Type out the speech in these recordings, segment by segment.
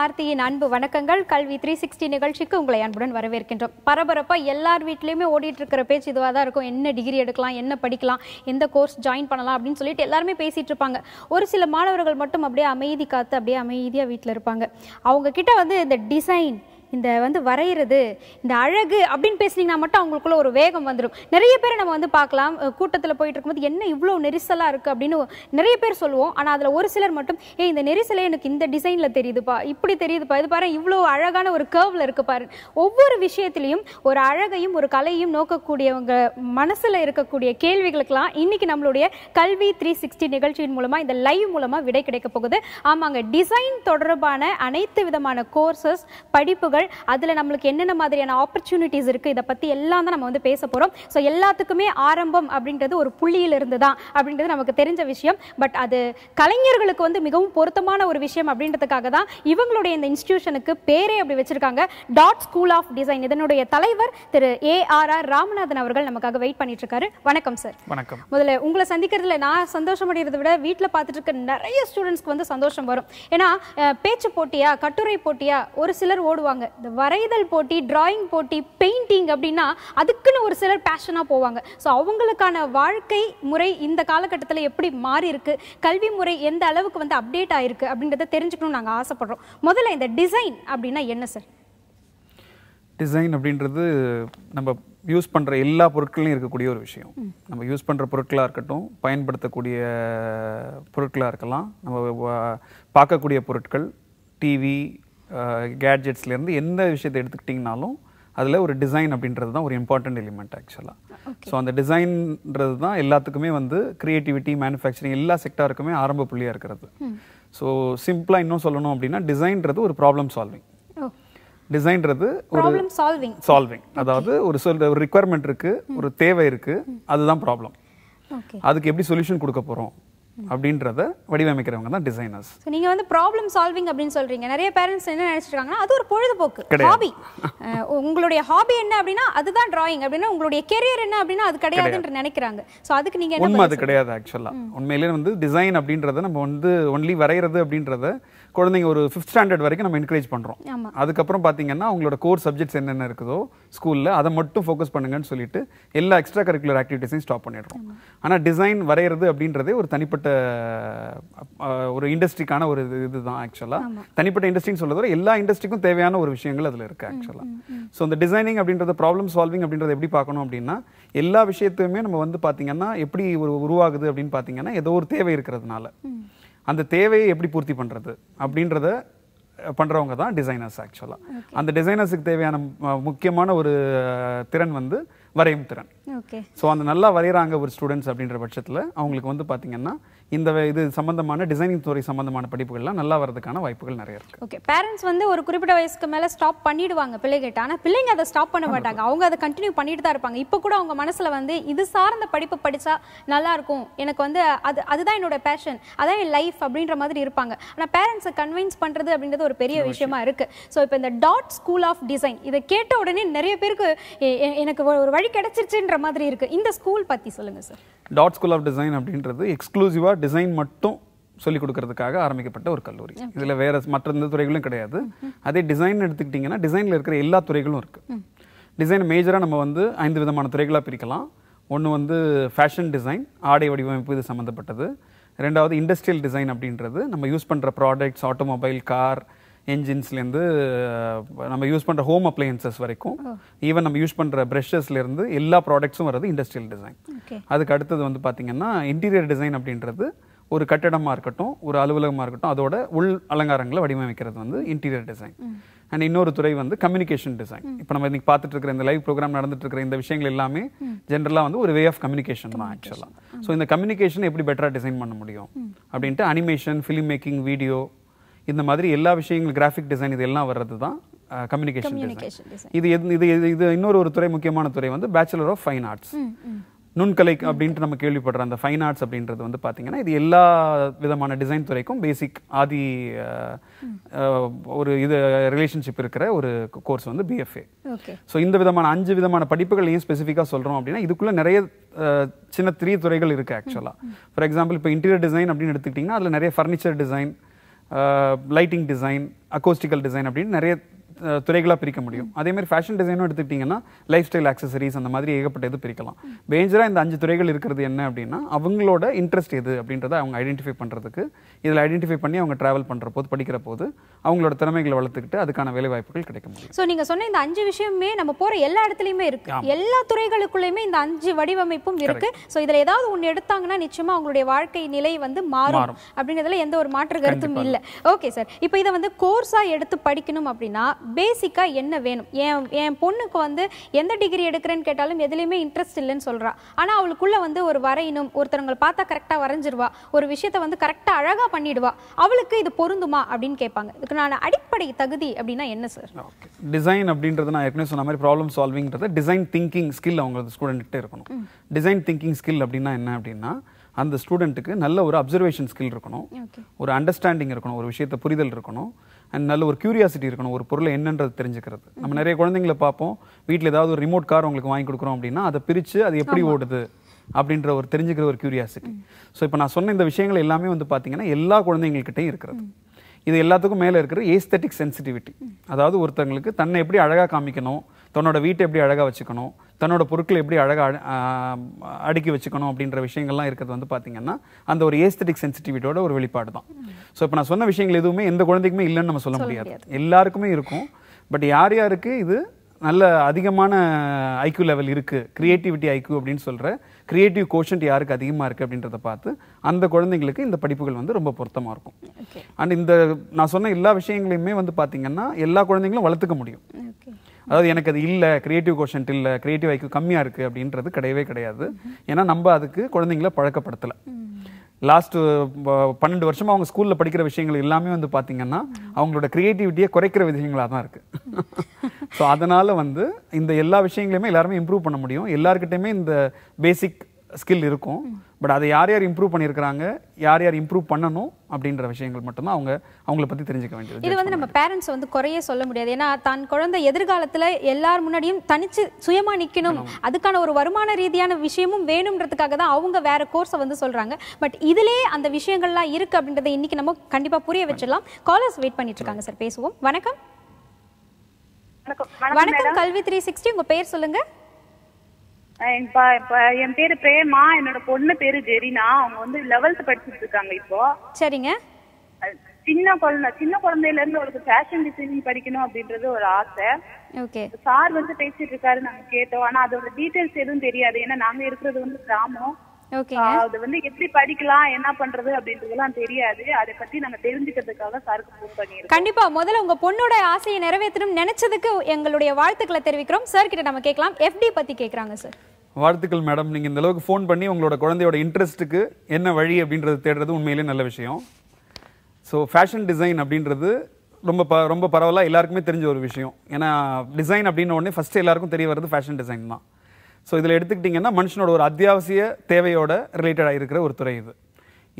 ஆர்த்தியின் அன்பு வணக்கங்கள் கல்வி த்ரீ சிக்ஸ்டி நிகழ்ச்சிக்கு உங்களை அன்புடன் வரவேற்கின்றோம் பரபரப்பாக எல்லார் வீட்லேயுமே ஓடிட்டு இருக்கிற பேச்சு இதுவாக தான் இருக்கும் என்ன டிகிரி எடுக்கலாம் என்ன படிக்கலாம் எந்த கோர்ஸ் ஜாயின் பண்ணலாம் அப்படின்னு சொல்லிட்டு எல்லாருமே பேசிகிட்டு இருப்பாங்க ஒரு சில மாணவர்கள் மட்டும் அப்படியே அமைதி காத்து அப்படியே அமைதியாக வீட்டில் இருப்பாங்க அவங்க கிட்ட வந்து இந்த டிசைன் இந்த வந்து வரைகிறது இந்த அழகு அப்படின்னு பேசுனீங்கன்னா மட்டும் அவங்களுக்குள்ள ஒரு வேகம் வந்துடும் நிறைய பேர் நம்ம வந்து பார்க்கலாம் கூட்டத்தில் போயிட்டு இருக்கும்போது என்ன இவ்வளோ நெரிசலாக இருக்குது அப்படின்னு நிறைய பேர் சொல்லுவோம் ஆனால் அதில் ஒரு சிலர் மட்டும் ஏ இந்த நெரிசலே எனக்கு இந்த டிசைனில் தெரியுதுப்பா இப்படி தெரியுதுப்பா இது பாரு இவ்வளோ அழகான ஒரு கேர்வில் இருக்குது பாரு ஒவ்வொரு விஷயத்திலையும் ஒரு அழகையும் ஒரு கலையும் நோக்கக்கூடியவங்க மனசில் இருக்கக்கூடிய கேள்விகளுக்கெல்லாம் இன்றைக்கி நம்மளுடைய கல்வி த்ரீ சிக்ஸ்டி நிகழ்ச்சியின் மூலமாக இந்த லைவ் மூலமாக விடை கிடைக்க போகுது ஆமாங்க டிசைன் தொடர்பான அனைத்து விதமான கோர்சஸ் படிப்புகள் திட்டங்கள் அதில் நம்மளுக்கு என்னென்ன மாதிரியான ஆப்பர்ச்சுனிட்டிஸ் இருக்குது இதை பற்றி எல்லாம் தான் நம்ம வந்து பேச போகிறோம் ஸோ எல்லாத்துக்குமே ஆரம்பம் அப்படின்றது ஒரு புள்ளியிலிருந்து தான் அப்படின்றது நமக்கு தெரிஞ்ச விஷயம் பட் அது கலைஞர்களுக்கு வந்து மிகவும் பொருத்தமான ஒரு விஷயம் அப்படின்றதுக்காக தான் இவங்களுடைய இந்த இன்ஸ்டியூஷனுக்கு பேரே அப்படி வச்சுருக்காங்க டாட் ஸ்கூல் ஆஃப் டிசைன் இதனுடைய தலைவர் Thiru A R R Ramanathan அவர்கள் நமக்காக வெயிட் பண்ணிட்டு இருக்காரு வணக்கம் சார் வணக்கம் முதல்ல உங்களை சந்திக்கிறதுல நான் சந்தோஷம் அடைகிறத விட வீட்டில் பார்த்துட்டு இருக்க நிறைய ஸ்டூடெண்ட்ஸ்க்கு வந்து சந்தோஷம் வரும் ஏன்னா பேச்சு போட்டியா கட்டுரை போட்டியா ஒரு சிலர் ஓடுவாங்க இந்த வரைதல் போட்டி டிராயிங் போட்டி பெயிண்டிங் அப்படின்னா அதுக்குன்னு ஒரு சிலர் பேஷனாக போவாங்க ஸோ அவங்களுக்கான வாழ்க்கை முறை இந்த காலகட்டத்தில் எப்படி மாறி இருக்கு கல்வி முறை எந்த அளவுக்கு வந்து அப்டேட் ஆயிருக்கு அப்படின்றத தெரிஞ்சுக்கணும்னு நாங்கள் ஆசைப்படுறோம் முதல்ல இந்த டிசைன் அப்படின்னா என்ன சார் டிசைன் அப்படின்றது நம்ம யூஸ் பண்ணுற எல்லா பொருட்களையும் இருக்கக்கூடிய ஒரு விஷயம் நம்ம யூஸ் பண்ணுற பொருட்களாக இருக்கட்டும் பயன்படுத்தக்கூடிய பொருட்களாக இருக்கலாம் நம்ம பார்க்கக்கூடிய பொருட்கள் டிவி கேட்ஜெட்ஸ்லேருந்து எந்த விஷயத்தை எடுத்துக்கிட்டிங்கனாலும் அதில் ஒரு டிசைன் அப்படின்றது தான் ஒரு இம்பார்ட்டண்ட் எலிமெண்ட் ஆக்சுவலாக ஸோ அந்த டிசைன்ன்றது தான் எல்லாத்துக்குமே வந்து க்ரியேட்டிவிட்டி மேனுஃபேக்சரிங் எல்லா செக்டாருக்குமே ஆரம்ப புள்ளியாக இருக்கிறது ஸோ hmm. சிம்பிளாக இன்னும் சொல்லணும் அப்படின்னா டிசைன்றது ஒரு ப்ராப்ளம் சால்விங் டிசைன்றது ஒரு சால்விங் சால்விங் அதாவது ஒரு சொல் ஒரு ரிக்குவயர்மெண்ட் இருக்குது hmm. ஒரு தேவை இருக்குது hmm. அதுதான் ப்ராப்ளம் அதுக்கு எப்படி சொல்யூஷன் கொடுக்க போகிறோம் அப்படின்றத வடிவமைக்கிறவங்க தான் டிசைனர்ஸ் ஸோ நீங்கள் வந்து ப்ராப்ளம் சால்விங் அப்படின்னு சொல்கிறீங்க நிறைய பேரண்ட்ஸ் என்ன நினச்சிருக்காங்கன்னா அது ஒரு பொழுதுபோக்கு ஹாபி உங்களுடைய ஹாபி என்ன அப்படின்னா அதுதான் ட்ராயிங் அப்படின்னா உங்களுடைய கெரியர் என்ன அப்படின்னா அது கிடையாதுன்ற நினைக்கிறாங்க ஸோ அதுக்கு நீங்கள் உண்மை அது கிடையாது ஆக்சுவலாக உண்மையிலேயே வந்து டிசைன் அப்படின்றத நம்ம வந்து ஒன்லி வரைகிறது அப்படின்றத குழந்தைங்க ஒரு ஃபிஃப்த் ஸ்டாண்டர்ட் வரைக்கும் நம்ம என்கரேஜ் பண்ணுறோம் அதுக்கப்புறம் பார்த்தீங்கன்னா அவங்களோட கோர் சப்ஜெக்ட்ஸ் என்னென்ன இருக்குதோ ஸ்கூலில் அதை மட்டும் ஃபோக்கஸ் பண்ணுங்கன்னு சொல்லிட்டு எல்லா எக்ஸ்ட்ரா கரிக்குலர் ஆக்டிவிட்டீஸையும் ஸ்டாப் பண்ணிடுறோம் ஆனால் டிசைன் வரைகிறது அப்படின்றதே ஒரு தனிப்பட்ட ஒரு இண்டஸ்ட்ரிக்கான ஒரு இது தான் ஆக்சுவலாக தனிப்பட்ட இண்டஸ்ட்ரின்னு சொல்லுறது எல்லா இண்டஸ்ட்ரிக்கும் தேவையான ஒரு விஷயங்கள் அதில் இருக்குது ஆக்சுவலாக ஸோ இந்த டிசைனிங் அப்படின்றத ப்ராப்ளம் சால்விங் அப்படின்றத எப்படி பார்க்கணும் அப்படின்னா எல்லா விஷயத்தையுமே நம்ம வந்து பார்த்தீங்கன்னா எப்படி ஒரு உருவாகுது அப்படின்னு பார்த்தீங்கன்னா ஏதோ ஒரு தேவை இருக்கிறதுனால அந்த தேவையை எப்படி பூர்த்தி பண்ணுறது அப்படின்றத பண்ணுறவங்க தான் டிசைனர்ஸ் ஆக்சுவலாக அந்த டிசைனர்ஸுக்கு தேவையான முக்கியமான ஒரு திறன் வந்து வரையும் திறன் ஓகே ஸோ அந்த நல்லா வரைகிறாங்க ஒரு ஸ்டூடெண்ட்ஸ் அப்படின்ற பட்சத்தில் அவங்களுக்கு வந்து பார்த்தீங்கன்னா இந்த இது சம்பந்தமான டிசைனிங் துறை சம்பந்தமான படிப்புகள்லாம் நல்லா வரதுக்கான வாய்ப்புகள் நிறைய இருக்கு ஓகே பேரண்ட்ஸ் வந்து ஒரு குறிப்பிட்ட வயசுக்கு மேலே ஸ்டாப் பண்ணிடுவாங்க பிள்ளைகிட்ட ஆனால் பிள்ளைங்க அதை ஸ்டாப் பண்ண மாட்டாங்க அவங்க அதை கண்டினியூ பண்ணிட்டு தான் இருப்பாங்க இப்போ கூட அவங்க மனசில் வந்து இது சார்ந்த படிப்பு படித்தா நல்லா இருக்கும் எனக்கு வந்து அது அதுதான் என்னோட பேஷன் அதான் என் லைஃப் அப்படின்ற மாதிரி இருப்பாங்க ஆனால் பேரண்ட்ஸை கன்வின்ஸ் பண்ணுறது அப்படின்றது ஒரு பெரிய விஷயமா இருக்கு ஸோ இப்போ இந்த டாட் ஸ்கூல் ஆஃப் டிசைன் இதை கேட்ட உடனே நிறைய பேருக்கு எனக்கு ஒரு வழி கிடைச்சிருச்சுன்ற அப்படின்ற மாதிரி இருக்கு இந்த ஸ்கூல் பத்தி சொல்லுங்க sir dot school of design அப்படின்றது எக்ஸ்க்ளூசிவாக டிசைன் மட்டும் சொல்லிக் கொடுக்கறதுக்காக ஆரம்பிக்கப்பட்ட ஒரு கல்லூரி இதுல வேற மற்ற எந்த துறைகளும் கிடையாது அதே டிசைன் எடுத்துக்கிட்டீங்கன்னா டிசைன்ல இருக்கிற எல்லா துறைகளும் இருக்கு டிசைன் மேஜரா நம்ம வந்து ஐந்து விதமான துறைகளாக பிரிக்கலாம் ஒன்று வந்து ஃபேஷன் டிசைன் ஆடை வடிவமைப்பு இது சம்மந்தப்பட்டது ரெண்டாவது இண்டஸ்ட்ரியல் டிசைன் அப்படின்றது நம்ம யூஸ் பண்ணுற ப்ராடக்ட்ஸ் ஆட்டோமொபைல் கார் என்ஜின்ஸ்லேருந்து நம்ம யூஸ் பண்ணுற ஹோம் அப்ளையன்சஸ் வரைக்கும் ஈவன் நம்ம யூஸ் பண்ணுற ப்ரெஷஸ்லேருந்து எல்லா ப்ராடக்ட்ஸும் வர்றது இண்டஸ்ட்ரியல் டிசைன் அதுக்கு அடுத்தது வந்து பார்த்தீங்கன்னா இன்டீரியர் டிசைன் அப்படின்றது ஒரு கட்டடமாக இருக்கட்டும் ஒரு அலுவலகமாக இருக்கட்டும் அதோட உள் அலங்காரங்களை வடிவமைக்கிறது வந்து இன்டீரியர் டிசைன் அண்ட் இன்னொரு துறை வந்து கம்யூனிகேஷன் டிசைன் இப்போ நம்ம இன்னைக்கு பார்த்துட்டு இருக்கிற இந்த லைவ் ப்ரோக்ராம் நடந்துட்டு இருக்கிற இந்த விஷயங்கள் எல்லாமே ஜென்ரலாக வந்து ஒரு வே ஆஃப் கம்யூனிகேஷன் தான் ஆக்சுவலாக ஸோ இந்த கம்யூனிகேஷன் எப்படி பெட்டராக டிசைன் பண்ண முடியும் அப்படின்ட்டு அனிமேஷன் ஃபிலிம் மேக்கிங் வீடியோ இந்த மாதிரி எல்லா விஷயங்களும் கிராஃபிக் டிசைன் இது எல்லாம் வர்றது தான் கம்யூனிகேஷன் இது இது இது இன்னொரு ஒரு துறை முக்கியமான துறை வந்து பேச்சுலர் ஆஃப் ஃபைன் ஆர்ட்ஸ் நுண்கலை அப்படின்ட்டு நம்ம கேள்விப்படுற அந்த ஃபைன் ஆர்ட்ஸ் அப்படின்றது வந்து பார்த்தீங்கன்னா இது எல்லா விதமான டிசைன் துறைக்கும் பேசிக் ஆதி ஒரு இது ரிலேஷன்ஷிப் இருக்கிற ஒரு கோர்ஸ் வந்து பிஎஃப்ஏ ஸோ இந்த விதமான அஞ்சு விதமான படிப்புகள் ஏன் ஸ்பெசிஃபிக்காக சொல்கிறோம் அப்படின்னா இதுக்குள்ளே நிறைய சின்ன த்ரீ துறைகள் இருக்குது ஆக்சுவலாக ஃபார் எக்ஸாம்பிள் இப்போ இன்டீரியர் டிசைன் அப்படின்னு எடுத்துக்கிட்டிங்கன்னா அதில் நிறைய furniture design lighting design acoustical design அப்படின்னு நிறைய துறைகளாக பிரிக்க முடியும் அதே மாதிரி ஃபேஷன் டிசைனும் எடுத்துக்கிட்டிங்கன்னா லைஃப் ஸ்டைல் அக்சசரிஸ் அந்த மாதிரி ஏகப்பட்ட இது பிரிக்கலாம் மேஜராக இந்த அஞ்சு துறைகள் இருக்கிறது என்ன அப்படின்னா அவங்களோட இன்ட்ரெஸ்ட் எது அப்படின்றத அவங்க ஐடென்டிஃபை பண்ணுறதுக்கு இதில் ஐடென்டிஃபை பண்ணி அவங்க ட்ராவல் பண்ணுற போது படிக்கிற போது அவங்களோட திறமைகளை வளர்த்துக்கிட்டு அதுக்கான வேலை வாய்ப்புகள் கிடைக்க முடியும் ஸோ நீங்கள் சொன்ன இந்த அஞ்சு விஷயமே நம்ம போகிற எல்லா இடத்துலையுமே இருக்கு எல்லா துறைகளுக்குள்ளேயுமே இந்த அஞ்சு வடிவமைப்பும் இருக்கு ஸோ இதில் ஏதாவது ஒன்று எடுத்தாங்கன்னா நிச்சயமாக அவங்களுடைய வாழ்க்கை நிலை வந்து மாறும் அப்படிங்கிறதுல எந்த ஒரு மாற்று கருத்தும் இல்லை ஓகே சார் இப்போ இதை வந்து கோர்ஸாக எடுத்து படிக்கணும் அப்படின்னா பேசிக்காக என்ன வேணும் என் என் பொண்ணுக்கு வந்து எந்த டிகிரி எடுக்கிறேன்னு கேட்டாலும் எதுலேயுமே இன்ட்ரெஸ்ட் இல்லைன்னு சொல்கிறா ஆனால் அவளுக்குள்ளே வந்து ஒரு வரையினும் ஒருத்தவங்களை பார்த்தா கரெக்டாக வரைஞ்சிருவா ஒரு விஷயத்தை வந்து கரெக்டாக அழகாக பண்ணிடுவா அவளுக்கு இது பொருந்துமா அப்படின்னு கேட்பாங்க இதுக்கு நான் அடிப்படை தகுதி அப்படின்னா என்ன சார் டிசைன் அப்படின்றது நான் ஏற்கனவே சொன்ன மாதிரி ப்ராப்ளம் சால்விங்கிறது டிசைன் திங்கிங் ஸ்கில் அவங்க ஸ்டூடெண்ட்டே இருக்கணும் டிசைன் திங்கிங் ஸ்கில் அப்படின்னா என்ன அப்படின்னா அந்த ஸ்டூடெண்ட்டுக்கு நல்ல ஒரு அப்சர்வேஷன் ஸ்கில் இருக்கணும் ஒரு அண்டர்ஸ்டாண்டிங் இருக்கணும் ஒரு விஷயத்தை புரிதல் இருக்கணும் அண்ட் நல்ல ஒரு கியூரியாசிட்டி இருக்கணும் ஒரு பொருள் என்னன்றது தெரிஞ்சுக்கிறது நம்ம நிறைய குழந்தைங்களை பார்ப்போம் வீட்டில் ஏதாவது ஒரு ரிமோட் கார் உங்களுக்கு வாங்கி கொடுக்குறோம் அப்படின்னா அதை பிரித்து அது எப்படி ஓடுது அப்படின்ற ஒரு தெரிஞ்சுக்கிற ஒரு கியூரியாசிட்டி ஸோ இப்போ நான் சொன்ன இந்த விஷயங்கள் எல்லாமே வந்து பார்த்தீங்கன்னா எல்லா குழந்தைங்கள்கிட்டையும் இருக்கிறது இது எல்லாத்துக்கும் மேலே இருக்கிற ஏஸ்தட்டிக் சென்சிட்டிவிட்டி அதாவது ஒருத்தங்களுக்கு தன்னை எப்படி அழகாக காமிக்கணும் தன்னோட வீட்டை எப்படி அழகாக வச்சுக்கணும் தன்னோட பொருட்களை எப்படி அழகாக அடுக்கி வச்சுக்கணும் அப்படின்ற விஷயங்கள்லாம் இருக்கிறது வந்து பார்த்தீங்கன்னா அந்த ஒரு ஏஸ்தட்டிக் சென்சிட்டிவிட்டியோட ஒரு வெளிப்பாடு தான் ஸோ இப்போ நான் சொன்ன விஷயங்கள் எதுவுமே எந்த குழந்தைக்குமே இல்லைன்னு நம்ம சொல்ல முடியாது எல்லாருக்குமே இருக்கும் பட் யார் யாருக்கு இது நல்ல அதிகமான ஐக்யூ லெவல் இருக்குது க்ரியேட்டிவிட்டி ஐக்யூ அப்படின்னு சொல்கிற க்ரியேட்டிவ் கோஷன்ட் யாருக்கு அதிகமாக இருக்குது அப்படின்றத பார்த்து அந்த குழந்தைங்களுக்கு இந்த படிப்புகள் வந்து ரொம்ப பொருத்தமாக இருக்கும் அண்ட் இந்த நான் சொன்ன எல்லா விஷயங்களையுமே வந்து பார்த்திங்கன்னா எல்லா குழந்தைங்களும் வளர்த்துக்க முடியும் அதாவது எனக்கு அது இல்லை கிரியேட்டிவ் கோஷன்ட் இல்லை கிரியேட்டிவ் ஐக்கு கம்மியாக இருக்குது அப்படின்றது கிடையவே கிடையாது ஏன்னா நம்ம அதுக்கு குழந்தைங்கள பழக்கப்படுத்தலை லாஸ்ட்டு பன்னெண்டு வருஷமாக அவங்க ஸ்கூலில் படிக்கிற விஷயங்கள் எல்லாமே வந்து பார்த்திங்கன்னா அவங்களோட க்ரியேட்டிவிட்டியை குறைக்கிற விஷயங்களாக தான் இருக்குது ஸோ அதனால் வந்து இந்த எல்லா விஷயங்களையுமே எல்லாருமே இம்ப்ரூவ் பண்ண முடியும் எல்லாருக்கிட்டையுமே இந்த பேசிக் ஸ்கில் இருக்கும் பட் அதை யார் யார் இம்ப்ரூவ் பண்ணியிருக்கிறாங்க யார் யார் இம்ப்ரூவ் பண்ணணும் அப்படின்ற விஷயங்கள் மட்டும்தான் அவங்க அவங்கள பற்றி தெரிஞ்சுக்க வேண்டியது இது வந்து நம்ம பேரண்ட்ஸ் வந்து குறைய சொல்ல முடியாது ஏன்னா தான் குழந்தை எதிர்காலத்தில் எல்லார் முன்னாடியும் தனிச்சு சுயமாக நிற்கணும் அதுக்கான ஒரு வருமான ரீதியான விஷயமும் வேணும்ன்றதுக்காக தான் அவங்க வேற கோர்ஸை வந்து சொல்கிறாங்க பட் இதிலே அந்த விஷயங்கள்லாம் இருக்குது அப்படின்றத இன்றைக்கி நம்ம கண்டிப்பாக புரிய வச்சிடலாம் காலர்ஸ் வெயிட் பண்ணிட்டு இருக்காங்க சார் பேசுவோம் வணக்கம் வணக்கம் கல்வி த்ரீ சிக்ஸ்டி உங்கள் பேர் சொல்லுங்கள் என் பேரு பிரேமா என்னோட பொண்ணு பேரு ஜெரினா அவங்க வந்து லெவல்த் படிச்சுட்டு இருக்காங்க இப்போ சரிங்க சின்ன குழந்தை சின்ன குழந்தையில இருந்து அவளுக்கு ஃபேஷன் டிசைனிங் படிக்கணும் அப்படின்றது ஒரு ஆசை ஓகே சார் வந்து பேசிட்டு இருக்காரு நாங்க கேட்டோம் ஆனா அதோட டீடைல்ஸ் எதுவும் தெரியாது ஏன்னா நாங்க இருக்கிறது வந்து கிராமம் அது வந்து எப்படி படிக்கலாம் என்ன பண்றது அப்படின்றதெல்லாம் தெரியாது அதை பத்தி நாங்க தெரிஞ்சுக்கிறதுக்காக சாருக்கு ஃபோன் பண்ணிருக்கோம் கண்டிப்பா முதல்ல உங்க பொண்ணோட ஆசையை நிறைவேற்றணும் நினைச்சதுக்கு எங்களுடைய வாழ்த்துக்களை தெரிவிக்கிறோம் சார் கிட்ட நம்ம கேட்கலாம் எஃப்டி பத்தி கேக்குறாங்க சார் வாழ்த்துக்கள் மேடம் நீங்கள் இந்த அளவுக்கு ஃபோன் பண்ணி உங்களோட குழந்தையோட இன்ட்ரெஸ்ட்டுக்கு என்ன வழி அப்படின்றது தேடுறது உண்மையிலே நல்ல விஷயம் ஸோ ஃபேஷன் டிசைன் அப்படின்றது ரொம்ப ப ரொம்ப பரவலாக எல்லாருக்குமே தெரிஞ்ச ஒரு விஷயம் ஏன்னா டிசைன் அப்படின்ன உடனே ஃபஸ்ட்டு எல்லாருக்கும் தெரிய வர்றது ஃபேஷன் டிசைன் தான் ஸோ இதில் எடுத்துக்கிட்டிங்கன்னா மனுஷனோட ஒரு அத்தியாவசிய தேவையோட ரிலேட்டடாக இருக்கிற ஒரு துறை இது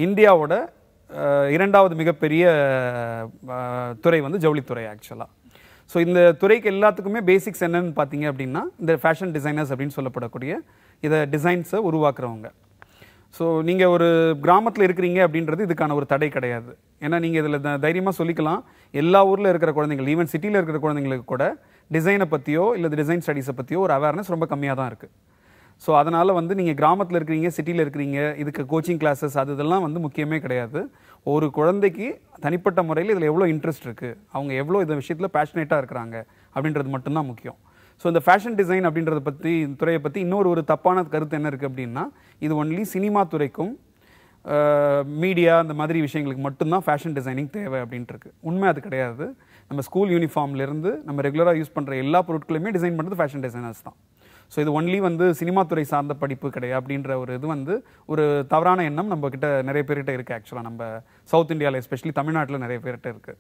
இந்தியாவோட இரண்டாவது மிகப்பெரிய துறை வந்து ஜவுளித்துறை ஆக்சுவலாக ஸோ இந்த துறைக்கு எல்லாத்துக்குமே பேசிக்ஸ் என்னென்னு பார்த்தீங்க அப்படின்னா இந்த ஃபேஷன் டிசைனர்ஸ் அப்படின்னு சொல்லப்படக்கூடிய இதை டிசைன்ஸை உருவாக்குறவங்க ஸோ நீங்கள் ஒரு கிராமத்தில் இருக்கிறீங்க அப்படின்றது இதுக்கான ஒரு தடை கிடையாது ஏன்னா நீங்கள் இதில் தைரியமாக சொல்லிக்கலாம் எல்லா ஊரில் இருக்கிற குழந்தைங்கள் ஈவன் சிட்டியில் இருக்கிற குழந்தைங்களுக்கு கூட டிசைனை பற்றியோ இல்லை டிசைன் ஸ்டடீஸை பற்றியோ ஒரு அவேர்னஸ் ரொம்ப கம்மியாக தான் இருக்குது ஸோ அதனால் வந்து நீங்கள் கிராமத்தில் இருக்கிறீங்க சிட்டியில் இருக்கிறீங்க இதுக்கு கோச்சிங் கிளாஸஸ் அது இதெல்லாம் வந்து முக்கியமே கிடையாது ஒரு குழந்தைக்கு தனிப்பட்ட முறையில் இதில் எவ்வளோ இன்ட்ரெஸ்ட் இருக்குது அவங்க எவ்வளோ இந்த விஷயத்தில் பேஷனேட்டாக இருக்கிறாங்க அப்படின்றது மட்டும்தான் முக்கியம் ஸோ இந்த ஃபேஷன் டிசைன் அப்படின்றத பற்றி துறையை பற்றி இன்னொரு ஒரு தப்பான கருத்து என்ன இருக்குது அப்படின்னா இது ஒன்லி சினிமா துறைக்கும் மீடியா அந்த மாதிரி விஷயங்களுக்கு மட்டும்தான் ஃபேஷன் டிசைனிங் தேவை அப்படின்ட்டு உண்மை அது கிடையாது நம்ம ஸ்கூல் யூனிஃபார்ம்லேருந்து நம்ம ரெகுலராக யூஸ் பண்ணுற எல்லா பொருட்களையுமே டிசைன் பண்ணுறது ஃபேஷன் டிசைனர்ஸ் தான் ஸோ இது ஒன்லி வந்து சினிமா துறை சார்ந்த படிப்பு கிடையாது அப்படின்ற ஒரு இது வந்து ஒரு தவறான எண்ணம் நம்ம கிட்ட நிறைய பேர்கிட்ட இருக்குது ஆக்சுவலாக நம்ம சவுத் இந்தியாவில் எஸ்பெஷலி தமிழ்நாட்டில் நிறைய பேர்கிட்ட இருக்குது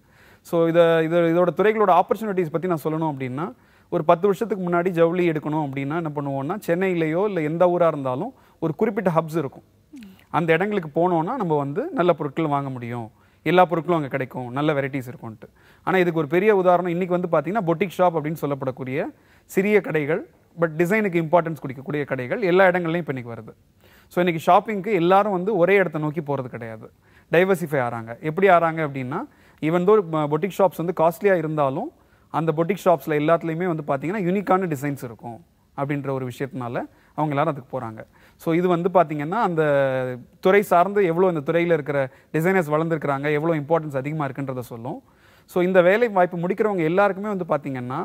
ஸோ இதை இது இதோட துறைகளோட ஆப்பர்ச்சுனிட்டிஸ் பற்றி நான் சொல்லணும் அப்படின்னா ஒரு பத்து வருஷத்துக்கு முன்னாடி ஜவுளி எடுக்கணும் அப்படின்னா என்ன பண்ணுவோம்னா சென்னையிலேயோ இல்லை எந்த ஊராக இருந்தாலும் ஒரு குறிப்பிட்ட ஹப்ஸ் இருக்கும் அந்த இடங்களுக்கு போனோன்னா நம்ம வந்து நல்ல பொருட்கள் வாங்க முடியும் எல்லா பொருட்களும் அங்கே கிடைக்கும் நல்ல வெரைட்டிஸ் இருக்கும்ன்ட்டு ஆனால் இதுக்கு ஒரு பெரிய உதாரணம் இன்றைக்கி வந்து பார்த்திங்கன்னா பொட்டிக் ஷாப் அப்படின்னு சொல்லப்படக்கூடிய சிறிய கடைகள் பட் டிசைனுக்கு இம்பார்ட்டன்ஸ் கொடுக்கக்கூடிய கடைகள் எல்லா இடங்கள்லையும் இப்போ இன்றைக்கி வருது ஸோ இன்றைக்கி ஷாப்பிங்க்கு எல்லாரும் வந்து ஒரே இடத்த நோக்கி போகிறது கிடையாது டைவர்சிஃபை ஆகிறாங்க எப்படி ஆகிறாங்க அப்படின்னா ஈவன் தோ பொட்டிக் ஷாப்ஸ் வந்து காஸ்ட்லியாக இருந்தாலும் அந்த பொட்டிக் ஷாப்ஸில் எல்லாத்துலேயுமே வந்து பார்த்திங்கன்னா யூனிக்கான டிசைன்ஸ் இருக்கும் அப்படின்ற ஒரு விஷயத்தினால அவங்க எல்லாரும் அதுக்கு போகிறாங்க ஸோ இது வந்து பார்த்திங்கன்னா அந்த துறை சார்ந்து எவ்வளோ இந்த துறையில் இருக்கிற டிசைனர்ஸ் வளர்ந்துருக்கிறாங்க எவ்வளோ இம்பார்ட்டன்ஸ் அதிகமாக இருக்குன்றத சொல்லும் ஸோ இந்த வேலை வாய்ப்பு முடிக்கிறவங்க எல்லாருக்குமே வந்து பார்த்திங்கன்னா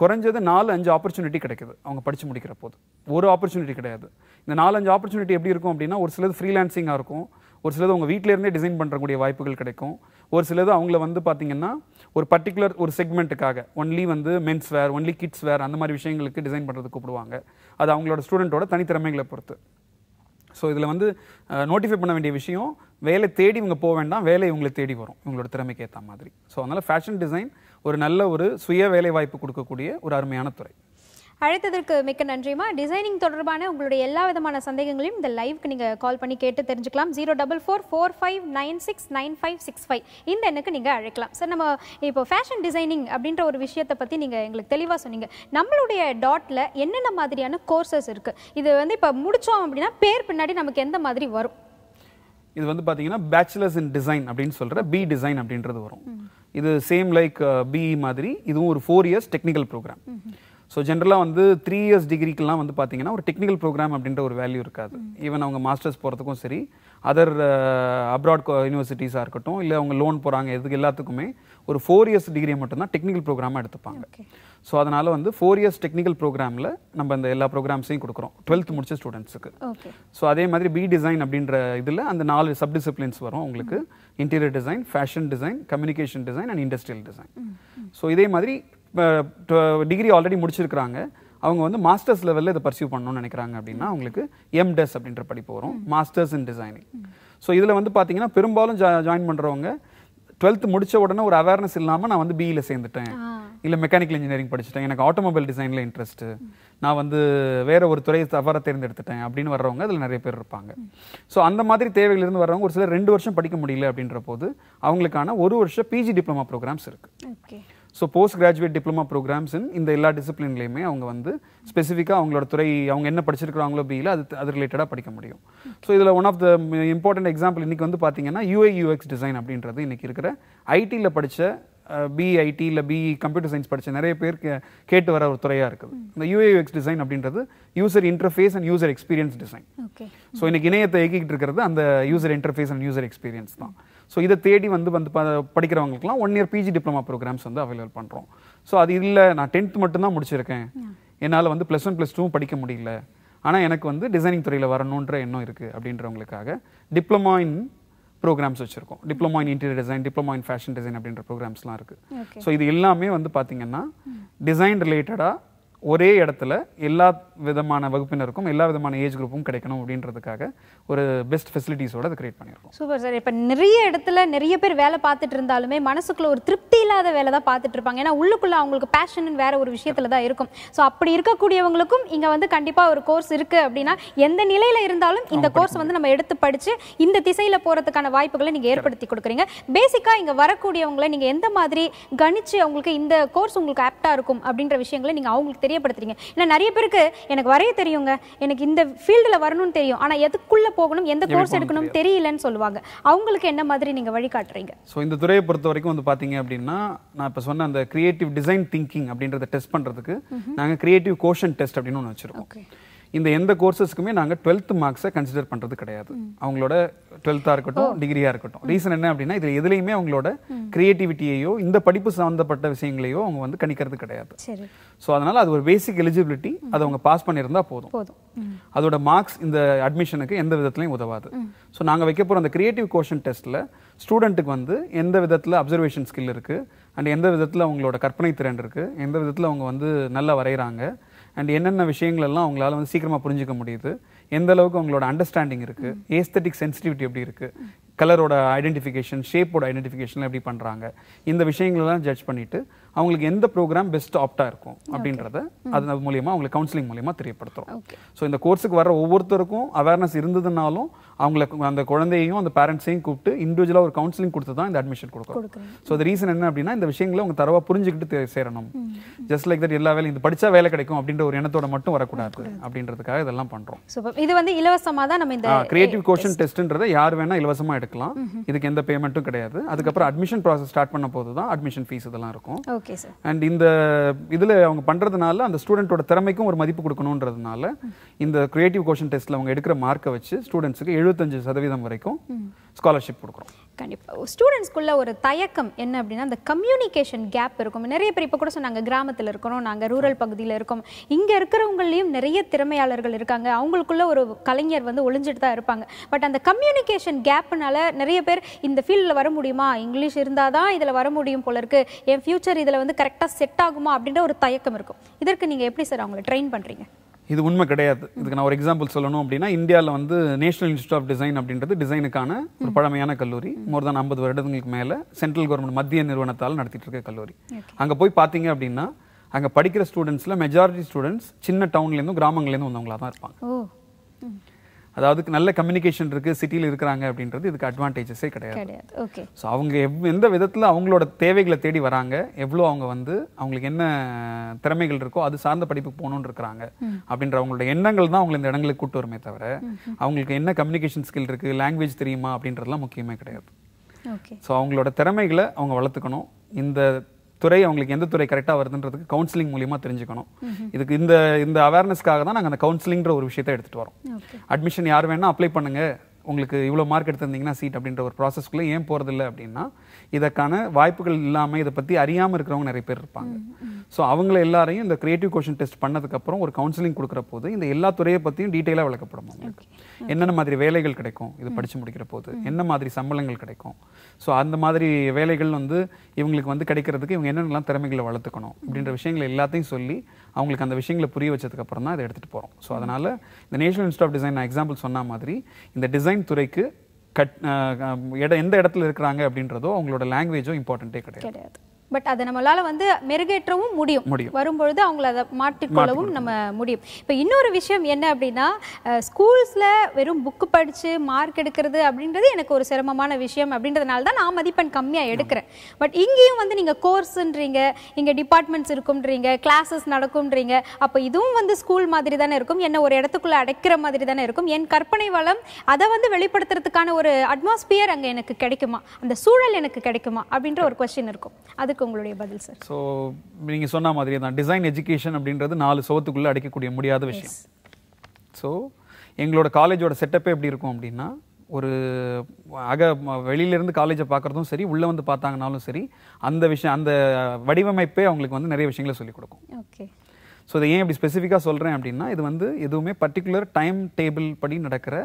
குறைஞ்சது நாலு அஞ்சு ஆப்பர்ச்சுனிட்டி கிடைக்குது அவங்க படித்து முடிக்கிற போது ஒரு ஆப்பர்ச்சுனிட்டி கிடையாது இந்த நாலு அஞ்சு ஆப்பர்ச்சுனிட்டி எப்படி இருக்கும் அப்படின்னா ஒரு சிலது ஃப்ரீலான்சிங்காக இருக்கும் ஒரு சிலது அவங்க வீட்டிலேருந்தே டிசைன் பண்ணுறக்கூடிய வாய்ப்புகள் கிடைக்கும் ஒரு சிலது அவங்கள வந்து பார்த்திங்கன்னா ஒரு பர்டிகுலர் ஒரு செக்மெண்ட்டுக்காக ஒன்லி வந்து men's wear only kids wear அந்த மாதிரி விஷயங்களுக்கு டிசைன் பண்ணுறதுக்கு கூப்பிடுவாங்க அது அவங்களோட ஸ்டூடெண்ட்டோட தனித்திறமைகளை பொறுத்து ஸோ இதில் வந்து நோட்டிஃபை பண்ண வேண்டிய விஷயம் வேலை தேடி இவங்க போக வேண்டாம் வேலை இவங்களை தேடி வரும் இவங்களோட திறமைக்கு ஏற்ற மாதிரி ஸோ அதனால் ஃபேஷன் டிசைன் ஒரு நல்ல ஒரு சுய வேலை வாய்ப்பு கொடுக்கக்கூடிய ஒரு அருமையான துறை அழைத்ததற்கு மிக்க நன்றிமா டிசைனிங் தொடர்பான உங்களுடைய எல்லா விதமான சந்தேகங்களையும் இந்த லைவ்க்கு நீங்கள் கால் பண்ணி கேட்டு தெரிஞ்சுக்கலாம் zero double four four five nine six nine five six five இந்த எண்ணுக்கு நீங்கள் அழைக்கலாம் சார் நம்ம இப்போ ஃபேஷன் டிசைனிங் அப்படின்ற ஒரு விஷயத்தை பற்றி நீங்கள் எங்களுக்கு தெளிவாக சொன்னீங்க நம்மளுடைய டாட்டில் என்னென்ன மாதிரியான கோர்சஸ் இருக்குது இது வந்து இப்போ முடித்தோம் அப்படின்னா பேர் பின்னாடி நமக்கு எந்த மாதிரி வரும் இது வந்து பார்த்தீங்கன்னா பேச்சுலர்ஸ் இன் டிசைன் அப்படின்னு சொல்கிற பி டிசைன் அப்படின்றது வரும் இது சேம் லைக் பி மாதிரி இதுவும் ஒரு four years technical program so ஜென்ரலாக வந்து த்ரீ இயர்ஸ் டிகிரிக்கெல்லாம் வந்து பார்த்தீங்கன்னா ஒரு டெக்னிக்கல் ப்ரோக்ராம் அப்படின்ற ஒரு வேல்யூ இருக்காது ஈவன் அவங்க மாஸ்டர்ஸ் போகிறதுக்கும் சரி அதர் அப்ராட் யூனிவர்சிட்டிஸாக இருக்கட்டும் இல்லை அவங்க லோன் போகிறாங்க எதுக்கு எல்லாத்துக்குமே ஒரு ஃபோர் இயர்ஸ் டிகிரியை மட்டும்தான் டெக்னிக்கல் ப்ரோக்ராமாக எடுத்துப்பாங்க ஸோ அதனால் வந்து ஃபோர் இயர்ஸ் டெக்னிக்கல் ப்ரோக்ராமில் நம்ம இந்த எல்லா ப்ரோக்ராம்ஸையும் கொடுக்குறோம் டுவெல்த் முடிச்ச ஸ்டூடெண்ட்ஸுக்கு ஸோ அதே மாதிரி பி டிசைன் அப்படின்ற இதில் அந்த நாலு சப் டிசிப்ளின்ஸ் வரும் உங்களுக்கு interior design fashion design communication design and industrial design so இதே மாதிரி டிகிரி ஆல்ரெடி முடிச்சிருக்கிறாங்க அவங்க வந்து மாஸ்டர்ஸ் லெவலில் இதை பர்சியூ பண்ணணும்னு நினைக்கிறாங்க அப்படின்னா அவங்களுக்கு எம்டெஸ் அப்படின்ற படிப்பு வரும் மாஸ்டர்ஸ் இன் டிசைனிங் ஸோ இதில் வந்து பார்த்தீங்கன்னா பெரும்பாலும் ஜா ஜாயின் பண்ணுறவங்க டுவெல்த் முடிச்ச உடனே ஒரு அவேர்னஸ் இல்லாமல் நான் வந்து பிஇயில் சேர்ந்துட்டேன் இல்லை மெக்கானிக்கல் இன்ஜினியரிங் படிச்சுட்டேன் எனக்கு ஆட்டோமொபைல் டிசைனில் இன்ட்ரெஸ்ட்டு நான் வந்து வேற ஒரு துறையை தவற தேர்ந்தெடுத்துட்டேன் அப்படின்னு வர்றவங்க அதில் நிறைய பேர் இருப்பாங்க ஸோ அந்த மாதிரி தேவையிலிருந்து வர்றவங்க ஒரு சில ரெண்டு வருஷம் படிக்க முடியல அப்படின்ற போது அவங்களுக்கான ஒரு வருஷம் பிஜி டிப்ளமா ப்ரோக்ராம்ஸ் இருக்குது so post graduate diploma programs இந்த எல்லா டிசிப்ளின்லையுமே அவங்க வந்து ஸ்பெசிஃபிக்காக அவங்களோட துறை அவங்க என்ன படிச்சிருக்கிறாங்களோ பியில் அது அது ரிலேட்டடாக படிக்க முடியும் ஸோ இதில் one of the important example இன்றைக்கி வந்து பார்த்தீங்கன்னா யூஐ யூஎக்ஸ் டிசைன் அப்படின்றது இன்றைக்கி இருக்கிற ஐடியில் படித்த பிஐடி இல்லை பிஇ கம்ப்யூட்டர் சயின்ஸ் படித்த நிறைய பேர் கேட்டு வர ஒரு துறையாக இருக்குது இந்த யூஎக்ஸ் டிசைன் அப்படின்றது user interface and user experience design so இன்னைக்கு இணையத்தை இயக்கிட்டு இருக்கிறது அந்த user interface and user experience தான் ஸோ இதை தேடி வந்து வந்து படிக்கிறவங்களுக்குலாம் one year PG diploma programmes வந்து அவைலபிள் பண்ணுறோம் ஸோ அது இல்லை நான் டென்த் மட்டும்தான் முடிச்சிருக்கேன் என்னால் வந்து ப்ளஸ் ஒன் ப்ளஸ் டூ படிக்க முடியல ஆனால் எனக்கு வந்து டிசைனிங் துறையில் வரணுன்ற எண்ணம் இருக்குது அப்படின்றவங்களுக்காக டிப்ளமா இன் ப்ரோக்ராம்ஸ் வச்சுருக்கோம் diploma in interior design diploma in fashion design அப்படின்ற ப்ரோக்ராம்ஸ்லாம் இருக்குது ஸோ இது எல்லாமே வந்து பார்த்திங்கன்னா டிசைன் ரிலேட்டடாக ஒரே இடத்துல எல்லா விதமான வகுப்பினருக்கும் எல்லா விதமான ஏஜ் குரூப்பும் கிடைக்கணும் அப்படின்றதுக்காக ஒரு பெஸ்ட் ஃபெசிலிட்டிஸோட அதை கிரியேட் பண்ணியிருக்கோம் சூப்பர் சார் இப்போ நிறைய இடத்துல நிறைய பேர் வேலை பார்த்துட்டு இருந்தாலுமே மனசுக்குள்ள ஒரு திருப்தி இல்லாத வேலை தான் பார்த்துட்டு இருப்பாங்க ஏன்னா உள்ளுக்குள்ள அவங்களுக்கு பேஷன் வேற ஒரு விஷயத்துல தான் இருக்கும் ஸோ அப்படி இருக்கக்கூடியவங்களுக்கும் இங்கே வந்து கண்டிப்பாக ஒரு கோர்ஸ் இருக்கு அப்படின்னா எந்த நிலையில இருந்தாலும் இந்த கோர்ஸ் வந்து நம்ம எடுத்து படிச்சு இந்த திசையில போறதுக்கான வாய்ப்புகளை நீங்க ஏற்படுத்தி கொடுக்குறீங்க பேசிக்காக இங்கே வரக்கூடியவங்களை நீங்க எந்த மாதிரி கணிச்சு அவங்களுக்கு இந்த கோர்ஸ் உங்களுக்கு ஆப்டா இருக்கும் அப்படின்ற விஷயங்களை நீங்க அவங்களுக்கு தெரியும் தெரியப்படுத்துறீங்க ஏன்னா நிறைய பேருக்கு எனக்கு வரைய தெரியுங்க எனக்கு இந்த ஃபீல்டில் வரணும்னு தெரியும் ஆனால் எதுக்குள்ளே போகணும் எந்த கோர்ஸ் எடுக்கணும் தெரியலன்னு சொல்லுவாங்க அவங்களுக்கு என்ன மாதிரி நீங்கள் வழிகாட்டுறீங்க ஸோ இந்த துறையை பொறுத்த வரைக்கும் வந்து பார்த்தீங்க அப்படின்னா நான் இப்போ சொன்ன அந்த கிரியேட்டிவ் டிசைன் திங்கிங் அப்படின்றத டெஸ்ட் பண்ணுறதுக்கு நாங்கள் கிரியேட்டிவ் கோஷன் டெஸ்ட் அப்படின்னு ஒன்று வச்சிருக்கோம் இந்த எந்த கோர்சஸ்க்குமே நாங்கள் டுவெல்த் மார்க்ஸை கன்சிடர் பண்ணுறது கிடையாது அவங்களோட டுவெல்த்தாக இருக்கட்டும் டிகிரியாக இருக்கட்டும் ரீசன் என்ன அப்படின்னா இதில் எதுலேயுமே அவங்களோட கிரியேட்டிவிட்டியையோ இந்த படிப்பு சம்மந்தப்பட்ட விஷயங்களையோ அவங்க வந்து கணிக்கிறது கிடையாது ஸோ அதனால் அது ஒரு பேசிக் எலிஜிபிலிட்டி அதை அவங்க பாஸ் பண்ணியிருந்தால் போதும் அதோட மார்க்ஸ் இந்த அட்மிஷனுக்கு எந்த விதத்துலையும் உதவாது ஸோ நாங்கள் வைக்க போகிற அந்த கிரியேட்டிவ் கோஷன் டெஸ்ட்டில் ஸ்டூடெண்ட்டுக்கு வந்து எந்த விதத்தில் அப்சர்வேஷன் ஸ்கில் இருக்குது அண்ட் எந்த விதத்தில் அவங்களோட கற்பனை திறன் இருக்குது எந்த விதத்தில் அவங்க வந்து நல்லா வரைகிறாங்க அண்ட் என்னென்ன விஷயங்கள் எல்லாம் அவங்களால வந்து சீக்கிரமாக புரிஞ்சிக்க முடியுது எந்த அளவுக்கு அவங்களோட அண்டர்ஸ்டாண்டிங் இருக்குது ஏஸ்தட்டிக் சென்சிட்டிவிட்டி எப்படி இருக்குது கலரோட ஐடென்டிஃபிகேஷன் ஷேப்போட ஐடென்டிஃபிகேஷன் எப்படி பண்ணுறாங்க இந்த விஷயங்கள்லாம் ஜட்ஜ் பண்ணிட்டு அவங்களுக்கு எந்த ப்ரோக்ராம் பெஸ்ட் ஆப்டாக இருக்கும் அப்படின்றத அது மூலியமாக அவங்களுக்கு கவுன்சிலிங் மூலியமாக தெரியப்படுத்துறோம் ஸோ இந்த கோர்ஸுக்கு வர ஒவ்வொருத்தருக்கும் அவேர்னஸ் இருந்ததுனாலும் அவங்களுக்கு அந்த குழந்தையையும் அந்த பேரண்ட்ஸையும் கூப்பிட்டு இண்டிவிஜுவலாக ஒரு கவுன்சிலிங் கொடுத்து தான் இந்த அட்மிஷன் கொடுக்கும் ஸோ அது ரீசன் என்ன அப்படின்னா இந்த விஷயங்களை அவங்க தரவாக புரிஞ்சுக்கிட்டு சேரணும் ஜஸ்ட் லைக் தட் எல்லா வேலையும் இது படித்தா வேலை கிடைக்கும் அப்படின்ற ஒரு எண்ணத்தோட மட்டும் வரக்கூடாது அப்படின்றதுக்காக இதெல்லாம் பண்ணுறோம் இது வந்து இலவசமாக தான் நம்ம இந்த கிரியேட்டிவ் கோஷன் டெஸ்ட்ன்றதை யார் வேணால் இலவசமாக எடுக்கலாம் எடுத்துக்கலாம் இதுக்கு எந்த பேமெண்ட்டும் கிடையாது அதுக்கப்புறம் அட்மிஷன் ப்ராசஸ் ஸ்டார்ட் பண்ண போது தான் அட்மிஷன் ஃபீஸ் இதெல்லாம் இருக்கும் ஓகே சார் அண்ட் இந்த இதில் அவங்க பண்ணுறதுனால அந்த ஸ்டூடெண்ட்டோட திறமைக்கும் ஒரு மதிப்பு கொடுக்கணுன்றதுனால இந்த கிரியேட்டிவ் கோஷன் டெஸ்ட்டில் அவங்க எடுக்கிற மார்க்கை வச்சு ஸ்டூடெண்ட்ஸுக்கு எழுபத்தஞ்சு சதவீதம் வரைக்கும் ஸ்காலர்ஷிப் கொடுக்குறோம் கண்டிப்பாக ஸ்டூடெண்ட்ஸ்குள்ள ஒரு தயக்கம் என்ன அப்படின்னா அந்த கம்யூனிகேஷன் கேப் இருக்கும் நிறைய பேர் இப்போ கூட சொன்னாங்க கிராமத்தில் இருக்கிறோம் நாங்கள் ரூரல் பகுதியில் இருக்கோம் இங்கே இருக்கிறவங்களையும் நிறைய திறமையாளர்கள் இருக்காங்க அவங்களுக்குள்ள ஒரு கலைஞர் வந்து ஒளிஞ்சிட்டு தான் இருப்பாங்க பட் அந்த கம்யூனிகேஷன் கேப்னால நிறைய பேர் இந்த ஃபீல்டில் வர முடியுமா இங்கிலீஷ் இருந்தால் தான் இதில் வர முடியும் போல இருக்கு என் ஃபியூச்சர் இதில் வந்து கரெக்டாக செட் ஆகுமா அப்படின்ற ஒரு தயக்கம் இருக்கும் இதற்கு நீங்கள் எப்படி சார் அவங்களை ட்ரெயின் பண்ணுறீங்க இது உண்மை கிடையாது இதுக்கு நான் ஒரு எக்ஸாம்பிள் சொல்லணும் அப்படின்னா இந்தியாவில் வந்து நேஷனல் இன்ஸ்டியூட் ஆஃப் டிசைன் அப்படின்றது டிசைனுக்கான ஒரு பழமையான கல்லூரி மோர் தான் ஐம்பது வருடங்களுக்கு மேலே சென்ட்ரல் கவர்மெண்ட் மத்திய நிறுவனத்தால் நடத்திட்டு இருக்க கல்லூரி அங்கே போய் பார்த்தீங்க அப்படின்னா அங்கே படிக்கிற ஸ்டூடெண்ட்ஸில் மெஜாரிட்டி ஸ்டூடெண்ட்ஸ் சின்ன டவுன்லேருந்தும் கிராமங்கள்லேருந்து வந்தவங்களாக தான் இருப்பாங்க அதாவது நல்ல கம்யூனிகேஷன் இருக்கு சிட்டியில் இருக்கிறாங்க அப்படின்றது இதுக்கு அட்வான்டேஜஸே கிடையாது ஸோ அவங்க எவ் எந்த விதத்தில் அவங்களோட தேவைகளை தேடி வராங்க எவ்வளோ அவங்க வந்து அவங்களுக்கு என்ன திறமைகள் இருக்கோ அது சார்ந்த படிப்புக்கு போகணுன்னு இருக்கிறாங்க அப்படின்ற அவங்களோட எண்ணங்கள் தான் அவங்களை இந்த இடங்களுக்கு கூட்டு வருமே தவிர அவங்களுக்கு என்ன கம்யூனிகேஷன் ஸ்கில் இருக்குது லாங்குவேஜ் தெரியுமா அப்படின்றதுலாம் முக்கியமே கிடையாது ஸோ அவங்களோட திறமைகளை அவங்க வளர்த்துக்கணும் இந்த துறை அவங்களுக்கு எந்த துறை கரெக்டாக வருதுன்றதுக்கு கவுன்சிலிங் மூலியமாக தெரிஞ்சுக்கணும் இதுக்கு இந்த இந்த அவேர்னஸ்க்காக தான் நாங்கள் அந்த கவுன்சிலிங்கிற ஒரு விஷயத்தை எடுத்துகிட்டு வரோம் அட்மிஷன் யார் வேணால் அப்ளை பண்ணுங்கள் உங்களுக்கு இவ்வளோ மார்க் எடுத்திருந்தீங்கன்னா சீட் அப்படின்ற ஒரு ப்ராசஸ்க்குள்ளே ஏன் போகிறதில்ல அப்படின்னா இதற்கான வாய்ப்புகள் இல்லாமல் இதை பற்றி அறியாமல் இருக்கிறவங்க நிறைய பேர் இருப்பாங்க ஸோ அவங்கள எல்லாரையும் இந்த கிரியேட்டிவ் கொஷின் டெஸ்ட் பண்ணதுக்கப்புறம் ஒரு கவுன்சிலிங் கொடுக்குற போது இந்த எல்லா துறையை பற்றியும் டீட்டெயிலாக விளக்கப்படும் அவங்களுக்கு என்னென்ன மாதிரி வேலைகள் கிடைக்கும் இது படித்து முடிக்கிற போது என்ன மாதிரி சம்பளங்கள் கிடைக்கும் ஸோ அந்த மாதிரி வேலைகள் வந்து இவங்களுக்கு வந்து கிடைக்கிறதுக்கு இவங்க என்னென்னலாம் திறமைகளை வளர்த்துக்கணும் அப்படின்ற விஷயங்களை எல்லாத்தையும் சொல்லி அவங்களுக்கு அந்த விஷயங்களை புரிய வச்சதுக்கப்புறம் தான் அதை எடுத்துகிட்டு போகிறோம் ஸோ அதனால் இந்த நேஷனல் இன்ஸ்டியூட் ஆஃப் டிசைன் நான் எக்ஸாம்பிள் சொன்ன மாதிரி இந்த டிசைன் துறைக்கு கட் எந்த இடத்துல இருக்கிறாங்க அப்படின்றதோ அவங்களோட லாங்குவேஜும் இம்பார்ட்டண்ட்டே கிடையாது பட் அதை நம்மளால வந்து மெருகேற்றவும் முடியும் வரும்பொழுது அவங்கள அதை மாற்றிக்கொள்ளவும் நம்ம முடியும் இப்போ இன்னொரு விஷயம் என்ன அப்படின்னா ஸ்கூல்ஸில் வெறும் புக்கு படித்து மார்க் எடுக்கிறது அப்படின்றது எனக்கு ஒரு சிரமமான விஷயம் அப்படின்றதுனால தான் நான் மதிப்பெண் கம்மியாக எடுக்கிறேன் பட் இங்கேயும் வந்து நீங்கள் கோர்ஸுன்றீங்க இங்கே டிபார்ட்மெண்ட்ஸ் இருக்கும்ன்றீங்க கிளாஸஸ் நடக்கும்ன்றீங்க அப்போ இதுவும் வந்து ஸ்கூல் மாதிரி தானே இருக்கும் என்ன ஒரு இடத்துக்குள்ளே அடைக்கிற மாதிரி தானே இருக்கும் என் கற்பனை வளம் அதை வந்து வெளிப்படுத்துறதுக்கான ஒரு அட்மாஸ்பியர் அங்கே எனக்கு கிடைக்குமா அந்த சூழல் எனக்கு கிடைக்குமா அப்படின்ற ஒரு கொஸ்டின் இருக்கும் அதுக்கு கேள்விக்கு உங்களுடைய பதில் சார் ஸோ நீங்கள் சொன்ன மாதிரி தான் டிசைன் எஜுகேஷன் அப்படின்றது நாலு சுவத்துக்குள்ளே அடைக்கக்கூடிய முடியாத விஷயம் ஸோ எங்களோட காலேஜோட செட்டப்பே எப்படி இருக்கும் அப்படின்னா ஒரு அக வெளியிலேருந்து காலேஜை பார்க்குறதும் சரி உள்ளே வந்து பார்த்தாங்கனாலும் சரி அந்த விஷயம் அந்த வடிவமைப்பே அவங்களுக்கு வந்து நிறைய விஷயங்களை சொல்லிக் கொடுக்கும் ஓகே ஸோ இதை ஏன் இப்படி ஸ்பெசிஃபிக்காக சொல்கிறேன் அப்படின்னா இது வந்து எதுவுமே பர்டிகுலர் டைம் டேபிள் படி நடக்கிற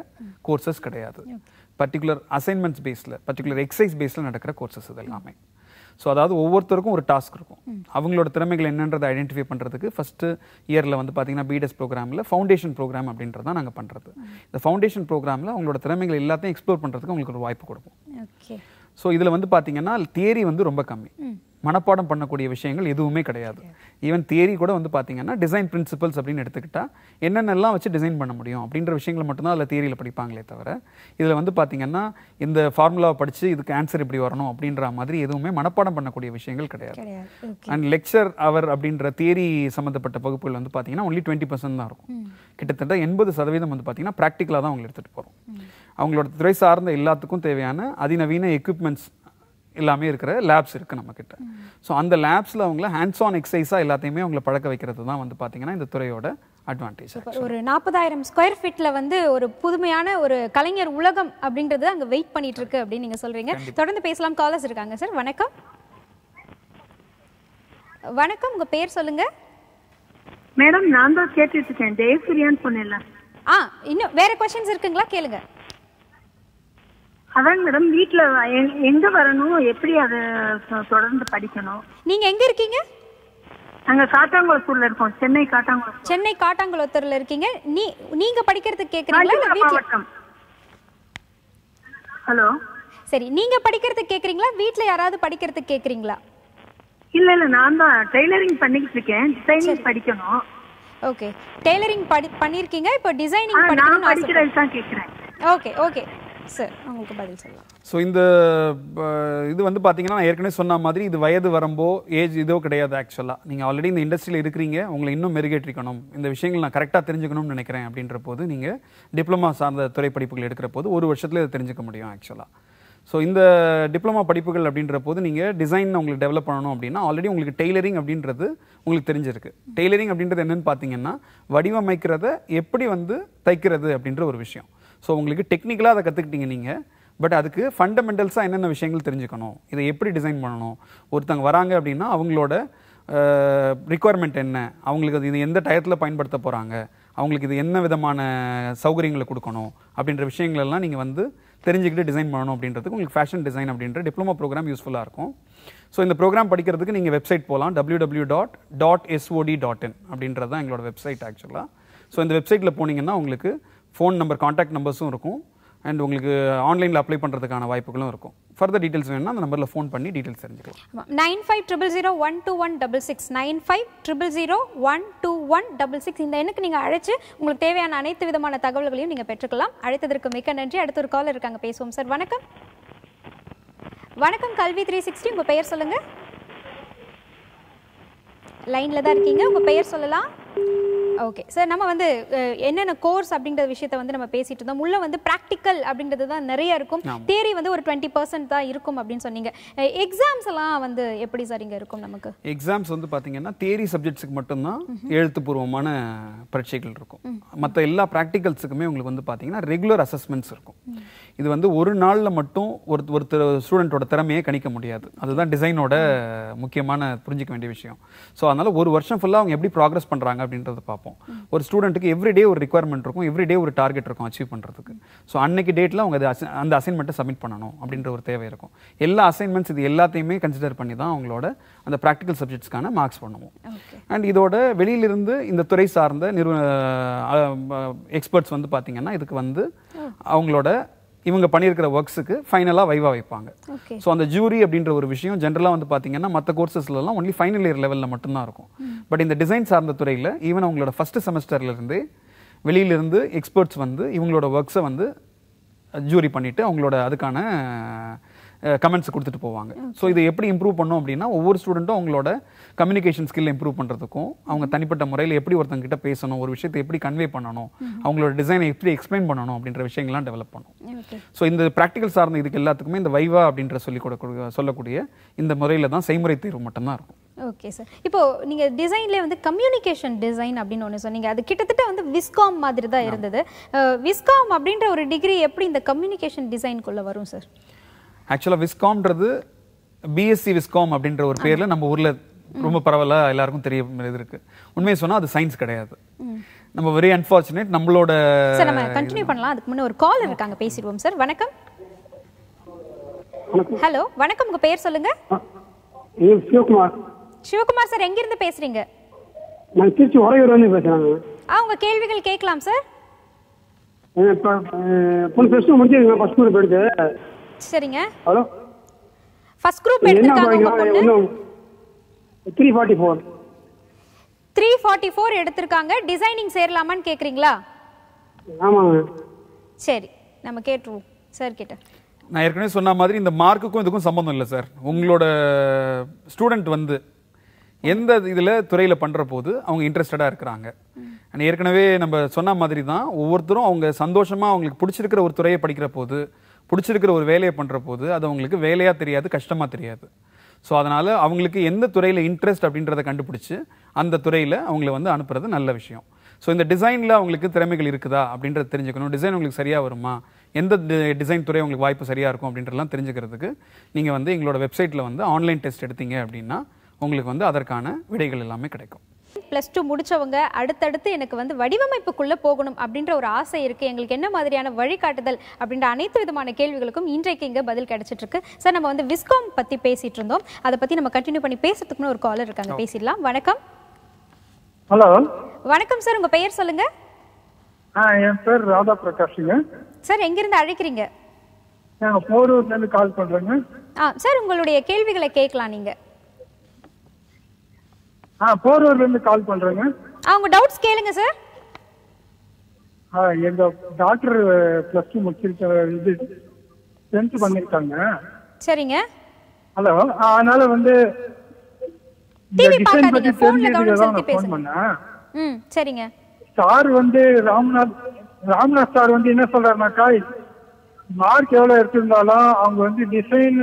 கோர்சஸ் கிடையாது பர்டிகுலர் அசைன்மெண்ட்ஸ் பேஸில் பர்டிகுலர் எக்ஸசைஸ் பேஸில் நடக்கிற கோர்சஸ் இது எல்லாமே ஸோ அதாவது ஒவ்வொருத்தருக்கும் ஒரு டாஸ்க் இருக்கும் அவங்களோட திறமைகள் என்னன்றதை ஐடென்டிஃபை பண்ணுறதுக்கு ஃபஸ்ட்டு இயரில் வந்து பார்த்தீங்கன்னா பிடிஎஸ் ப்ரோக்ராமில் ஃபவுண்டேஷன் ப்ரோக்ராம் அப்படின்றது தான் நாங்கள் பண்ணுறது இந்த ஃபவுண்டேஷன் ப்ரோக்ராமில் அவங்களோட திறமைகள் எல்லாத்தையும் எக்ஸ்ப்ளோர் பண்ணுறதுக்கு அவங்களுக்கு ஒரு வாய்ப்பு கொடுக்கும் ஸோ இதில் வந்து பார்த்தீங்கன்னா தியரி வந்து ரொம்ப கம்மி மனப்பாடம் பண்ணக்கூடிய விஷயங்கள் எதுவுமே கிடையாது ஈவன் தியரி கூட வந்து பார்த்தீங்கன்னா டிசைன் பிரின்சிபல்ஸ் அப்படின்னு எடுத்துக்கிட்டால் என்னென்னலாம் வச்சு டிசைன் பண்ண முடியும் அப்படின்ற விஷயங்களை மட்டும்தான் அதில் தியரியில் படிப்பாங்களே தவிர இதில் வந்து பார்த்தீங்கன்னா இந்த ஃபார்முலாவை படித்து இதுக்கு ஆன்சர் இப்படி வரணும் அப்படின்ற மாதிரி எதுவுமே மனப்பாடம் பண்ணக்கூடிய விஷயங்கள் கிடையாது அண்ட் லெக்சர் அவர் அப்படின்ற தியரி சம்மந்தப்பட்ட பகுப்புகள் வந்து பார்த்தீங்கன்னா ஒன்லி டுவெண்ட்டி பர்சன்ட் தான் இருக்கும் கிட்டத்தட்ட எண்பது சதவீதம் வந்து பார்த்தீங்கன்னா ப்ராக்டிக்கலாக தான் அவங்க எடுத்துகிட்டு போகிறோம் அவங்களோட துறை சார்ந்த எல்லாத்துக்கும் தேவையான அதிநவீன எக்யூப்மெண்ட்ஸ் எல்லாமே இருக்கிற லேப்ஸ் இருக்குது நம்மக்கிட்ட ஸோ அந்த லேப்ஸில் அவங்கள ஹேண்ட்ஸ் ஆன் எக்ஸசைஸாக எல்லாத்தையுமே அவங்கள பழக்க வைக்கிறது தான் வந்து பார்த்தீங்கன்னா இந்த துறையோட அட்வான்டேஜ் ஒரு நாற்பதாயிரம் ஸ்கொயர் ஃபீட்டில் வந்து ஒரு புதுமையான ஒரு கலைஞர் உலகம் அப்படின்றது அங்கே வெயிட் பண்ணிட்டு இருக்கு அப்படின்னு நீங்கள் சொல்கிறீங்க தொடர்ந்து பேசலாம் காலர்ஸ் இருக்காங்க சார் வணக்கம் வணக்கம் உங்கள் பேர் சொல்லுங்க மேடம் நான் தான் கேட்டுட்டு இருக்கேன் ஜெயசூரியான்னு சொன்னேன் ஆ இன்னும் வேற கொஸ்டின்ஸ் இருக்குங்களா கேளுங்க அதான் மேடம் வீட்ல எங்க வரணும் எப்படி அது தொடர்ந்து படிக்கணும் நீங்க எங்க இருக்கீங்க அங்க காட்டாங்குளத்தூர்ல இருக்கோம் சென்னை காட்டாங்குளம் சென்னை காட்டாங்குளத்தூர்ல இருக்கீங்க நீ நீங்க படிக்கிறதுக்கு கேக்குறீங்களா இல்ல வீட்ல ஹலோ சரி நீங்க படிக்கிறதுக்கு கேக்குறீங்களா வீட்ல யாராவது படிக்கிறதுக்கு கேக்குறீங்களா இல்ல இல்ல நான் தான் டெய்லரிங் பண்ணிக்கிட்டு இருக்கேன் டிசைனிங் படிக்கணும் ஓகே டெய்லரிங் படி பண்ணிருக்கீங்க இப்போ டிசைனிங் படிக்கணும்னு ஆசை தான் கேக்குறேன் ஓகே ஓகே சார் அவங்களுக்கு பதில் சொல்லலாம் ஸோ இந்த இது வந்து பார்த்தீங்கன்னா நான் ஏற்கனவே சொன்ன மாதிரி இது வயது வரம்போ ஏஜ் இதோ கிடையாது ஆக்சுவலாக நீங்கள் ஆல்ரெடி இந்த இண்டஸ்ட்ரியில் இருக்கிறீங்க உங்களை இன்னும் மெருகேற்றிக்கணும் இந்த விஷயங்கள் நான் கரெக்டாக தெரிஞ்சுக்கணும்னு நினைக்கிறேன் அப்படின்ற போது நீங்கள் டிப்ளமா சார்ந்த துறை படிப்புகள் எடுக்கிற போது ஒரு வருஷத்தில் இதை தெரிஞ்சுக்க முடியும் ஆக்சுவலாக ஸோ இந்த டிப்ளமா படிப்புகள் அப்படின்ற போது நீங்கள் டிசைன் உங்களுக்கு டெவலப் பண்ணணும் அப்படின்னா ஆல்ரெடி உங்களுக்கு டெய்லரிங் அப்படின்றது உங்களுக்கு தெரிஞ்சிருக்கு டெய்லரிங் அப்படின்றது என்னென்னு பார்த்தீங்கன்னா வடிவமைக்கிறத எப்படி வந்து தைக்கிறது அப்படின்ற ஒரு விஷயம் ஸோ உங்களுக்கு டெக்னிக்கலாக அதை கற்றுக்கிட்டீங்க நீங்கள் பட் அதுக்கு ஃபண்டமெண்டல்ஸாக என்னென்ன விஷயங்கள் தெரிஞ்சுக்கணும் இதை எப்படி டிசைன் பண்ணணும் ஒருத்தங்க வராங்க அப்படின்னா அவங்களோட ரிக்குவயர்மெண்ட் என்ன அவங்களுக்கு அது இது எந்த டயத்தில் பயன்படுத்த போகிறாங்க அவங்களுக்கு இது என்ன விதமான சௌகரியங்களை கொடுக்கணும் அப்படின்ற விஷயங்களெல்லாம் நீங்கள் வந்து தெரிஞ்சுக்கிட்டு டிசைன் பண்ணணும் அப்படின்றதுக்கு உங்களுக்கு ஃபேஷன் டிசைன் அப்படின்ற டிப்ளமோ ப்ரோக்ராம் யூஸ்ஃபுல்லாக இருக்கும் ஸோ இந்த ப்ரோக்ராம் படிக்கிறதுக்கு நீங்கள் வெப்சைட் போகலாம் W W dot dot SOD dot in அப்படின்றது தான் எங்களோட வெப்சைட் ஆக்சுவலாக ஸோ இந்த வெப்சைட்டில் போனீங்கன்னா உங்களுக்கு ஃபோன் நம்பர் காண்டாக்ட் நம்பர்ஸும் இருக்கும் அண்ட் உங்களுக்கு ஆன்லைனில் அப்ளை பண்ணுறதுக்கான வாய்ப்புகளும் இருக்கும் ஃபர்தர் டீட்டெயில்ஸ் வேணும்னா அந்த நம்பரில் ஃபோன் பண்ணி டீட்டெயில்ஸ் தெரிஞ்சுக்கலாம் nine five triple zero one two one double six nine five triple zero one two one double six இந்த எண்ணுக்கு நீங்கள் அழைச்சி உங்களுக்கு தேவையான அனைத்து விதமான தகவல்களையும் நீங்கள் பெற்றுக்கலாம் அழைத்ததற்கு மிக்க நன்றி அடுத்த ஒரு கால் இருக்காங்க பேசுவோம் சார் வணக்கம் வணக்கம் கல்வி த்ரீ சிக்ஸ்டி உங்கள் பெயர் சொல்லுங்கள் லைனில் தான் இருக்கீங்க உங்கள் பெயர் சொல்லலாம் ஓகே சார் நம்ம வந்து என்னென்ன கோர்ஸ் அப்படிங்கிற விஷயத்த வந்து நம்ம பேசிட்டு இருந்தோம் உள்ள வந்து ப்ராக்டிக்கல் அப்படிங்கிறது தான் நிறைய இருக்கும் தேரி வந்து ஒரு டுவெண்ட்டி பர்சன்ட் தான் இருக்கும் அப்படின்னு சொன்னீங்க எக்ஸாம்ஸ் எல்லாம் வந்து எப்படி சார் இங்கே இருக்கும் நமக்கு எக்ஸாம்ஸ் வந்து பார்த்தீங்கன்னா தேரி சப்ஜெக்ட்ஸுக்கு மட்டும்தான் எழுத்துப்பூர்வமான பரீட்சைகள் இருக்கும் மற்ற எல்லா ப்ராக்டிக்கல்ஸுக்குமே உங்களுக்கு வந்து பார்த்தீங்கன்னா ரெகுலர் அசஸ்மெண்ட்ஸ் இருக்கும் இது வந்து ஒரு நாளில் மட்டும் ஒரு ஒருத்தர் ஸ்டூடெண்ட்டோட திறமையை கணிக்க முடியாது அதுதான் டிசைனோட முக்கியமான புரிஞ்சிக்க வேண்டிய விஷயம் ஸோ அதனால் ஒரு வருஷம் ஃபுல்லாக அவங்க எப்படி ப்ராக்ரஸ் பண்ணுறாங்க அப்படின்றத பார்ப்போம் ஒரு ஸ்டூடெண்ட்டுக்கு எவ்ரி டே ஒரு ரெக்குவயர்மெண்ட் இருக்கும் எவ்ரி டே ஒரு டார்கெட் இருக்கும் அச்சீவ் பண்ணுறதுக்கு ஸோ அன்னைக்கு டேட்டில் அவங்க அந்த அசைன்மெண்ட்டை சப்மிட் பண்ணணும் அப்படின்ற ஒரு தேவை இருக்கும் எல்லா அசைன்மெண்ட்ஸ் இது எல்லாத்தையுமே கன்சிடர் பண்ணி தான் அவங்களோட அந்த ப்ராக்டிக்கல் சப்ஜெக்ட்ஸ்க்கான மார்க்ஸ் பண்ணுவோம் அண்ட் இதோட வெளியிலிருந்து இந்த துறை சார்ந்த நிறுவன எக்ஸ்பர்ட்ஸ் வந்து பார்த்தீங்கன்னா இதுக்கு வந்து oh. அவங்களோட இவங்க பண்ணியிருக்கிற ஒர்க்ஸுக்கு ஃபைனலாக வைவா வைப்பாங்க ஸோ அந்த ஜூரி அப்படின்ற ஒரு விஷயம் ஜென்ரலாக வந்து பார்த்தீங்கன்னா மற்ற கோர்சஸ்லாம் ஒன்லி ஃபைனல் இயர் லெவலில் மட்டும்தான் இருக்கும் பட் இந்த டிசைன் சார்ந்த துறையில் ஈவன் அவங்களோட ஃபஸ்ட்டு செமஸ்டர்லேருந்து வெளியிலிருந்து எக்ஸ்பர்ட்ஸ் வந்து இவங்களோட ஒர்க்ஸை வந்து ஜூரி பண்ணிவிட்டு அவங்களோட அதுக்கான கமெண்ட்ஸ் கொடுத்துட்டு போவாங்க ஸோ இதை எப்படி இம்ப்ரூவ் பண்ணோம் அப்படின்னா ஒவ்வொரு ஸ்டூடெண்ட்டும் அவங்களோட கம்யூனிகேஷன் ஸ்கில் இம்ப்ரூவ் பண்ணுறதுக்கும் அவங்க தனிப்பட்ட முறையில் எப்படி ஒருத்தங்க கிட்ட பேசணும் ஒரு விஷயத்தை எப்படி கன்வே பண்ணணும் அவங்களோட டிசைனை எப்படி எக்ஸ்பிளைன் பண்ணணும் அப்படின்ற விஷயங்கள்லாம் டெவலப் பண்ணணும் ஸோ இந்த ப்ராக்டிக்கல் சார்ந்த இதுக்கு எல்லாத்துக்குமே இந்த வைவா அப்படின்ற சொல்லி கொடுக்க சொல்லக்கூடிய இந்த முறையில் தான் செய்முறை தேர்வு மட்டும்தான் இருக்கும் ஓகே சார் இப்போ நீங்க டிசைன்ல வந்து கம்யூனிகேஷன் டிசைன் அப்படின்னு ஒன்று சொன்னீங்க அது கிட்டத்தட்ட வந்து விஸ்காம் மாதிரி தான் இருந்தது விஸ்காம் அப்படின்ற ஒரு டிகிரி எப்படி இந்த கம்யூனிகேஷன் டிசைனுக்குள்ள வரும் சார் ஆக்சுவலாக விஸ்காம்ன்றது பிஎஸ்சி விஸ்காம் அப்படின்ற ஒரு பேரில் நம்ம ஊரில் ரொம்ப பரவாயில்ல எல்லாருக்கும் தெரிய இது இருக்கு உண்மையை சொன்னா அது சயின்ஸ் கிடையாது நம்ம வெரி அன்ஃபார்ச்சுனேட் நம்மளோட சார் நம்ம கண்டினியூ பண்ணலாம் அதுக்கு முன்னே ஒரு கால் இருக்காங்க பேசிடுவோம் சார் வணக்கம் ஹலோ வணக்கம் உங்க பேர் சொல்லுங்க சிவகுமார் சிவகுமார் சார் எங்க இருந்து பேசுறீங்க நான் திருச்சி உறையூர் வந்து ஆ உங்க கேள்விகள் கேட்கலாம் சார் இப்போ ஃபர்ஸ்ட் முடிஞ்சு ஃபர்ஸ்ட் குரூப் எடுத்து சரிங்க ஹலோ ஃபர்ஸ்ட் குரூப் எடுத்திருக்காங்க 344 344 எடுத்திருக்காங்க டிசைனிங் சேரலாமான்னு கேக்குறீங்களா ஆமாங்க சரி நம்ம கேட்டுருவோம் சார் கிட்ட நான் ஏற்கனவே சொன்ன மாதிரி இந்த மார்க்குக்கும் இதுக்கும் சம்பந்தம் இல்லை சார் உங்களோட ஸ்டூடெண்ட் வந்து எந்த இதில் துறையில் பண்ணுற போது அவங்க இன்ட்ரெஸ்டடாக இருக்கிறாங்க ஏற்கனவே நம்ம சொன்ன மாதிரி தான் ஒவ்வொருத்தரும் அவங்க சந்தோஷமாக அவங்களுக்கு பிடிச்சிருக்கிற ஒரு துறையை படிக்கிற போது பிடிச்சிருக்கிற ஒரு வேலையை பண்ணுற போது அது அவங்களுக்கு வேலையாக தெரியாது கஷ்டமாக தெரியாது ஸோ அதனால் அவங்களுக்கு எந்த துறையில் இன்ட்ரெஸ்ட் அப்படின்றத கண்டுபிடிச்சி அந்த துறையில் அவங்கள வந்து அனுப்புறது நல்ல விஷயம் ஸோ இந்த டிசைனில் அவங்களுக்கு திறமைகள் இருக்குதா அப்படின்றத தெரிஞ்சுக்கணும் டிசைன் உங்களுக்கு சரியாக வருமா எந்த டிசைன் துறை உங்களுக்கு வாய்ப்பு சரியாக இருக்கும் அப்படின்றலாம் தெரிஞ்சுக்கிறதுக்கு நீங்கள் வந்து எங்களோட வெப்சைட்டில் வந்து ஆன்லைன் டெஸ்ட் எடுத்தீங்க அப்படின்னா உங்களுக்கு வந்து அதற்கான விடைகள் எல்லாமே கிடைக்கும் ப்ளஸ் டூ முடிச்சவங்க அடுத்தடுத்து எனக்கு வந்து வடிவமைப்புக்குள்ளே போகணும் அப்படின்ற ஒரு ஆசை இருக்கு எங்களுக்கு என்ன மாதிரியான வழிகாட்டுதல் அப்படின்ற அனைத்து விதமான கேள்விகளுக்கும் இன்றைக்கு இங்கே பதில் கிடைச்சிட்டு இருக்கு சார் நம்ம வந்து விஸ்காம் பத்தி பேசிட்டு இருந்தோம் அதை பத்தி நம்ம கண்டினியூ பண்ணி பேசுறதுக்குன்னு ஒரு காலர் இருக்காங்க பேசிடலாம் வணக்கம் ஹலோ வணக்கம் சார் உங்க பெயர் சொல்லுங்க என் பேர் ராதா பிரகாஷ்ங்க சார் எங்க இருந்து அழைக்கிறீங்க நாங்க போரூர்ல இருந்து கால் பண்றேங்க சார் உங்களுடைய கேள்விகளை கேட்கலாம் நீங்க ஆ போரூர்ல இருந்து கால் பண்றேங்க அவங்க டவுட்ஸ் கேளுங்க சார் ஆ எங்க டாக்டர் ப்ளஸ் டூ முடிச்சிருக்க இது டென்த் பண்ணிருக்காங்க சரிங்க ஹலோ அதனால வந்து டிவி பார்க்காதீங்க போன்ல கவனம் ஃபோன் பண்ணேன் ம் சரிங்க சார் வந்து ராம்நாத் ராம்நாத் சார் வந்து என்ன சொல்றாருனாக்கா மார்க் எவ்வளவு எடுத்திருந்தாலும் அவங்க வந்து டிசைன்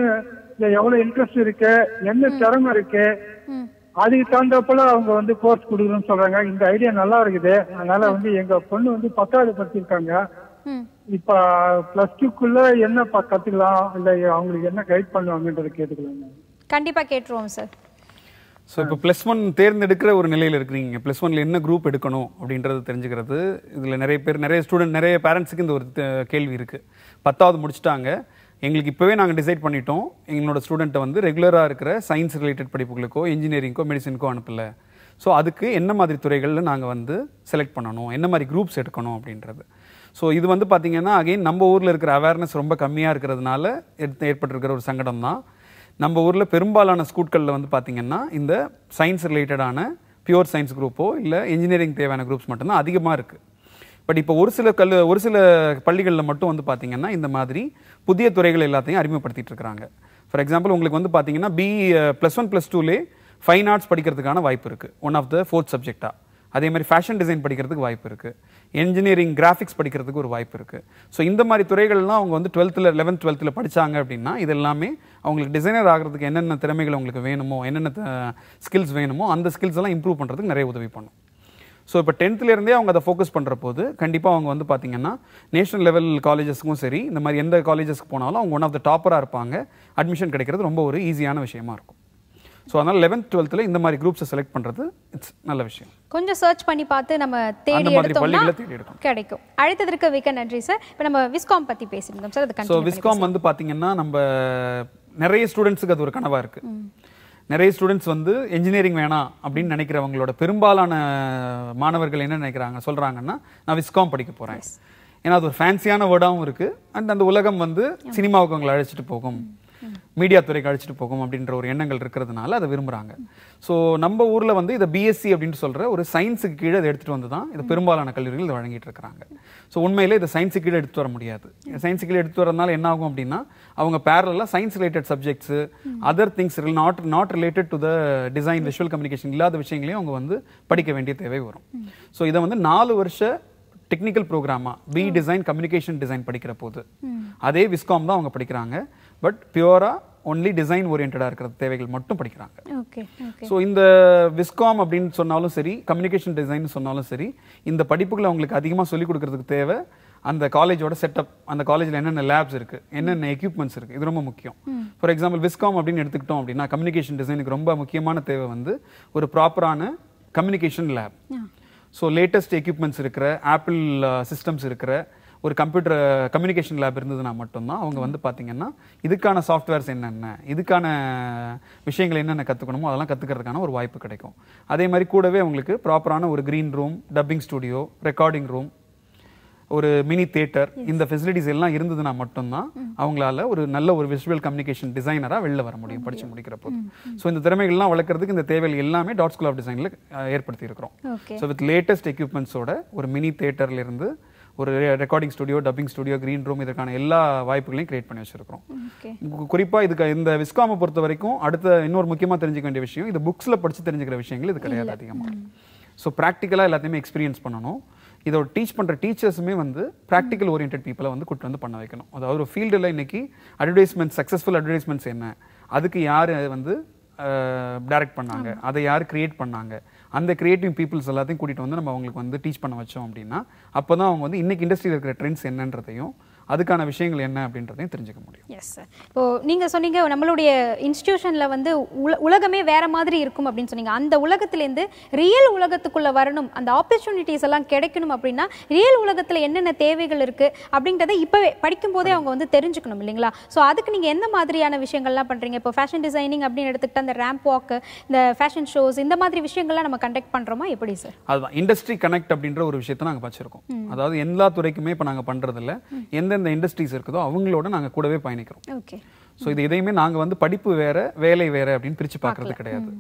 எவ்வளவு இன்ட்ரெஸ்ட் இருக்கு என்ன திறமை இருக்கு அதுக்கு தகுந்த போல அவங்க வந்து கோர்ஸ் கொடுக்கணும்னு சொல்றாங்க இந்த ஐடியா நல்லா இருக்குது அதனால வந்து எங்க பொண்ணு வந்து பத்தாவது படிச்சிருக்காங்க இப்ப பிளஸ் டூக்குள்ள என்ன கத்துக்கலாம் இல்ல அவங்களுக்கு என்ன கைட் பண்ணுவாங்கன்றது கேட்டுக்கலாம் கண்டிப்பா கேட்டுருவோம் சார் ஸோ இப்போ ப்ளஸ் ஒன் தேர்ந்தெடுக்கிற ஒரு நிலையில் இருக்கிறீங்க ப்ளஸ் ஒன்ல என்ன குரூப் எடுக்கணும் அப்படின்றது தெரிஞ்சுக்கிறது இதில் நிறைய பேர் நிறைய ஸ்டூடெண்ட் நிறைய பேரண்ட்ஸுக்கு இந்த ஒரு கேள்வி இருக்குது பத்தாவது முடிச்சுட்டாங்க எங்களுக்கு இப்போவே நாங்கள் டிசைட் பண்ணிட்டோம் எங்களோட ஸ்டூடெண்ட்டை வந்து ரெகுலராக இருக்கிற சயின்ஸ் ரிலேட்டட் படிப்புகளுக்கோ இன்ஜினியரிங்க்கோ மெடிசினுக்கோ அனுப்பல ஸோ அதுக்கு என்ன மாதிரி துறைகளில் நாங்கள் வந்து செலக்ட் பண்ணணும் என்ன மாதிரி குரூப்ஸ் எடுக்கணும் அப்படின்றது ஸோ இது வந்து பார்த்திங்கன்னா அகைன் நம்ம ஊரில் இருக்கிற அவேர்னஸ் ரொம்ப கம்மியாக இருக்கிறதுனால எடுத்து ஏற்பட்டிருக்கிற ஒரு சங்கடம் தான் நம்ம ஊரில் பெரும்பாலான ஸ்கூட்களில் வந்து பார்த்திங்கன்னா இந்த சயின்ஸ் ரிலேட்டடான பியூர் சயின்ஸ் குரூப்போ இல்லை இன்ஜினியரிங் தேவையான குரூப்ஸ் மட்டும்தான் அதிகமாக இருக்குது பட் இப்போ ஒரு சில கல் ஒரு சில பள்ளிகளில் மட்டும் வந்து பார்த்தீங்கன்னா இந்த மாதிரி புதிய துறைகள் எல்லாத்தையும் அறிமுகப்படுத்திட்டு இருக்கிறாங்க ஃபார் எக்ஸாம்பிள் உங்களுக்கு வந்து பார்த்தீங்கன்னா பிஇ ப்ளஸ் ஒன் ப்ளஸ் டூலே ஃபைன் ஆர்ட்ஸ் படிக்கிறதுக்கான வாய்ப்பு இருக்குது ஒன் ஆஃப் த ஃபோர்த் சப்ஜெக்டாக அதே மாதிரி ஃபேஷன் டிசைன் படிக்கிறதுக்கு வாய்ப்பு இருக்குது என்ஜினியரிங் கிராஃபிக்ஸ் படிக்கிறதுக்கு ஒரு வாய்ப்பு இருக்குது ஸோ இந்த மாதிரி துறைகள்லாம் அவங்க வந்து டுவெல்த்தில் லெவன்த் டுவெல்த்தில் படித்தாங்க அப்படின்னா இது எல்லாமே அவங்களுக்கு டிசைனர் ஆகிறதுக்கு என்னென்ன திறமைகள் அவங்களுக்கு வேணுமோ என்னென்ன ஸ்கில்ஸ் வேணுமோ அந்த ஸ்கில்ஸ் எல்லாம் இம்ப்ரூவ் பண்ணுறதுக்கு நிறைய உதவி பண்ணும் ஸோ இப்போ டென்த்துலேருந்தே அவங்க அதை ஃபோக்கஸ் பண்ணுற போது கண்டிப்பாக அவங்க வந்து பார்த்திங்கன்னா நேஷனல் லெவல் காலேஜஸ்க்கும் சரி இந்த மாதிரி எந்த காலேஜஸ்க்கு போனாலும் அவங்க ஒன் ஆஃப் த டாப்பராக இருப்பாங்க அட்மிஷன் கிடைக்கிறது ரொம்ப ஒரு ஈஸியான விஷயமா இருக்கும் ஸோ அதனால் லெவன்த் டுவெல்த்தில் இந்த மாதிரி குரூப்ஸை செலக்ட் பண்ணுறது இட்ஸ் நல்ல விஷயம் கொஞ்சம் சர்ச் பண்ணி பார்த்து நம்ம தேடி எடுத்தோம்னா கிடைக்கும் அழைத்ததற்கு மிக்க நன்றி சார் இப்போ நம்ம விஸ்காம் பற்றி பேசியிருந்தோம் சார் அது ஸோ விஸ்காம் வந்து பார்த்தீங்கன்னா நம்ம நிறைய ஸ்டூடெண்ட்ஸுக்கு அது ஒரு கனவாக இருக்குது நிறைய ஸ்டூடெண்ட்ஸ் வந்து என்ஜினியரிங் வேணாம் அப்படின்னு நினைக்கிறவங்களோட பெரும்பாலான மாணவர்கள் என்ன நினைக்கிறாங்க சொல்கிறாங்கன்னா நான் விஸ்காம் படிக்க போகிறேன் ஏன்னா அது ஒரு ஃபேன்சியான வேர்டாகவும் இருக்குது அண்ட் அந்த உலகம் வந்து சினிமாவுக்கு அவங்களை அழைச்சிட்டு போகும் மீடியா துறைக்கு அழைச்சிட்டு போகும் அப்படின்ற ஒரு எண்ணங்கள் இருக்கிறதுனால அதை விரும்புகிறாங்க ஸோ நம்ம ஊரில் வந்து இதை பிஎஸ்சி அப்படின்னு சொல்கிற ஒரு சயின்ஸுக்கு கீழே அதை எடுத்துகிட்டு வந்து தான் இது பெரும்பாலான கல்லூரிகள் இதை வழங்கிட்டு இருக்கிறாங்க ஸோ உண்மையிலே இதை சயின்ஸுக்கு கீழே எடுத்து வர முடியாது சயின்ஸுக்கு கீழே எடுத்து வரதுனால என்ன ஆகும் அப்படின்னா அவங்க பேரலாக science related subjects other things not not related to the design visual communication இல்லாத விஷயங்களையும் அவங்க வந்து படிக்க வேண்டிய தேவை வரும் ஸோ இதை வந்து நாலு வருஷ டெக்னிக்கல் ப்ரோக்ராமா பி டிசைன் கம்யூனிகேஷன் டிசைன் படிக்கிற போது அதே விஸ்காம் தான் அவங்க படிக்கிறாங்க பட் பியூரா ஒன்லி டிசைன் ஓரியன்டா இருக்கிற தேவைகள் மட்டும் படிக்கிறாங்க ஸோ இந்த விஸ்காம் அப்படின்னு சொன்னாலும் சரி கம்யூனிகேஷன் டிசைன் சொன்னாலும் சரி இந்த படிப்புகளை அவங்களுக்கு அதிகமாக சொல்லிக் கொடுக்கறதுக்கு தேவை அந்த காலேஜோட செட்டப் அந்த காலேஜில் என்னென்ன லேப்ஸ் இருக்கு என்னென்ன எக்யூப்மெண்ட்ஸ் இருக்கு இது ரொம்ப முக்கியம் ஃபார் எக்ஸாம்பிள் விஸ்காம் அப்படின்னு எடுத்துக்கிட்டோம் அப்படின்னா கம்யூனிகேஷன் டிசைனுக்கு ரொம்ப முக்கியமான தேவை வந்து ஒரு ப்ராப்பரான communication lab so latest equipments இருக்கிற ஆப்பிள் சிஸ்டம்ஸ் uh, இருக்கிற ஒரு கம்ப்யூட்டர் கம்யூனிகேஷன் லேப் இருந்ததுன்னா மட்டும்தான் அவங்க வந்து பார்த்தீங்கன்னா இதுக்கான சாஃப்ட்வேர்ஸ் என்னென்ன இதுக்கான விஷயங்கள் என்னென்ன கற்றுக்கணுமோ அதெல்லாம் கற்றுக்கிறதுக்கான ஒரு வாய்ப்பு கிடைக்கும் அதே மாதிரி கூடவே அவங்களுக்கு ப்ராப்பரான ஒரு green room dubbing studio recording room ஒரு மினி தேட்டர் இந்த ஃபெசிலிட்டிஸ் எல்லாம் இருந்ததுனா மட்டும்தான் அவங்களால ஒரு நல்ல ஒரு விஷுவல் கம்யூனிகேஷன் டிசைனராக வெளில வர முடியும் படிச்சு முடிக்கிற போது ஸோ இந்த திறமைகள்லாம் வளர்க்குறதுக்கு இந்த தேவைகள் எல்லாமே டாட் ஸ்கூல் ஆஃப் டிசைனில் ஏற்படுத்தி இருக்கிறோம் ஸோ வித் லேட்டஸ்ட் எக்யூப்மெண்ட்ஸோட ஒரு மினி தேட்டர்லேருந்து இருந்து ஒரு recording studio dubbing studio green room இதற்கான எல்லா வாய்ப்புகளையும் கிரியேட் பண்ணி வச்சிருக்கோம் குறிப்பாக இதுக்கு இந்த விஸ்காமை பொறுத்த வரைக்கும் அடுத்த இன்னொரு முக்கியமாக தெரிஞ்சுக்க வேண்டிய விஷயம் இது புக்ஸில் படித்து தெரிஞ்சுக்கிற விஷயங்கள் இது கிடையாது அதிகமாக ஸோ ப்ராக்டிக்கலாக எல்லாத்தையுமே எக்ஸ்பீரியன்ஸ் பண்ணணும் இதோட டீச் பண்ணுற டீச்சர்ஸுமே வந்து ப்ராக்டிக்கல் ஓரியன்ட் பீப்பிளை வந்து கூட்டு வந்து பண்ண வைக்கணும் அதாவது ஒரு ஃபீல்டில் இன்னைக்கு அட்வர்டைஸ்மெண்ட் சக்ஸஸ்ஃபுல் அட்வர்டைஸ்மெண்ட்ஸ் என்ன அதுக்கு யார் வந்து டைரக்ட் பண்ணாங்க அதை யார் கிரியேட் பண்ணாங்க அந்த கிரியேட்டிவ் பீப்புள்ஸ் எல்லாத்தையும் கூட்டிகிட்டு வந்து நம்ம அவங்களுக்கு வந்து டீச் பண்ண வச்சோம் அப்படின்னா அப்போ தான் அவங்க வந்து இன்றைக்கி இண்டஸ்ட்ரியில் இருக்கிற ட்ரெண்ட்ஸ் என்னன்றதையும் அதுக்கான விஷயங்கள் என்ன அப்படின்றதையும் தெரிஞ்சுக்க முடியும் எஸ் சார் இப்போ நீங்கள் சொன்னீங்க நம்மளுடைய இன்ஸ்டியூஷனில் வந்து உலகமே வேற மாதிரி இருக்கும் அப்படின்னு சொன்னீங்க அந்த உலகத்துலேருந்து ரியல் உலகத்துக்குள்ளே வரணும் அந்த ஆப்பர்ச்சுனிட்டிஸ் எல்லாம் கிடைக்கணும் அப்படின்னா ரியல் உலகத்தில் என்னென்ன தேவைகள் இருக்குது அப்படின்றத இப்போவே படிக்கும்போதே அவங்க வந்து தெரிஞ்சுக்கணும் இல்லைங்களா ஸோ அதுக்கு நீங்கள் எந்த மாதிரியான விஷயங்கள்லாம் பண்ணுறீங்க இப்போ ஃபேஷன் டிசைனிங் அப்படின்னு எடுத்துக்கிட்டால் அந்த ரேம்ப் வாக்கு இந்த ஃபேஷன் ஷோஸ் இந்த மாதிரி விஷயங்கள்லாம் நம்ம கண்டக்ட் பண்ணுறோமா எப்படி சார் அதுதான் இண்டஸ்ட்ரி கனெக்ட் அப்படின்ற ஒரு விஷயத்தை நாங்கள் வச்சுருக்கோம் அதாவது எல்லா துறைக்குமே இப்போ நாங்கள் பண்ணுறதில்ல எந்த எந்தெந்த இண்டஸ்ட்ரீஸ் இருக்குதோ அவங்களோட நாங்க கூடவே பயணிக்கிறோம் ஸோ இது எதையுமே நாங்கள் வந்து படிப்பு வேற வேலை வேற அப்படின்னு பிரித்து பார்க்கறது கிடையாது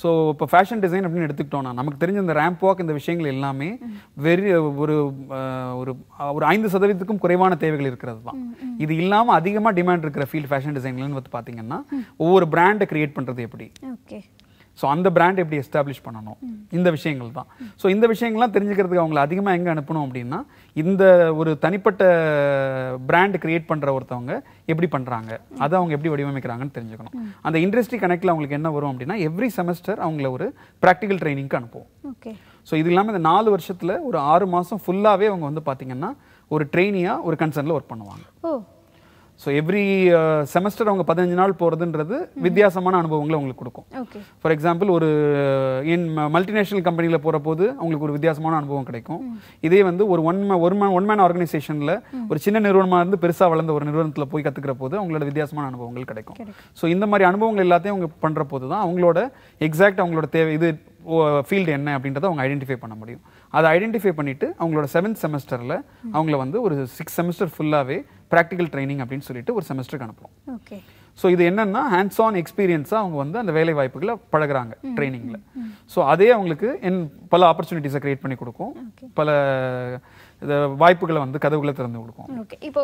ஸோ இப்போ ஃபேஷன் டிசைன் அப்படின்னு எடுத்துக்கிட்டோம்னா நமக்கு தெரிஞ்ச இந்த ரேம்ப் வாக் இந்த விஷயங்கள் எல்லாமே வெறி ஒரு ஒரு ஒரு ஐந்து சதவீதத்துக்கும் குறைவான தேவைகள் இருக்கிறது தான் இது இல்லாமல் அதிகமாக டிமாண்ட் இருக்கிற ஃபீல்ட் ஃபேஷன் டிசைன்லன்னு வந்து பார்த்தீங்கன்னா ஒவ்வொரு பிராண்டை கிரியேட் பண்ணுறது எப்படி ஸோ அந்த பிராண்ட் எப்படி எஸ்டாப்ளிஷ் பண்ணணும் இந்த விஷயங்கள் தான் ஸோ இந்த விஷயங்கள்லாம் தெரிஞ்சுக்கிறதுக்கு அவங்கள அதிகமாக எங்கே அனுப்பணும் அப்படின்னா இந்த ஒரு தனிப்பட்ட பிராண்ட் கிரியேட் பண்ணுற ஒருத்தவங்க எப்படி பண்ணுறாங்க அதை அவங்க எப்படி வடிவமைக்கிறாங்கன்னு தெரிஞ்சுக்கணும் அந்த இண்டஸ்ட்ரி கனெக்டில் அவங்களுக்கு என்ன வரும் அப்படின்னா எவ்ரி செமஸ்டர் அவங்கள ஒரு ப்ராக்டிக்கல் ட்ரைனிங்க்கு அனுப்புவோம் ஓகே ஸோ இது இல்லாமல் இந்த நாலு வருஷத்தில் ஒரு ஆறு மாதம் ஃபுல்லாகவே அவங்க வந்து பார்த்தீங்கன்னா ஒரு ட்ரெயினியாக ஒரு கன்சர்னில் ஒர்க் பண்ணுவாங்க ஸோ எவ்ரி செமஸ்டர் அவங்க பதினஞ்சு நாள் போகிறதுன்றது வித்தியாசமான அனுபவங்களை உங்களுக்கு கொடுக்கும் ஃபார் எக்ஸாம்பிள் ஒரு என் uh, மல்டிநேஷனல் கம்பெனியில் போகிற போது அவங்களுக்கு ஒரு வித்தியாசமான அனுபவம் கிடைக்கும் இதே வந்து ஒரு ஒன் ஒரு மேன் ஒன் மேன் ஆர்கனைசேஷனில் ஒரு சின்ன நிறுவனமாக இருந்து பெருசாக வளர்ந்த ஒரு நிறுவனத்தில் போய் கற்றுக்கிற போது அவங்களோட வித்தியாசமான அனுபவங்கள் கிடைக்கும் ஸோ இந்த மாதிரி அனுபவங்கள் எல்லாத்தையும் அவங்க பண்ணுற போது தான் அவங்களோட எக்ஸாக்ட் அவங்களோட தேவை இது ஃபீல்டு என்ன அப்படின்றத அவங்க ஐடென்டிஃபை பண்ண முடியும் அதை ஐடென்டிஃபை பண்ணிவிட்டு அவங்களோட செவன்த் செமஸ்டரில் அவங்கள வந்து ஒரு சிக்ஸ் செமஸ்டர் ஃபுல்லாகவே ப்ராக்டிக்கல் ட்ரைனிங் அப்படின்னு சொல்லிட்டு ஒரு செமஸ்டருக்கு அனுப்புவோம் ஓகே ஸோ இது என்னன்னா ஹேண்ட்ஸ் ஆன் எக்ஸ்பீரியன்ஸாக அவங்க வந்து அந்த வேலை வாய்ப்புகளை பழகிறாங்க ட்ரைனிங்கில் ஸோ அதே அவங்களுக்கு என் பல ஆப்பர்ச்சுனிட்டிஸை கிரியேட் பண்ணி கொடுக்கும் பல வாய்ப்புகளை வந்து கதவுகளை திறந்து கொடுக்கும் ஓகே இப்போ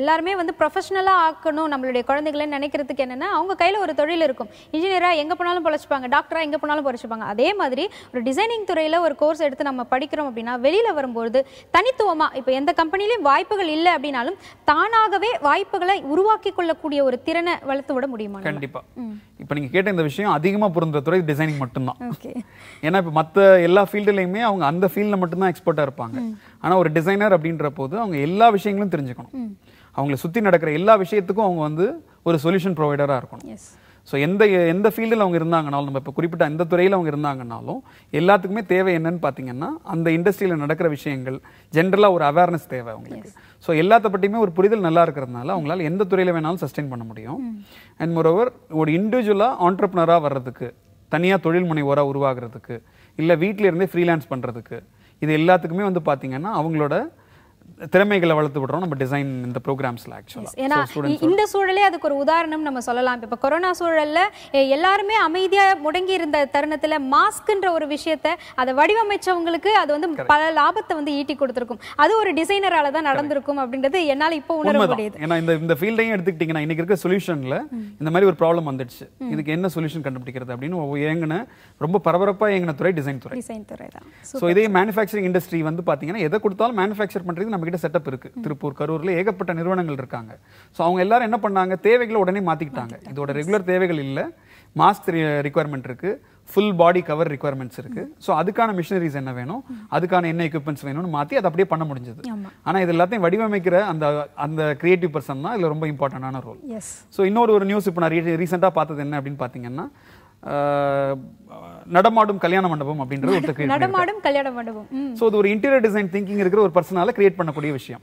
எல்லாருமே வந்து ப்ரொஃபஷனலாக ஆக்கணும் நம்மளுடைய குழந்தைகளை நினைக்கிறதுக்கு என்னென்னா அவங்க கையில் ஒரு தொழில் இருக்கும் இன்ஜினியராக எங்கே போனாலும் பொழைச்சிப்பாங்க டாக்டராக எங்கே போனாலும் பொழைச்சிப்பாங்க அதே மாதிரி ஒரு டிசைனிங் துறையில் ஒரு கோர்ஸ் எடுத்து நம்ம படிக்கிறோம் அப்படின்னா வெளியில் வரும்போது தனித்துவமாக இப்போ எந்த கம்பெனிலையும் வாய்ப்புகள் இல்லை அப்படின்னாலும் தானாகவே வாய்ப்புகளை உருவாக்கி கொள்ளக்கூடிய ஒரு திறனை வளர்த்து விட முடியுமா கண்டிப்பாக இப்போ நீங்கள் கேட்ட இந்த விஷயம் அதிகமாக பொருந்த துறை டிசைனிங் மட்டும்தான் ஏன்னா இப்போ மற்ற எல்லா எல்லா ஃபீல்டுலையுமே அவங்க அந்த ஃபீல்டில் மட்டும்தான் எக்ஸ்பர்ட்டாக இருப்பாங்க ஆனால் ஒரு டிசைனர் அப்படின்ற போது அவங்க எல்லா விஷயங்களும் தெரிஞ்சுக்கணும் அவங்கள சுற்றி நடக்கிற எல்லா விஷயத்துக்கும் அவங்க வந்து ஒரு சொல்யூஷன் ப்ரொவைடராக இருக்கணும் ஸோ எந்த எந்த ஃபீல்டில் அவங்க இருந்தாங்கனாலும் நம்ம இப்போ குறிப்பிட்ட அந்த துறையில் அவங்க இருந்தாங்கனாலும் எல்லாத்துக்குமே தேவை என்னன்னு பார்த்தீங்கன்னா அந்த இண்டஸ்ட்ரியில் நடக்கிற விஷயங்கள் ஜென்ரலாக ஒரு அவேர்னஸ் தேவை அவங்களுக்கு ஸோ எல்லாத்த பற்றியுமே ஒரு புரிதல் நல்லா இருக்கிறதுனால அவங்களால எந்த துறையில் வேணாலும் சஸ்டெயின் பண்ண முடியும் அண்ட் மொரோவர் ஒரு இண்டிவிஜுவலாக ஆண்டர்பனராக வர்றதுக்கு தனியாக தொழில் முனைவோராக உருவாகிறதுக்கு இல்லை வீட்டிலேருந்தே ஃப்ரீலான்ஸ் பண்ணுறதுக்கு இது எல்லாத்துக்குமே வந்து பார்த்திங்கன்னா அவங்களோட திறமைகளை வளர்த்து விடுறோம் நம்ம டிசைன் இந்த ப்ரோக்ராம்ஸ்ல ஆக்சுவலாக ஏன்னா இந்த சூழலே அதுக்கு ஒரு உதாரணம் நம்ம சொல்லலாம் இப்போ கொரோனா சூழல்ல எல்லாருமே அமைதியா முடங்கி இருந்த தருணத்துல மாஸ்க்ன்ற ஒரு விஷயத்த அதை வடிவமைச்சவங்களுக்கு அது வந்து பல லாபத்தை வந்து ஈட்டி கொடுத்துருக்கும் அது ஒரு டிசைனரால தான் நடந்திருக்கும் அப்படின்றது என்னால இப்போ உணர முடியுது ஏன்னா இந்த இந்த ஃபீல்டையும் எடுத்துக்கிட்டீங்கன்னா இன்னைக்கு இருக்க சொல்யூஷன்ல இந்த மாதிரி ஒரு ப்ராப்ளம் வந்துடுச்சு இதுக்கு என்ன சொல்யூஷன் கண்டுபிடிக்கிறது அப்படின்னு ஏங்கன ரொம்ப பரபரப்பா இயங்கின துறை டிசைன் துறை டிசைன் துறை தான் ஸோ இதே மேனுஃபேக்சரிங் இண்டஸ்ட்ரி வந்து பாத்தீங்கன்னா எதை கொடுத்தாலும் மேனுஃபேக்சர் பண்றது கிட்ட செட்டப் இருக்கு திருப்பூர் கரூர்ல ஏகப்பட்ட நிறுவனங்கள் இருக்காங்க ஸோ அவங்க எல்லாரும் என்ன பண்ணாங்க தேவைகளை உடனே மாத்திக்கிட்டாங்க இதோட ரெகுலர் தேவைகள் இல்லை மாஸ்க் ரிக்குவயர்மெண்ட் இருக்கு ஃபுல் பாடி கவர் ரிக்குவயர்மெண்ட்ஸ் இருக்கு ஸோ அதுக்கான மிஷினரிஸ் என்ன வேணும் அதுக்கான என்ன எக்யூப்மெண்ட்ஸ் வேணும்னு மாத்தி அதை அப்படியே பண்ண முடிஞ்சது ஆனால் இது எல்லாத்தையும் வடிவமைக்கிற அந்த அந்த கிரியேட்டிவ் பர்சன் தான் இதுல ரொம்ப இம்பார்ட்டன்டான ரோல் ஸோ இன்னொரு ஒரு நியூஸ் இப்போ நான் ரீசெண்டாக பார்த்தது என்ன அப்படின்னு பார்த்தீங்கன்னா நடமாடும் கல்யாண மண்டபம் அப்படின்றது ஒரு நடமாடும் கல்யாண மண்டபம் ஸோ அது ஒரு இன்டீரியர் டிசைன் திங்கிங் இருக்கிற ஒரு பர்சனால கிரியேட் பண்ணக்கூடிய விஷயம்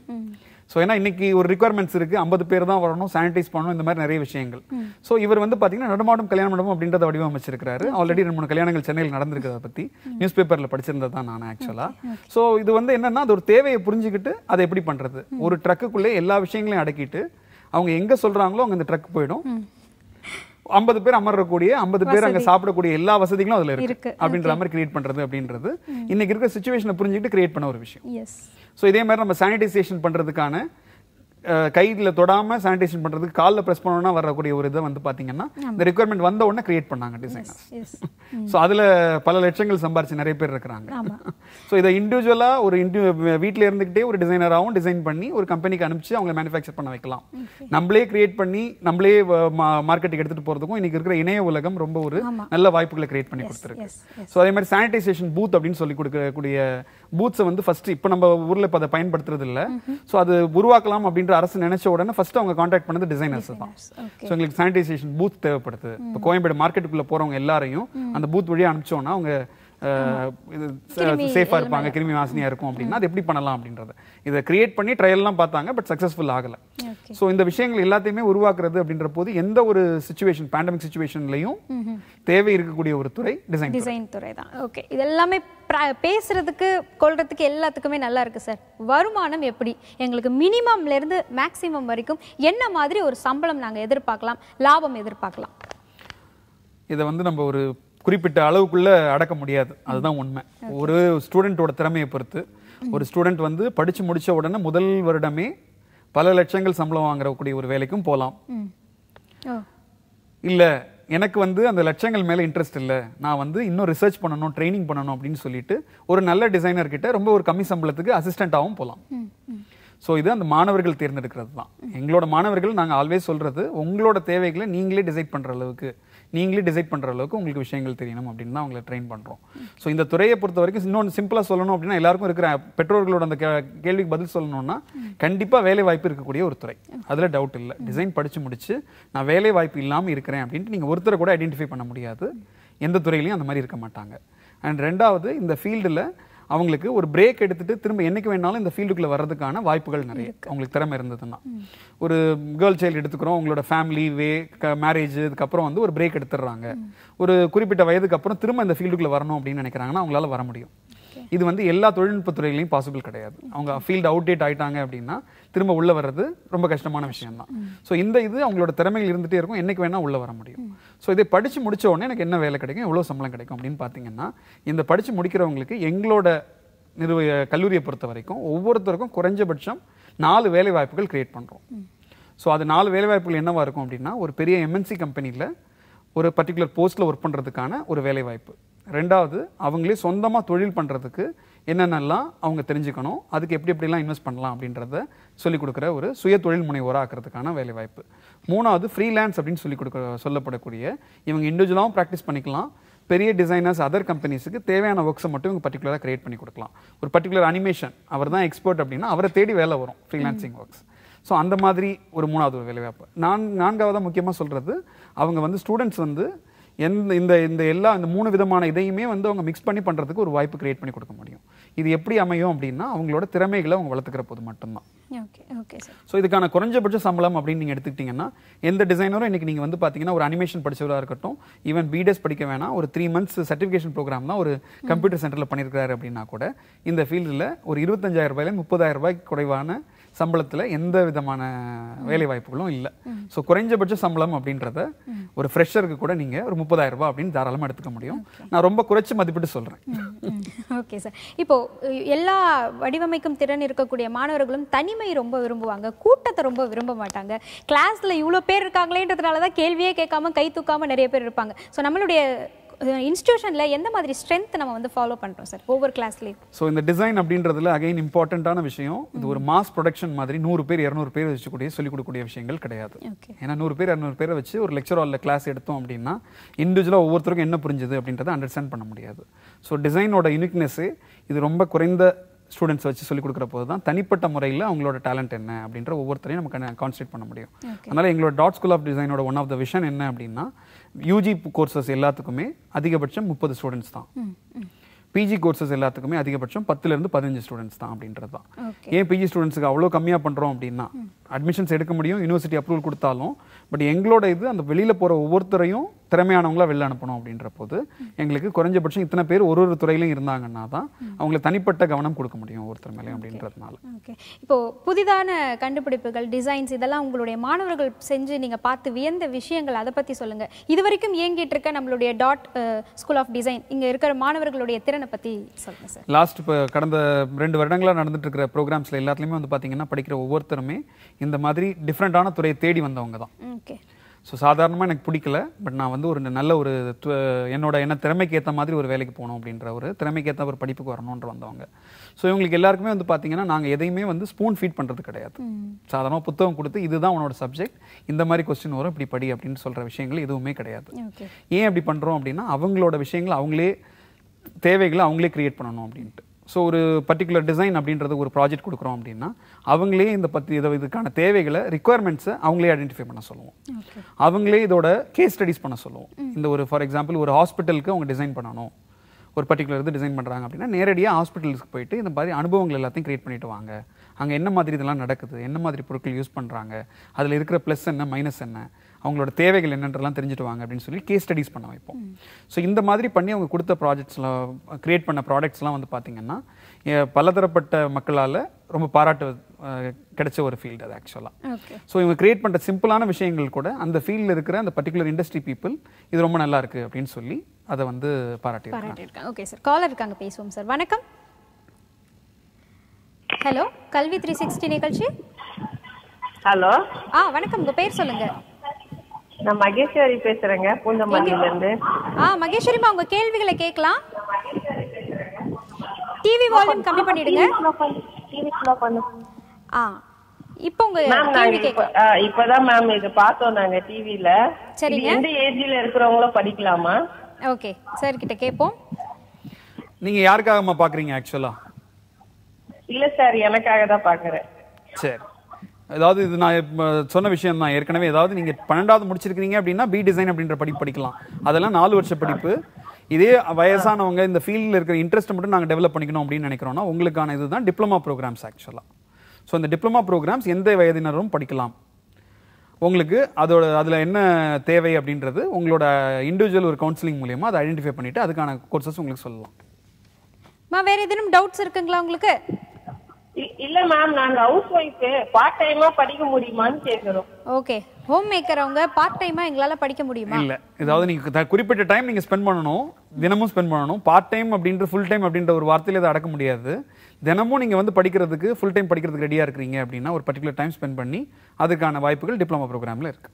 ஸோ ஏன்னா இன்னைக்கு ஒரு ரிக்யர்மெண்ட்ஸ் இருக்கு ஐம்பது பேர் தான் வரணும் சானிடைஸ் பண்ணணும் இந்த மாதிரி நிறைய விஷயங்கள் ஸோ இவர் வந்து பார்த்தீங்கன்னா நடமாடும் கல்யாண மண்டபம் அப்படின்றத வடிவமைச்சிருக்காரு ஆல்ரெடி ரெண்டு மூணு கல்யாணங்கள் சென்னையில் நடந்திருக்கிறத பற்றி நியூஸ் பேப்பரில் படிச்சிருந்தது தான் நான் ஆக்சுவலாக ஸோ இது வந்து என்னன்னா அது ஒரு தேவையை புரிஞ்சுக்கிட்டு அதை எப்படி பண்ணுறது ஒரு ட்ரக்குக்குள்ளே எல்லா விஷயங்களையும் அடக்கிட்டு அவங்க எங்கே சொல்கிறாங்களோ அங்கே இந்த ட்ரக் போயிடும் ஐம்பது பேர் அமரக்கூடிய ஐம்பது பேர் அங்க சாப்பிடக்கூடிய எல்லா வசதிகளும் அதுல இருக்கு அப்படின்ற மாதிரி கிரியேட் பண்றது அப்படின்றது இன்னைக்கு இருக்கிற சுச்சுவேஷனை புரிஞ்சுக்கிட்டு கிரியேட் பண்ண ஒரு விஷயம் ஸோ இதே மாதிரி நம்ம சானிடைசேஷன் பண்றதுக்கான கையில் தொடாமல் சானிடைசன் பண்ணுறதுக்கு காலில் ப்ரெஸ் பண்ணோன்னா வரக்கூடிய ஒரு இதை வந்து பார்த்தீங்கன்னா இந்த ரெக்குயர்மெண்ட் வந்த உடனே கிரியேட் பண்ணாங்க டிசைன் ஸோ அதில் பல லட்சங்கள் சம்பாரிச்சு நிறைய பேர் இருக்கிறாங்க ஸோ இதை இண்டிவிஜுவலாக ஒரு இண்டிவ் வீட்டில் இருந்துக்கிட்டே ஒரு டிசைனராகவும் டிசைன் பண்ணி ஒரு கம்பெனிக்கு அனுப்பிச்சு அவங்களை மேனுஃபேக்சர் பண்ண வைக்கலாம் நம்மளே கிரியேட் பண்ணி நம்மளே மார்க்கெட்டுக்கு எடுத்துகிட்டு போகிறதுக்கும் இன்றைக்கி இருக்கிற இணைய உலகம் ரொம்ப ஒரு நல்ல வாய்ப்புகளை கிரியேட் பண்ணி கொடுத்துருக்கு ஸோ அதே மாதிரி சானிடைசேஷன் பூத் அப்படின்னு சொல்லி கொடுக்கக்கூடிய பூத்ஸை வந்து ஃபர்ஸ்ட் இப்போ நம்ம ஊரில் இப்போ அதை பயன்படுத்துறது இல்லை ஸோ அது உருவாக்கலாம் அப்படின்ற அரசு நினைச்ச உடனே ஃபர்ஸ்ட் அவங்க காண்டாக்ட் பண்ணது டிசைனர்ஸ் தான் ஸோ எங்களுக்கு சானிடைசேஷன் பூத் தேவைப்படுது இப்போ கோயம்பேடு மார்க்கெட்டுக்குள்ளே போகிறவங்க எல்லாரையும் அந்த பூத் வழியாக அனுப்பிச்சோன்னா அவங்க சேஃபாக இருப்பாங்க கிருமி வாசனையாக இருக்கும் அப்படின்னா அது எப்படி பண்ணலாம் அப்படின்றத இதை கிரியேட் பண்ணி ட்ரையல்லாம் பார்த்தாங்க பட் சக்ஸஸ்ஃபுல் ஆகலை ஸோ இந்த விஷயங்கள் எல்லாத்தையுமே உருவாக்குறது அப்படின்ற போது எந்த ஒரு சுச்சுவேஷன் பேண்டமிக் சுச்சுவேஷன்லையும் தேவை இருக்கக்கூடிய ஒரு துறை டிசைன் டிசைன் துறை தான் ஓகே இது எல்லாமே பேசுறதுக்கு கொள்றதுக்கு எல்லாத்துக்குமே நல்லா இருக்கு சார் வருமானம் எப்படி எங்களுக்கு மினிமம்ல இருந்து மேக்சிமம் வரைக்கும் என்ன மாதிரி ஒரு சம்பளம் நாங்கள் எதிர்பார்க்கலாம் லாபம் எதிர்பார்க்கலாம் இதை வந்து நம்ம ஒரு குறிப்பிட்ட அளவுக்குள்ளே அடக்க முடியாது அதுதான் உண்மை ஒரு ஸ்டூடெண்ட்டோட திறமையை பொறுத்து ஒரு ஸ்டூடெண்ட் வந்து படித்து முடித்த உடனே முதல் வருடமே பல லட்சங்கள் சம்பளம் கூடிய ஒரு வேலைக்கும் போகலாம் இல்லை எனக்கு வந்து அந்த லட்சங்கள் மேலே இன்ட்ரெஸ்ட் இல்லை நான் வந்து இன்னும் ரிசர்ச் பண்ணணும் ட்ரைனிங் பண்ணணும் அப்படின்னு சொல்லிட்டு ஒரு நல்ல டிசைனர் கிட்ட ரொம்ப ஒரு கம்மி சம்பளத்துக்கு அசிஸ்டண்ட்டாகவும் போகலாம் ஸோ இது அந்த மாணவர்கள் தேர்ந்தெடுக்கிறது தான் எங்களோட மாணவர்கள் நாங்கள் ஆல்வேஸ் சொல்கிறது உங்களோட தேவைகளை நீங்களே டிசைட் பண்ணுற அளவுக்கு நீங்களே டிசைட் பண்ணுற அளவுக்கு உங்களுக்கு விஷயங்கள் தெரியணும் அப்படின்னு தான் அவங்களை ட்ரெயின் பண்ணுறோம் ஸோ இந்த துறையை பொறுத்த வரைக்கும் இன்னொன்று சிம்பிளாக சொல்லணும் அப்படின்னா எல்லாருக்கும் இருக்கிற பெற்றோர்களோட அந்த கேள்விக்கு பதில் சொல்லணும்னா கண்டிப்பாக வேலை வாய்ப்பு இருக்கக்கூடிய ஒரு துறை அதில் டவுட் இல்லை டிசைன் படித்து முடிச்சு நான் வேலை வாய்ப்பு இல்லாமல் இருக்கிறேன் அப்படின்ட்டு நீங்கள் ஒருத்தரை கூட ஐடென்டிஃபை பண்ண முடியாது எந்த துறையிலையும் அந்த மாதிரி இருக்க மாட்டாங்க அண்ட் ரெண்டாவது இந்த ஃபீல்டில் அவங்களுக்கு ஒரு பிரேக் எடுத்துட்டு திரும்ப என்னைக்கு வேணாலும் இந்த ஃபீல்டுக்குள்ளே வர்றதுக்கான வாய்ப்புகள் நிறைய அவங்களுக்கு திறமை இருந்ததுன்னா ஒரு கேர்ள் சைல்டு எடுத்துக்கிறோம் அவங்களோட ஃபேமிலி வே மேரேஜ் இதுக்கப்புறம் வந்து ஒரு பிரேக் எடுத்துடுறாங்க ஒரு குறிப்பிட்ட வயதுக்கு அப்புறம் திரும்ப இந்த ஃபீல்டுக்குள்ளே வரணும் அப்படின்னு நினைக்கிறாங்கன்னா அவங்களால வர முடியும் இது வந்து எல்லா தொழில்நுட்ப துறைகளையும் பாசிபிள் கிடையாது அவங்க ஃபீல்டு அவுடேட் ஆயிட்டாங்க அப்படின்னா திரும்ப உள்ள வர்றது ரொம்ப கஷ்டமான விஷயம் தான் ஸோ இந்த இது அவங்களோட திறமைகள் இருந்துகிட்டே இருக்கும் என்னைக்கு வேணால் உள்ள வர முடியும் ஸோ இதை படித்து முடிச்ச உடனே எனக்கு என்ன வேலை கிடைக்கும் எவ்வளோ சம்பளம் கிடைக்கும் அப்படின்னு பார்த்தீங்கன்னா இந்த படித்து முடிக்கிறவங்களுக்கு எங்களோட நிறுவ கல்லூரியை பொறுத்த வரைக்கும் ஒவ்வொருத்தருக்கும் குறைஞ்சபட்சம் நாலு வேலை வாய்ப்புகள் கிரியேட் பண்ணுறோம் ஸோ அது நாலு வேலை வாய்ப்புகள் என்னவா இருக்கும் அப்படின்னா ஒரு பெரிய எம்என்சி கம்பெனியில் ஒரு பர்டிகுலர் போஸ்ட்டில் ஒர்க் பண்ணுறதுக்கான ஒரு வேலை வாய்ப்பு ரெண்டாவது அவங்களே சொந்தமாக தொழில் பண்ணுறதுக்கு என்னென்னலாம் அவங்க தெரிஞ்சுக்கணும் அதுக்கு எப்படி எப்படிலாம் இன்வெஸ்ட் பண்ணலாம் அப்படின்றத சொல்லிக் கொடுக்குற ஒரு சுய தொழில் முனைவோராக ஆக்கிறதுக்கான வேலைவாய்ப்பு மூணாவது ஃப்ரீலான்ஸ் அப்படின்னு சொல்லி கொடுக்க சொல்லப்படக்கூடிய இவங்க இண்டிவிஜுவலாகவும் ப்ராக்டிஸ் பண்ணிக்கலாம் பெரிய டிசைனர்ஸ் அதர் கம்பெனிஸுக்கு தேவையான ஒர்க்ஸை மட்டும் இவங்க பர்டிகுலராக கிரியேட் பண்ணி கொடுக்கலாம் ஒரு பர்டிகுலர் அனிமேஷன் அவர் தான் எக்ஸ்பர்ட் அப்படின்னா அவரை தேடி வேலை வரும் ஃப்ரீலான்சிங் ஒர்க்ஸ் ஸோ அந்த மாதிரி ஒரு மூணாவது ஒரு வேலைவாய்ப்பு நான் நான்காவதாக முக்கியமாக சொல்கிறது அவங்க வந்து ஸ்டூடெண்ட்ஸ் வந்து எந்த இந்த இந்த எல்லா இந்த மூணு விதமான இதையுமே வந்து அவங்க மிக்ஸ் பண்ணி பண்ணுறதுக்கு ஒரு வாய்ப்பு கிரியேட் பண்ணி கொடுக்க முடியும் இது எப்படி அமையும் அப்படின்னா அவங்களோட திறமைகளை அவங்க வளர்த்துக்கிற போது மட்டும்தான் ஓகே ஓகே ஸோ இதுக்கான குறைஞ்சபட்ச சம்பளம் அப்படின்னு நீங்கள் எடுத்துக்கிட்டிங்கன்னா எந்த டிசைனரும் இன்றைக்கி நீங்கள் வந்து பார்த்தீங்கன்னா ஒரு அனிமேஷன் படித்தவராக இருக்கட்டும் ஈவன் பிடிஎஸ் e படிக்க வேணாம் ஒரு த்ரீ மந்த்ஸ் சர்டிஃபிகேஷன் ப்ரோக்ராம் தான் ஒரு கம்ப்யூட்டர் சென்டரில் பண்ணியிருக்கிறாரு அப்படின்னா கூட இந்த ஃபீல்டில் ஒரு இருபத்தஞ்சாயிரம் ரூபாயில முப்பதாயிரம் ரூபாய்க்கு குறைவான சம்பளத்தில் எந்த விதமான வேலை வாய்ப்புகளும் இல்லை ஸோ குறைஞ்சபட்ச சம்பளம் அப்படின்றத ஒரு ஃப்ரெஷருக்கு கூட நீங்கள் ஒரு முப்பதாயிரம் ரூபாய் அப்படின்னு தாராளமாக எடுத்துக்க முடியும் நான் ரொம்ப குறைச்சி மதிப்பிட்டு சொல்கிறேன் ஓகே சார் இப்போது எல்லா வடிவமைக்கும் திறன் இருக்கக்கூடிய மாணவர்களும் தனிமை ரொம்ப விரும்புவாங்க கூட்டத்தை ரொம்ப விரும்ப மாட்டாங்க கிளாஸில் இவ்வளோ பேர் இருக்காங்களேன்றதுனால தான் கேள்வியே கேட்காம கை தூக்காமல் நிறைய பேர் இருப்பாங்க ஸோ நம்மளுடைய இன்ஸ்டியூஷனில் எந்த மாதிரி ஸ்ட்ரென்த் நம்ம வந்து ஃபாலோ பண்ணுறோம் சார் ஒவ்வொரு கிளாஸ்லேயும் ஸோ இந்த டிசைன் அப்படின்றதுல அகைன் இம்பார்ட்டண்ட்டான விஷயம் இது ஒரு மாஸ் ப்ரொடக்ஷன் மாதிரி நூறு பேர் இரநூறு பேர் வச்சுக்கூடிய சொல்லிக் கொடுக்கக்கூடிய விஷயங்கள் கிடையாது ஏன்னா நூறு பேர் இரநூறு பேரை வச்சு ஒரு லெக்சர் ஹாலில் கிளாஸ் எடுத்தோம் அப்படின்னா இண்டிவிஜுவலாக ஒவ்வொருத்தருக்கும் என்ன புரிஞ்சுது அப்படின்றத அண்டர்ஸ்டாண்ட் பண்ண முடியாது ஸோ டிசைனோட யூனிக்னஸ் இது ரொம்ப குறைந்த ஸ்டூடெண்ட்ஸ் வச்சு சொல்லிக் கொடுக்குற போது தான் தனிப்பட்ட முறையில் அவங்களோட டேலண்ட் என்ன அப்படின்ற ஒவ்வொருத்தரையும் நம்ம கான்சன்ட்ரேட் பண்ண முடியும் அதனால் எங்களோட டாட் ஸ்கூல் ஆஃப் டிசைனோட ஒன் ஆஃப் த விஷன் என்ன அப்படின்னா யூஜி கோர்சஸ் எல்லாத்துக்குமே அதிகபட்சம் முப்பது ஸ்டூடெண்ட்ஸ் தான் பிஜி கோர்சஸ் எல்லாத்துக்குமே அதிகபட்சம் பத்துலேருந்து பதினஞ்சு ஸ்டூடெண்ட்ஸ் தான் அப்படின்றது தான் ஏன் பிஜி ஸ்டூடெண்ட்ஸுக்கு அவ்வளோ கம்மியாக பண்ணுறோம் அப்படின்னா அட்மிஷன்ஸ் எடுக்க முடியும் யூனிவர்சிட்டி அப்ரூவல் கொடுத்தாலும் பட் எங்களோட இது அந்த வெளியில் போகிற ஒவ்வொருத்தரையும் திறமையானவங்களா வெளில அனுப்பணும் அப்படின்ற போது எங்களுக்கு குறைஞ்சபட்சம் இத்தனை பேர் ஒரு ஒரு துறையிலும் இருந்தாங்கன்னா தான் அவங்களை தனிப்பட்ட கவனம் கொடுக்க முடியும் ஒருத்தர் மேலேயும் அப்படின்றதுனால ஓகே இப்போ புதிதான கண்டுபிடிப்புகள் டிசைன்ஸ் இதெல்லாம் உங்களுடைய மாணவர்கள் செஞ்சு நீங்கள் பார்த்து வியந்த விஷயங்கள் அதை பற்றி சொல்லுங்கள் இது வரைக்கும் இயங்கிட்டு இருக்க நம்மளுடைய டாட் ஸ்கூல் ஆஃப் டிசைன் இங்கே இருக்கிற மாணவர்களுடைய திறனை பற்றி சொல்லுங்க சார் லாஸ்ட் இப்போ கடந்த ரெண்டு வருடங்களா நடந்துட்டு இருக்கிற ப்ரோக்ராம்ஸில் எல்லாத்துலேயுமே வந்து பார்த்தீங்கன்னா படிக்கிற ஒவ்வொருத்தருமே இந்த மாதிரி டிஃப்ரெண்ட்டான துறையை தேடி வந்தவங்க தான் ஓகே ஸோ சாதாரணமாக எனக்கு பிடிக்கல பட் நான் வந்து ஒரு நல்ல ஒரு என்னோட என்ன திறமைக்கு ஏற்ற மாதிரி ஒரு வேலைக்கு போகணும் அப்படின்ற ஒரு திறமைக்கு ஏற்ற ஒரு படிப்புக்கு வரணுன்ற வந்தவங்க ஸோ இவங்களுக்கு எல்லாருக்குமே வந்து பார்த்தீங்கன்னா நாங்கள் எதையுமே வந்து ஸ்பூன் ஃபீட் பண்ணுறது கிடையாது சாதாரணமாக புத்தகம் கொடுத்து இதுதான் உனோட சப்ஜெக்ட் இந்த மாதிரி கொஸ்டின் வரும் இப்படி படி அப்படின்னு சொல்கிற விஷயங்கள் எதுவுமே கிடையாது ஏன் அப்படி பண்ணுறோம் அப்படின்னா அவங்களோட விஷயங்களை அவங்களே தேவைகளை அவங்களே க்ரியேட் பண்ணணும் அப்படின்ட்டு ஸோ ஒரு பர்டிகுலர் டிசைன் அப்படின்றது ஒரு ப்ராஜெக்ட் கொடுக்குறோம் அப்படின்னா அவங்களே இந்த பற்றி இதை இதுக்கான தேவைகளை ரிக்குவயர்மெண்ட்ஸை அவங்களே ஐடென்டிஃபை பண்ண சொல்லுவோம் அவங்களே இதோட கேஸ் ஸ்டடிஸ் பண்ண சொல்லுவோம் இந்த ஒரு ஃபார் எக்ஸாம்பிள் ஒரு ஹாஸ்பிட்டலுக்கு அவங்க டிசைன் பண்ணணும் ஒரு பர்டிகுலர் இது டிசைன் பண்ணுறாங்க அப்படின்னா நேரடியாக ஹாஸ்பிட்டலுக்கு போயிட்டு இந்த மாதிரி அனுபவங்கள் எல்லாத்தையும் க்ரியேட் பண்ணிட்டு வாங்க அங்கே என்ன மாதிரி இதெல்லாம் நடக்குது என்ன மாதிரி பொருட்கள் யூஸ் பண்ணுறாங்க அதில் இருக்கிற ப்ளஸ் என்ன மைனஸ் என்ன அவங்களோட தேவைகள் என்னன்றலாம் தெரிஞ்சுட்டு வாங்க அப்படின்னு சொல்லி கேஸ் ஸ்டடிஸ் பண்ண வைப்போம் ஸோ இந்த மாதிரி பண்ணி அவங்க கொடுத்த ப்ராஜெக்ட்ஸில் க்ரியேட் பண்ண ப்ராடக்ட்ஸ்லாம் வந்து பார்த்திங்கன்னா பலதரப்பட்ட மக்களால் ரொம்ப பாராட்டு கிடைச்ச ஒரு ஃபீல்டு அது ஆக்சுவலாக ஸோ இவங்க கிரியேட் பண்ணுற சிம்பிளான விஷயங்கள் கூட அந்த ஃபீல்டில் இருக்கிற அந்த பர்டிகுலர் இண்டஸ்ட்ரி பீப்புள் இது ரொம்ப நல்லா இருக்குது அப்படின்னு சொல்லி அதை வந்து பாராட்டி பாராட்டியிருக்காங்க ஓகே சார் காலர் இருக்காங்க பேசுவோம் சார் வணக்கம் ஹலோ கல்வி த்ரீ சிக்ஸ்டி நிகழ்ச்சி ஹலோ ஆ வணக்கம் உங்கள் பேர் சொல்லுங்க நான் மகேஸ்வரி பேசுறேங்க பூந்தமல்லியில ஆ மகேஸ்வரிமா உங்க கேள்விகளை கேட்கலாம் டிவி வால்யூம் கம்மி பண்ணிடுங்க டிவி ஸ்லோ பண்ணுங்க ஆ இப்போ உங்க டிவி இப்போதான் மேம் இது பார்த்தோம் நாங்க டிவில சரிங்க இந்த ஏஜ்ல இருக்குறவங்க படிக்கலாமா ஓகே சார் கிட்ட கேப்போம் நீங்க யாருக்காகமா பாக்குறீங்க ஆக்சுவலா இல்ல சார் எனக்காக தான் பாக்குறேன் சரி ஏதாவது இது நான் சொன்ன விஷயம் தான் ஏற்கனவே ஏதாவது நீங்கள் பன்னெண்டாவது முடிச்சிருக்கீங்க அப்படின்னா பி டிசைன் அப்படின்ற படிப்பு படிக்கலாம் அதெல்லாம் நாலு வருஷ படிப்பு இதே வயசானவங்க இந்த ஃபீல்டில் இருக்கிற இன்ட்ரெஸ்ட்டை மட்டும் நாங்கள் டெவலப் பண்ணிக்கணும் அப்படின்னு நினைக்கிறோன்னா உங்களுக்கான இதுதான் டிப்ளமா ப்ரோக்ராம்ஸ் ஆக்சுவலாக ஸோ இந்த டிப்ளமா ப்ரோக்ராம்ஸ் எந்த வயதினரும் படிக்கலாம் உங்களுக்கு அதோட அதில் என்ன தேவை அப்படின்றது உங்களோட இண்டிவிஜுவல் ஒரு கவுன்சிலிங் மூலியமாக அதை ஐடென்டிஃபை பண்ணிவிட்டு அதுக்கான கோர்சஸ் உங்களுக்கு சொல்லலாம் வேறு எதுவும் டவுட்ஸ் இருக்குங்களா உங்களுக்கு இல்ல மேம் நாங்க ஹவுஸ் ஒய்ஃப் பார்ட் டைமா படிக்க முடியுமான்னு கேக்குறோம் ஓகே ஹோம் மேக்கர் அவங்க பார்ட் டைமா எங்களால படிக்க முடியுமா இல்ல ஏதாவது நீங்க குறிப்பிட்ட டைம் நீங்க ஸ்பெண்ட் பண்ணணும் தினமும் ஸ்பெண்ட் பண்ணணும் பார்ட் டைம் அப்படின்ற ஃபுல் டைம் அப்படின்ற ஒரு வார்த்தையில அடக்க முடியாது தினமும் நீங்க வந்து படிக்கிறதுக்கு ஃபுல் டைம் படிக்கிறதுக்கு ரெடியா இருக்கிறீங்க அப்படின்னா ஒரு பர்டிகுலர் டைம் ஸ்பெண்ட் பண்ணி அதுக்கான வாய்ப்புகள் டிப்ளமா ப்ரோக்ராம்ல இருக்கு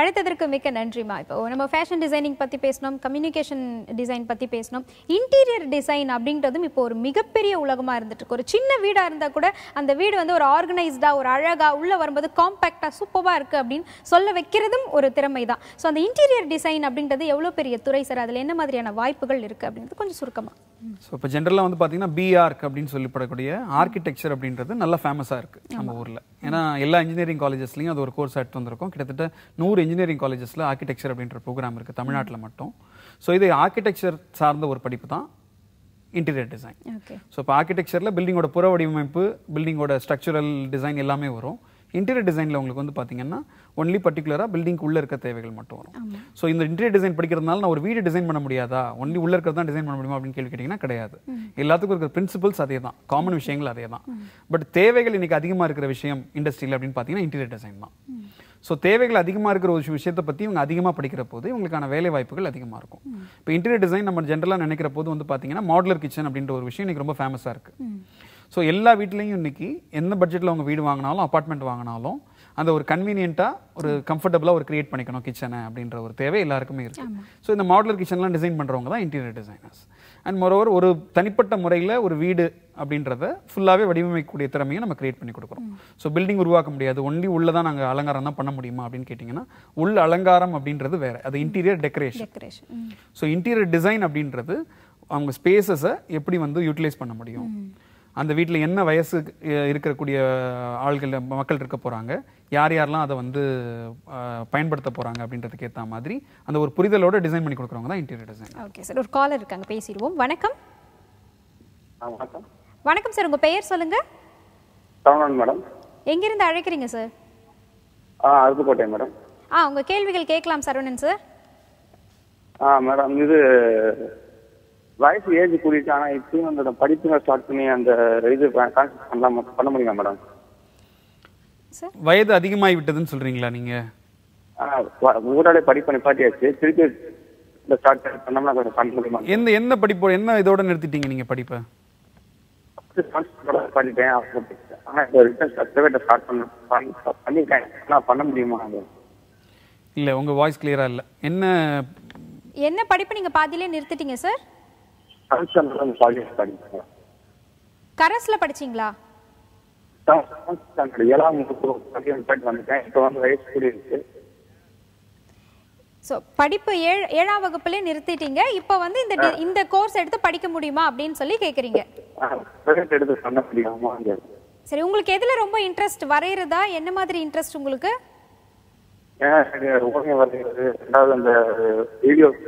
அழைத்ததற்கு மிக்க நன்றிமா இப்போ நம்ம ஃபேஷன் டிசைனிங் பற்றி பேசணும் கம்யூனிகேஷன் டிசைன் பற்றி பேசணும் இன்டீரியர் டிசைன் அப்படின்றதும் இப்போ ஒரு மிகப்பெரிய உலகமாக இருந்துட்டு இருக்கு ஒரு சின்ன வீடாக இருந்தால் கூட அந்த வீடு வந்து ஒரு ஆர்கனைஸ்டாக ஒரு அழகாக உள்ள வரும்போது காம்பேக்டாக சூப்பராக இருக்குது அப்படின்னு சொல்ல வைக்கிறதும் ஒரு திறமை தான் ஸோ அந்த இன்டீரியர் டிசைன் அப்படின்றது எவ்வளோ பெரிய துறை சார் அதில் என்ன மாதிரியான வாய்ப்புகள் இருக்குது அப்படின்றது கொஞ்சம் சுருக்கமாக ஸோ இப்போ ஜென்ரலாக வந்து பார்த்தீங்கன்னா பிஆர்க் அப்படின்னு சொல்லப்படக்கூடிய ஆர்கிடெக்சர் அப்படின்றது நல்லா ஃபேமஸாக இருக்குது நம்ம ஊரில் ஏன்னா எல்லா இன்ஜினியரிங் காலேஜஸ்லையும் அது ஒரு கோர்ஸ் எடுத்து வந்திருக்கும் கிட்டத்தட்ட நூறு இன்ஜினியரிங் காலேஜஸில் ஆர்கிடெக்சர் அப்படின்ற ப்ரோக்ராம் இருக்குது தமிழ்நாட்டில் மட்டும் ஸோ இது ஆர்கிடெக்சர் சார்ந்த ஒரு படிப்பு தான் இன்டீரியர் டிசைன் ஸோ இப்போ ஆர்கிடெக்சரில் பில்டிங்கோட புற வடிவமைப்பு பில்டிங்கோட ஸ்ட்ரக்சரல் டிசைன் எல்லாமே வரும் இன்டீரியர் டிசைனில் உங்களுக்கு வந்து பார்த்தீங்கன்னா ஒன்லி பர்டிகுலராக பில்டிங்க்கு உள்ளே இருக்க தேவைகள் மட்டும் வரும் ஸோ இந்த இன்டீரியர் டிசைன் படிக்கிறதுனால நான் ஒரு வீடு டிசைன் பண்ண முடியாதா ஒன்லி உள்ள இருக்கிறது தான் டிசைன் பண்ண முடியுமா அப்படின்னு கேள்வி கேட்டிங்கன்னா கிடையாது எல்லாத்துக்கும் இருக்கிற பிரின்சிபல்ஸ் அதே தான் காமன் விஷயங்கள் அதே தான் பட் தேவைகள் இன்னைக்கு அதிகமாக இருக்கிற விஷயம் இண்டஸ்ட்ரியில் அப்படின்னு பார்த்தீங்கன்னா இன்டீரியர் டிசைன் தான் ஸோ தேவைகள் அதிகமாக இருக்கிற ஒரு விஷயத்தை பற்றி இவங்க அதிகமாக படிக்கிற போது இவங்களுக்கான வேலை வாய்ப்புகள் அதிகமாக இருக்கும் இப்போ இன்டீரியர் டிசைன் நம்ம ஜென்ரலாக நினைக்கிற போது வந்து பார்த்தீங்கன்னா மாடலர் கிச்சன் அப்படின்ற ஒரு விஷயம் இன்றைக்கி ரொம்ப ஃபேமஸாக இருக்குது ஸோ எல்லா வீட்லேயும் இன்றைக்கி எந்த பட்ஜெட்டில் அவங்க வீடு வாங்கினாலும் அப்பார்ட்மெண்ட் வாங்கினாலும் அந்த ஒரு கன்வீனியண்ட்டாக ஒரு கம்ஃபர்டபுளாக ஒரு கிரியேட் பண்ணிக்கணும் கிச்சனை அப்படின்ற ஒரு தேவை எல்லாருக்குமே இருக்குது ஸோ இந்த மாடலர் கிச்சன்லாம் டிசைன் பண்ணுறவங்க தான் இன்டீரியர் டிசைனர்ஸ் அண்ட் மொரோவர் ஒரு தனிப்பட்ட முறையில் ஒரு வீடு அப்படின்றத ஃபுல்லாகவே வடிவமைக்கக்கூடிய திறமையை நம்ம கிரியேட் பண்ணி கொடுக்குறோம் ஸோ பில்டிங் உருவாக்க முடியாது ஒன்லி உள்ளே தான் நாங்கள் அலங்காரம் தான் பண்ண முடியுமா அப்படின்னு கேட்டிங்கன்னா உள் அலங்காரம் அப்படின்றது வேறு அது interior decoration so interior design அப்படின்றது அவங்க ஸ்பேசஸை எப்படி வந்து யூட்டிலைஸ் பண்ண முடியும் அந்த வீட்டில் என்ன வயசு இருக்கக்கூடிய ஆள்கள் மக்கள் இருக்க போகிறாங்க யார் யாரெல்லாம் அதை வந்து பயன்படுத்த போகிறாங்க அப்படின்றதுக்கு ஏற்ற மாதிரி அந்த ஒரு புரிதலோட டிசைன் பண்ணி கொடுக்குறவங்க தான் இன்டீரியர் டிசைன் ஓகே சார் ஒரு காலர் இருக்காங்க பேசிடுவோம் வணக்கம் வணக்கம் வணக்கம் சார் உங்கள் பெயர் சொல்லுங்கள் மேடம் எங்கிருந்து அழைக்கிறீங்க சார் ஆ அருப்புக்கோட்டை மேடம் ஆ உங்கள் கேள்விகள் கேட்கலாம் சரவணன் சார் ஆ மேடம் இது வயசு ஏஜ் கூட்டிட்டு ஆனா இப்பயும் அந்த படிப்பு ஸ்டார்ட் பண்ணி அந்த இது பண்ணலாம் பண்ண முடியுமா மேடம் வயது அதிகமாகி விட்டதுன்னு சொல்றீங்களா நீங்க ஊடாலே படிப்பு நிப்பாட்டியாச்சு திருப்பி ஸ்டார்ட் பண்ணோம்னா கொஞ்சம் பண்ண முடியுமா எந்த என்ன படிப்பு என்ன இதோட நிறுத்திட்டீங்க நீங்க படிப்பை பண்ணிட்டேன் ஆனா இப்போ ரிட்டர்ன் ஸ்டார்ட் பண்ண பண்ணிட்டேன் நான் பண்ண முடியுமா இல்ல உங்க வாய்ஸ் கிளியரா இல்ல என்ன என்ன படிப்பு நீங்க பாதியிலே நிறுத்திட்டீங்க சார் கரஸ்ல படிச்சீங்களா ஏழாம் வந்துட்டேன் இப்போ படிப்பு ஏழாம் வகுப்புல நிறுத்திட்டீங்க இப்ப வந்து இந்த இந்த கோர்ஸ் எடுத்து படிக்க முடியுமா அப்படின்னு சொல்லி கேட்குறீங்க சரி உங்களுக்கு எதுல ரொம்ப இன்ட்ரெஸ்ட் வரைகிறதா என்ன மாதிரி இன்ட்ரெஸ்ட் உங்களுக்கு ஓவியம் வரைகிறது ரெண்டாவது அந்த வீடியோஸ்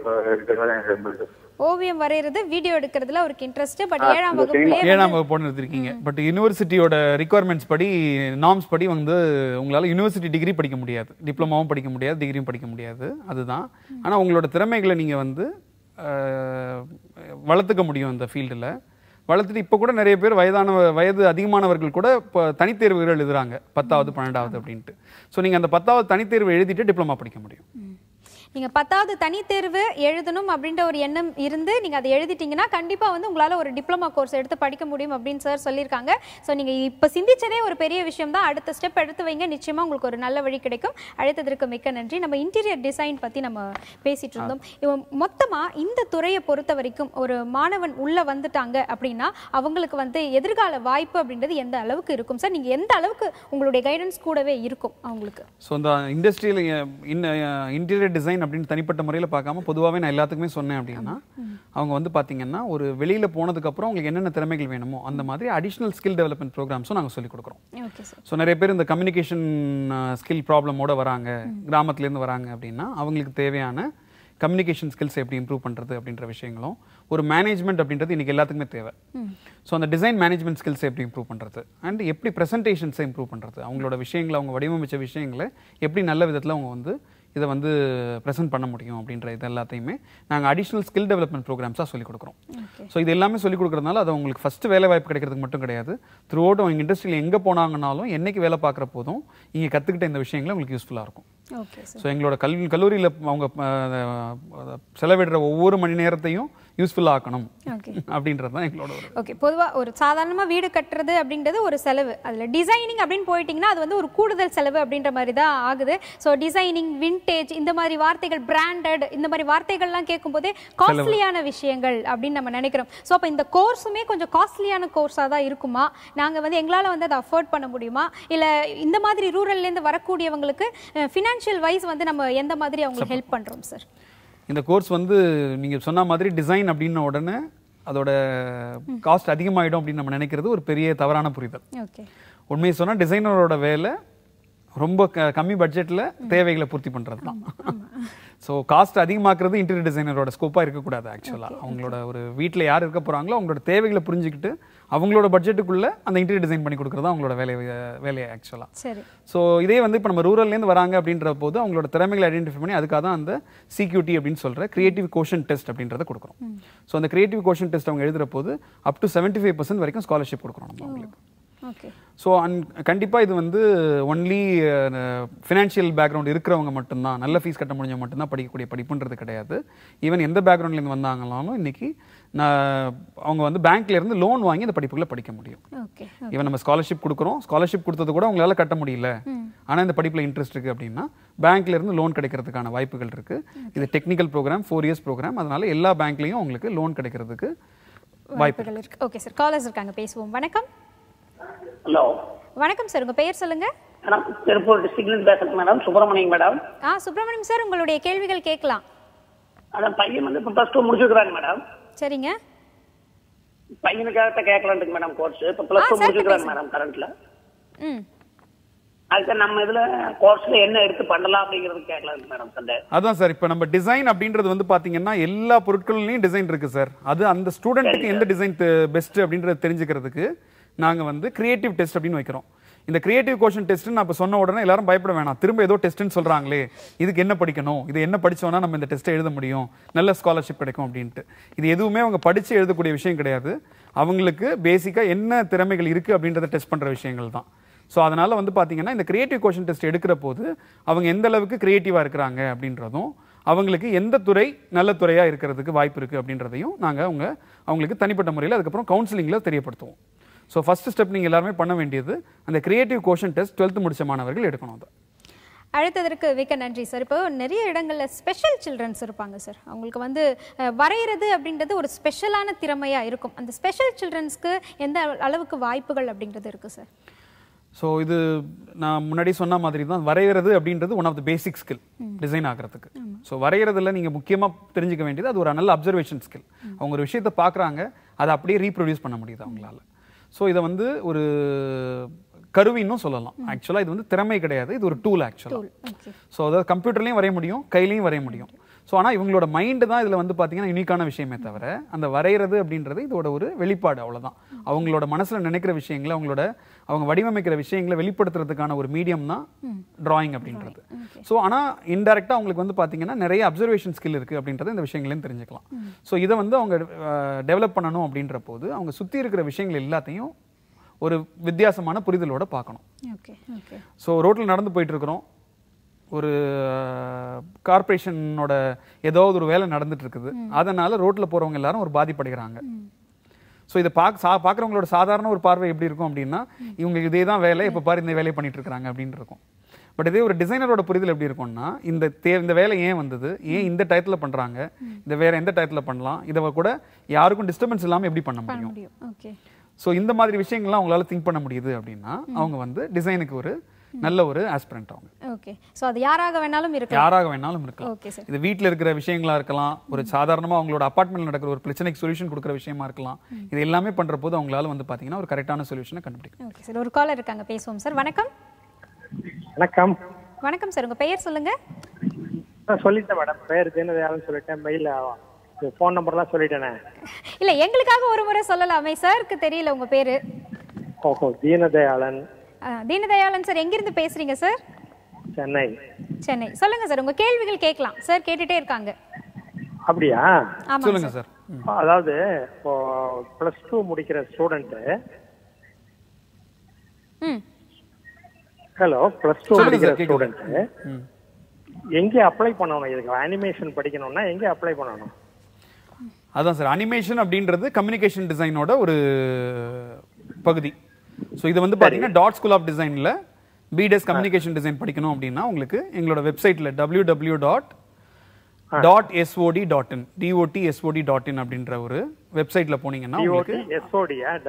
ஓவியம் வரைகிறது வீடியோ எடுக்கிறதுல அவருக்கு இன்ட்ரெஸ்ட் பட் ஏழாம் வகுப்பு ஏழாம் வகுப்பு போன எடுத்திருக்கீங்க பட் யூனிவர்சிட்டியோட ரிக்குவயர்மெண்ட்ஸ் படி நார்ம்ஸ் படி வந்து உங்களால் யூனிவர்சிட்டி டிகிரி படிக்க முடியாது டிப்ளமாவும் படிக்க முடியாது டிகிரியும் படிக்க முடியாது அதுதான் ஆனால் உங்களோட திறமைகளை நீங்கள் வந்து வளர்த்துக்க முடியும் அந்த ஃபீல்டில் வளர்த்துட்டு இப்போ கூட நிறைய பேர் வயதான வயது அதிகமானவர்கள் கூட இப்போ தனித்தேர்வுகள் எழுதுகிறாங்க பத்தாவது பன்னெண்டாவது அப்படின்ட்டு ஸோ நீங்கள் அந்த பத்தாவது தனித்தேர்வு எழுதிட்டு டிப்ளமா படிக்க முடியும் நீங்கள் பத்தாவது தனித்தேர்வு எழுதணும் அப்படின்ற ஒரு எண்ணம் இருந்து நீங்கள் அதை எழுதிட்டீங்கன்னா கண்டிப்பாக வந்து உங்களால் ஒரு டிப்ளமா கோர்ஸ் எடுத்து படிக்க முடியும் அப்படின்னு சார் சொல்லியிருக்காங்க ஸோ நீங்கள் இப்போ சிந்திச்சதே ஒரு பெரிய விஷயம் தான் அடுத்த ஸ்டெப் எடுத்து வைங்க நிச்சயமா உங்களுக்கு ஒரு நல்ல வழி கிடைக்கும் அழைத்ததற்கு மிக்க நன்றி நம்ம இன்டீரியர் டிசைன் பற்றி நம்ம பேசிட்டு இருந்தோம் இவன் மொத்தமாக இந்த துறையை பொறுத்த வரைக்கும் ஒரு மாணவன் உள்ளே வந்துட்டாங்க அப்படின்னா அவங்களுக்கு வந்து எதிர்கால வாய்ப்பு அப்படின்றது எந்த அளவுக்கு இருக்கும் சார் நீங்கள் எந்த அளவுக்கு உங்களுடைய கைடன்ஸ் கூடவே இருக்கும் அவங்களுக்கு ஸோ இன்டீரியர் டிசைன் அப்படின்னு தனிப்பட்ட முறையில் பார்க்காம பொதுவாகவே நான் எல்லாத்துக்குமே சொன்னேன் அப்படின்னா அவங்க வந்து பார்த்தீங்கன்னா ஒரு வெளியில் போனதுக்கப்புறம் அவங்களுக்கு என்னென்ன திறமைகள் வேணுமோ அந்த மாதிரி அடிஷ்னல் ஸ்கில் டெவலப்மெண்ட் ப்ரோக்ராம்ஸும் நாங்கள் சொல்லிக் கொடுக்குறோம் ஸோ நிறைய பேர் இந்த கம்யூனிகேஷன் ஸ்கில் ப்ராப்ளமோட வராங்க கிராமத்துலேருந்து வராங்க அப்படின்னா அவங்களுக்கு தேவையான கம்யூனிகேஷன் ஸ்கில்ஸ் எப்படி இம்ப்ரூவ் பண்ணுறது அப்படின்ற விஷயங்களும் ஒரு மேனேஜ்மெண்ட் அப்படின்றது இன்றைக்கி எல்லாத்துக்குமே தேவை ஸோ அந்த டிசைன் மேனேஜ்மெண்ட் ஸ்கில்ஸ் எப்படி இம்ப்ரூவ் பண்ணுறது அண்ட் எப்படி ப்ரெசன்டேஷன்ஸை இம்ப்ரூவ் பண்ணுறது அவங்களோட விஷயங்களை அவங்க வடிவமைச்ச விஷயங்களை எப்படி நல்ல விதத்தில் அவங்க வந்து இதை வந்து ப்ரெசென்ட் பண்ண முடியும் அப்படின்ற இது எல்லாத்தையுமே நாங்கள் அடிஷ்னல் ஸ்கில் டெவலப்மெண்ட் ப்ரோக்ராம்ஸாக சொல்லிக் கொடுக்குறோம் ஸோ இது எல்லாமே சொல்லிக் கொடுக்குறதுனால அது உங்களுக்கு ஃபஸ்ட்டு வேலை வாய்ப்பு கிடைக்கிறதுக்கு மட்டும் கிடையாது த்ரூ அவுட் அவங்க இண்டஸ்ட்ரியில் எங்கே போனாங்கனாலும் என்றைக்கு வேலை பார்க்குற போதும் இங்கே கற்றுக்கிட்ட இந்த விஷயங்களை உங்களுக்கு யூஸ்ஃபுல்லாக இருக்கும் ஸோ எங்களோட கல்வி கல்லூரியில் அவங்க செலவிடுற ஒவ்வொரு மணி நேரத்தையும் யூஸ்ஃபுல்லாக ஆக்கணும் அப்படின்றது தான் எங்களோட ஓகே பொதுவாக ஒரு சாதாரணமாக வீடு கட்டுறது அப்படின்றது ஒரு செலவு அதில் டிசைனிங் அப்படின்னு போயிட்டீங்கன்னா அது வந்து ஒரு கூடுதல் செலவு அப்படின்ற மாதிரி தான் ஆகுது ஸோ டிசைனிங் வின்டேஜ் இந்த மாதிரி வார்த்தைகள் பிராண்டட் இந்த மாதிரி வார்த்தைகள்லாம் போதே காஸ்ட்லியான விஷயங்கள் அப்படின்னு நம்ம நினைக்கிறோம் ஸோ அப்போ இந்த கோர்ஸுமே கொஞ்சம் காஸ்ட்லியான கோர்ஸாக தான் இருக்குமா நாங்கள் வந்து எங்களால் வந்து அதை அஃபோர்ட் பண்ண முடியுமா இல்லை இந்த மாதிரி ரூரல்லேருந்து வரக்கூடியவங்களுக்கு ஃபினான்ஷியல் வைஸ் வந்து நம்ம எந்த மாதிரி அவங்களுக்கு ஹெல்ப் பண்ணுறோம் சார் இந்த கோர்ஸ் வந்து நீங்கள் சொன்ன மாதிரி டிசைன் அப்படின்ன உடனே அதோட காஸ்ட் அதிகமாகிடும் அப்படின்னு நம்ம நினைக்கிறது ஒரு பெரிய தவறான புரிதல் உண்மையை சொன்னால் டிசைனரோட வேலை ரொம்ப கம்மி பட்ஜெட்டில் தேவைகளை பூர்த்தி பண்ணுறது தான் ஸோ காஸ்ட் அதிகமாக்குறது இன்டீரியர் டிசைனரோட ஸ்கோப்பாக இருக்கக்கூடாது ஆக்சுவலாக அவங்களோட ஒரு வீட்டில் யார் இருக்க போகிறாங்களோ அவங்களோட தேவைகளை புரிஞ்சுக்கிட்டு அவங்களோட பட்ஜெட்டுக்குள்ளே அந்த இன்டீரியர் டிசைன் பண்ணி கொடுக்குறது அவங்களோட வேலை வேலையை ஆக்சுவலாக சரி ஸோ இதே வந்து இப்போ நம்ம ரூரல்லேருந்து வராங்க அப்படின்ற போது அவங்களோட திறமைகளை ஐடென்டிஃபை பண்ணி அதுக்காக தான் அந்த சிக்யூட்டி அப்படின்னு சொல்கிற கிரியேட்டிவ் கோஷன் டெஸ்ட் அப்படின்றத கொடுக்குறோம் ஸோ அந்த கிரியேட்டிவ் கோஷன் டெஸ்ட் அவங்க எழுதுகிற போது up to seventy five percent வரைக்கும் ஸ்காலர்ஷிப் கொடுக்குறோம் நம்ம அவங்களுக்கு ஸோ அந் கண்டிப்பாக இது வந்து ஒன்லி ஃபினான்ஷியல் பேக்ரவுண்ட் இருக்கிறவங்க மட்டும்தான் நல்ல ஃபீஸ் கட்ட முடிஞ்ச மட்டும்தான் படிக்கக்கூடிய படிப்புன்றது கிடையாது ஈவன் எந்த பேக்ரவுண்ட்லேருந்து வந்தாங்கனாலும் இன்றைக்கி அவங்க வந்து பேங்க்லேருந்து லோன் வாங்கி அந்த படிப்புகளை படிக்க முடியும் ஈவன் நம்ம ஸ்காலர்ஷிப் கொடுக்குறோம் ஸ்காலர்ஷிப் கொடுத்தது கூட அவங்களால கட்ட முடியல ஆனால் இந்த படிப்பில் இன்ட்ரெஸ்ட் இருக்குது அப்படின்னா பேங்க்லேருந்து லோன் கிடைக்கிறதுக்கான வாய்ப்புகள் இருக்குது இது technical programme four years programme அதனால் எல்லா பேங்க்லேயும் உங்களுக்கு லோன் கிடைக்கிறதுக்கு வாய்ப்புகள் இருக்குது ஓகே சார் காலர்ஸ் இருக்காங்க பேசுவோம் வணக்கம் ஹலோ வணக்கம் சார் உங்க பெயர் சொல்லுங்க மேடம் திருப்பூர் டிஸ்ட்ரிக்ட்லேருந்து பேசுறேன் மேடம் சுப்பிரமணியம் மேடம் ஆ சுப்பிரமணியம் சார் உங்களுடைய கேள்விகள் கேட்கலாம் அதான் பையன் வந்து இப்போ ப்ளஸ் டூ முடிச்சிருக்கிறாங்க மேடம் சரிங்க பையனுக்காக கேட்கலான்ட்டு மேடம் கோர்ஸ் இப்போ ப்ளஸ் டூ முடிச்சிருக்கிறாங்க மேடம் கரண்ட்ல ம் நம்ம இதுல என்ன எடுத்து பண்ணலாம் மேடம் அதான் சார் நம்ம டிசைன் அப்படின்றது வந்து பாத்தீங்கன்னா எல்லா பொருட்கள்லயும் டிசைன் இருக்கு சார் அது அந்த எந்த டிசைன் பெஸ்ட் அப்படின்றது தெரிஞ்சுக்கிறதுக்கு நாங்கள் வந்து கிரியேட்டிவ் டெஸ்ட் அப்படின்னு வைக்கிறோம் இந்த கிரியேட்டிவ் கொஷன் டெஸ்ட்னு நான் இப்போ சொன்ன உடனே எல்லாரும் பயப்பட வேணாம் திரும்ப ஏதோ டெஸ்ட்டுன்னு சொல்கிறாங்களே இதுக்கு என்ன படிக்கணும் இது என்ன படித்தோன்னா நம்ம இந்த டெஸ்ட்டை எழுத முடியும் நல்ல ஸ்காலர்ஷிப் கிடைக்கும் அப்படின்ட்டு இது எதுவுமே அவங்க படித்து எழுதக்கூடிய விஷயம் கிடையாது அவங்களுக்கு பேசிக்காக என்ன திறமைகள் இருக்குது அப்படின்றத டெஸ்ட் பண்ணுற விஷயங்கள் தான் ஸோ அதனால் வந்து பார்த்தீங்கன்னா இந்த கிரியேட்டிவ் கொஷன் டெஸ்ட் எடுக்கிற போது அவங்க எந்த அளவுக்கு க்ரியேட்டிவாக இருக்கிறாங்க அப்படின்றதும் அவங்களுக்கு எந்த துறை நல்ல துறையாக இருக்கிறதுக்கு வாய்ப்பு இருக்குது அப்படின்றதையும் நாங்கள் அவங்க அவங்களுக்கு தனிப்பட்ட முறையில் அதுக்கப்புறம் கவுன்சிலிங்கில் தெரியப்படுத்துவோம் ஸோ ஃபஸ்ட்டு ஸ்டெப் நீங்கள் எல்லாருமே பண்ண வேண்டியது அந்த கிரியேட்டிவ் கோஷன் டெஸ்ட் டுவெல்த்து முடிச்ச மாணவர்கள் எடுக்கணும் அதை அழைத்ததற்கு மிக்க நன்றி சார் இப்போ நிறைய இடங்களில் ஸ்பெஷல் சில்ட்ரன்ஸ் இருப்பாங்க சார் அவங்களுக்கு வந்து வரைகிறது அப்படின்றது ஒரு ஸ்பெஷலான திறமையாக இருக்கும் அந்த ஸ்பெஷல் சில்ட்ரன்ஸ்க்கு எந்த அளவுக்கு வாய்ப்புகள் அப்படிங்கிறது இருக்குது சார் ஸோ இது நான் முன்னாடி சொன்ன மாதிரி தான் வரைகிறது அப்படின்றது one of the basic skill design ஆகிறதுக்கு ஸோ வரைகிறதுல நீங்கள் முக்கியமாக தெரிஞ்சுக்க வேண்டியது அது ஒரு நல்ல அப்சர்வேஷன் ஸ்கில் அவங்க ஒரு விஷயத்தை பார்க்குறாங்க அதை அப்படியே ரீப்ரொடியூஸ் பண்ண முடியுது அவங்களால ஸோ இதை வந்து ஒரு கருவின்னு சொல்லலாம் ஆக்சுவலாக இது வந்து திறமை கிடையாது இது ஒரு டூல் ஆக்சுவலாக ஸோ அதாவது கம்ப்யூட்டர்லேயும் வரைய முடியும் கையிலையும் வரைய முடியும் ஸோ ஆனால் இவங்களோட மைண்டு தான் இதில் வந்து பார்த்தீங்கன்னா யூனிக்கான விஷயமே தவிர அந்த வரைகிறது அப்படின்றது இதோட ஒரு வெளிப்பாடு அவ்வளோதான் அவங்களோட மனசில் நினைக்கிற விஷயங்களை அவங்களோட அவங்க வடிவமைக்கிற விஷயங்களை வெளிப்படுத்துறதுக்கான ஒரு மீடியம் தான் ட்ராயிங் அப்படின்றது ஸோ ஆனால் இன்டெரக்டாக அவங்களுக்கு வந்து பார்த்தீங்கன்னா நிறைய அப்சர்வேஷன் ஸ்கில் இருக்குது அப்படின்றது இந்த விஷயங்களையும் தெரிஞ்சுக்கலாம் ஸோ இதை வந்து அவங்க டெவலப் பண்ணணும் அப்படின்ற போது அவங்க சுற்றி இருக்கிற விஷயங்கள் எல்லாத்தையும் ஒரு வித்தியாசமான புரிதலோட பார்க்கணும் ஸோ ரோட்டில் நடந்து போயிட்டு இருக்கிறோம் ஒரு கார்பரேஷனோட ஏதாவது ஒரு வேலை நடந்துட்டு இருக்குது அதனால ரோட்டில் போகிறவங்க எல்லாரும் ஒரு பாதிப்படைகிறாங்க ஸோ இதை பார்க்க சா பார்க்குறவங்களோட சாதாரண ஒரு பார்வை எப்படி இருக்கும் அப்படின்னா இவங்களுக்கு இதே தான் வேலை இப்போ பாரு இந்த வேலையை பண்ணிட்டு இருக்கிறாங்க அப்படின்னு இருக்கும் பட் இதே ஒரு டிசைனரோட புரிதல் எப்படி இருக்கும்னா இந்த தே இந்த வேலை ஏன் வந்தது ஏன் இந்த டயத்தில் பண்ணுறாங்க இந்த வேற எந்த டயத்தில் பண்ணலாம் இதை கூட யாருக்கும் டிஸ்டர்பன்ஸ் இல்லாமல் எப்படி பண்ண முடியும் ஸோ இந்த மாதிரி விஷயங்கள்லாம் அவங்களால திங்க் பண்ண முடியுது அப்படின்னா அவங்க வந்து டிசைனுக்கு ஒரு நல்ல ஒரு ஆஸ்பிரண்ட் அவங்க ஓகே ஸோ அது யாராக வேணாலும் இருக்கு யாராக வேணாலும் இருக்கலாம் ஓகே சார் இது வீட்டில் இருக்கிற விஷயங்களா இருக்கலாம் ஒரு சாதாரணமாக அவங்களோட அப்பார்ட்மெண்ட் நடக்கிற ஒரு பிரச்சனைக்கு சொல்யூஷன் கொடுக்குற விஷயமா இருக்கலாம் இது எல்லாமே பண்ணுற போது அவங்களால வந்து பார்த்தீங்கன்னா ஒரு கரெக்டான சொல்யூஷனை கண்டுபிடிக்கும் ஓகே சார் ஒரு காலர் இருக்காங்க பேசுவோம் சார் வணக்கம் வணக்கம் வணக்கம் சார் உங்கள் பெயர் சொல்லுங்க சொல்லிட்டேன் மேடம் பெயர் தேனதாரன் சொல்லிட்டேன் மெயில் ஃபோன் நம்பர்லாம் சொல்லிட்டேனே இல்லை எங்களுக்காக ஒரு முறை சொல்லலாமே சாருக்கு தெரியல உங்கள் பேர் ஓஹோ தீனதயாளன் தீனதயாளன் சார் எங்கிருந்து பேசுறீங்க சார் சென்னை சென்னை சொல்லுங்க சார் உங்க கேள்விகள் கேட்கலாம் சார் கேட்டுட்டே இருக்காங்க அப்படியா சொல்லுங்க சார் அதாவது இப்போ பிளஸ் டூ முடிக்கிற ஸ்டூடெண்ட் ஹலோ பிளஸ் டூ முடிக்கிற ஸ்டூடெண்ட் எங்கே அப்ளை பண்ணணும் இதுக்கு அனிமேஷன் படிக்கணும்னா எங்க அப்ளை பண்ணணும் அதான் சார் அனிமேஷன் அப்படின்றது கம்யூனிகேஷன் டிசைனோட ஒரு பகுதி ஸோ இது வந்து பார்த்தீங்கன்னா டாட் ஸ்கூல் ஆஃப் டிசைனில் பிடெஸ் கம்யூனிகேஷன் டிசைன் படிக்கணும் அப்படின்னா உங்களுக்கு எங்களோட வெப்சைட்டில் W W dot dot SOD dot in DOT SOD dot in அப்படின்ற ஒரு வெப்சைட்டில் போனீங்கன்னா உங்களுக்கு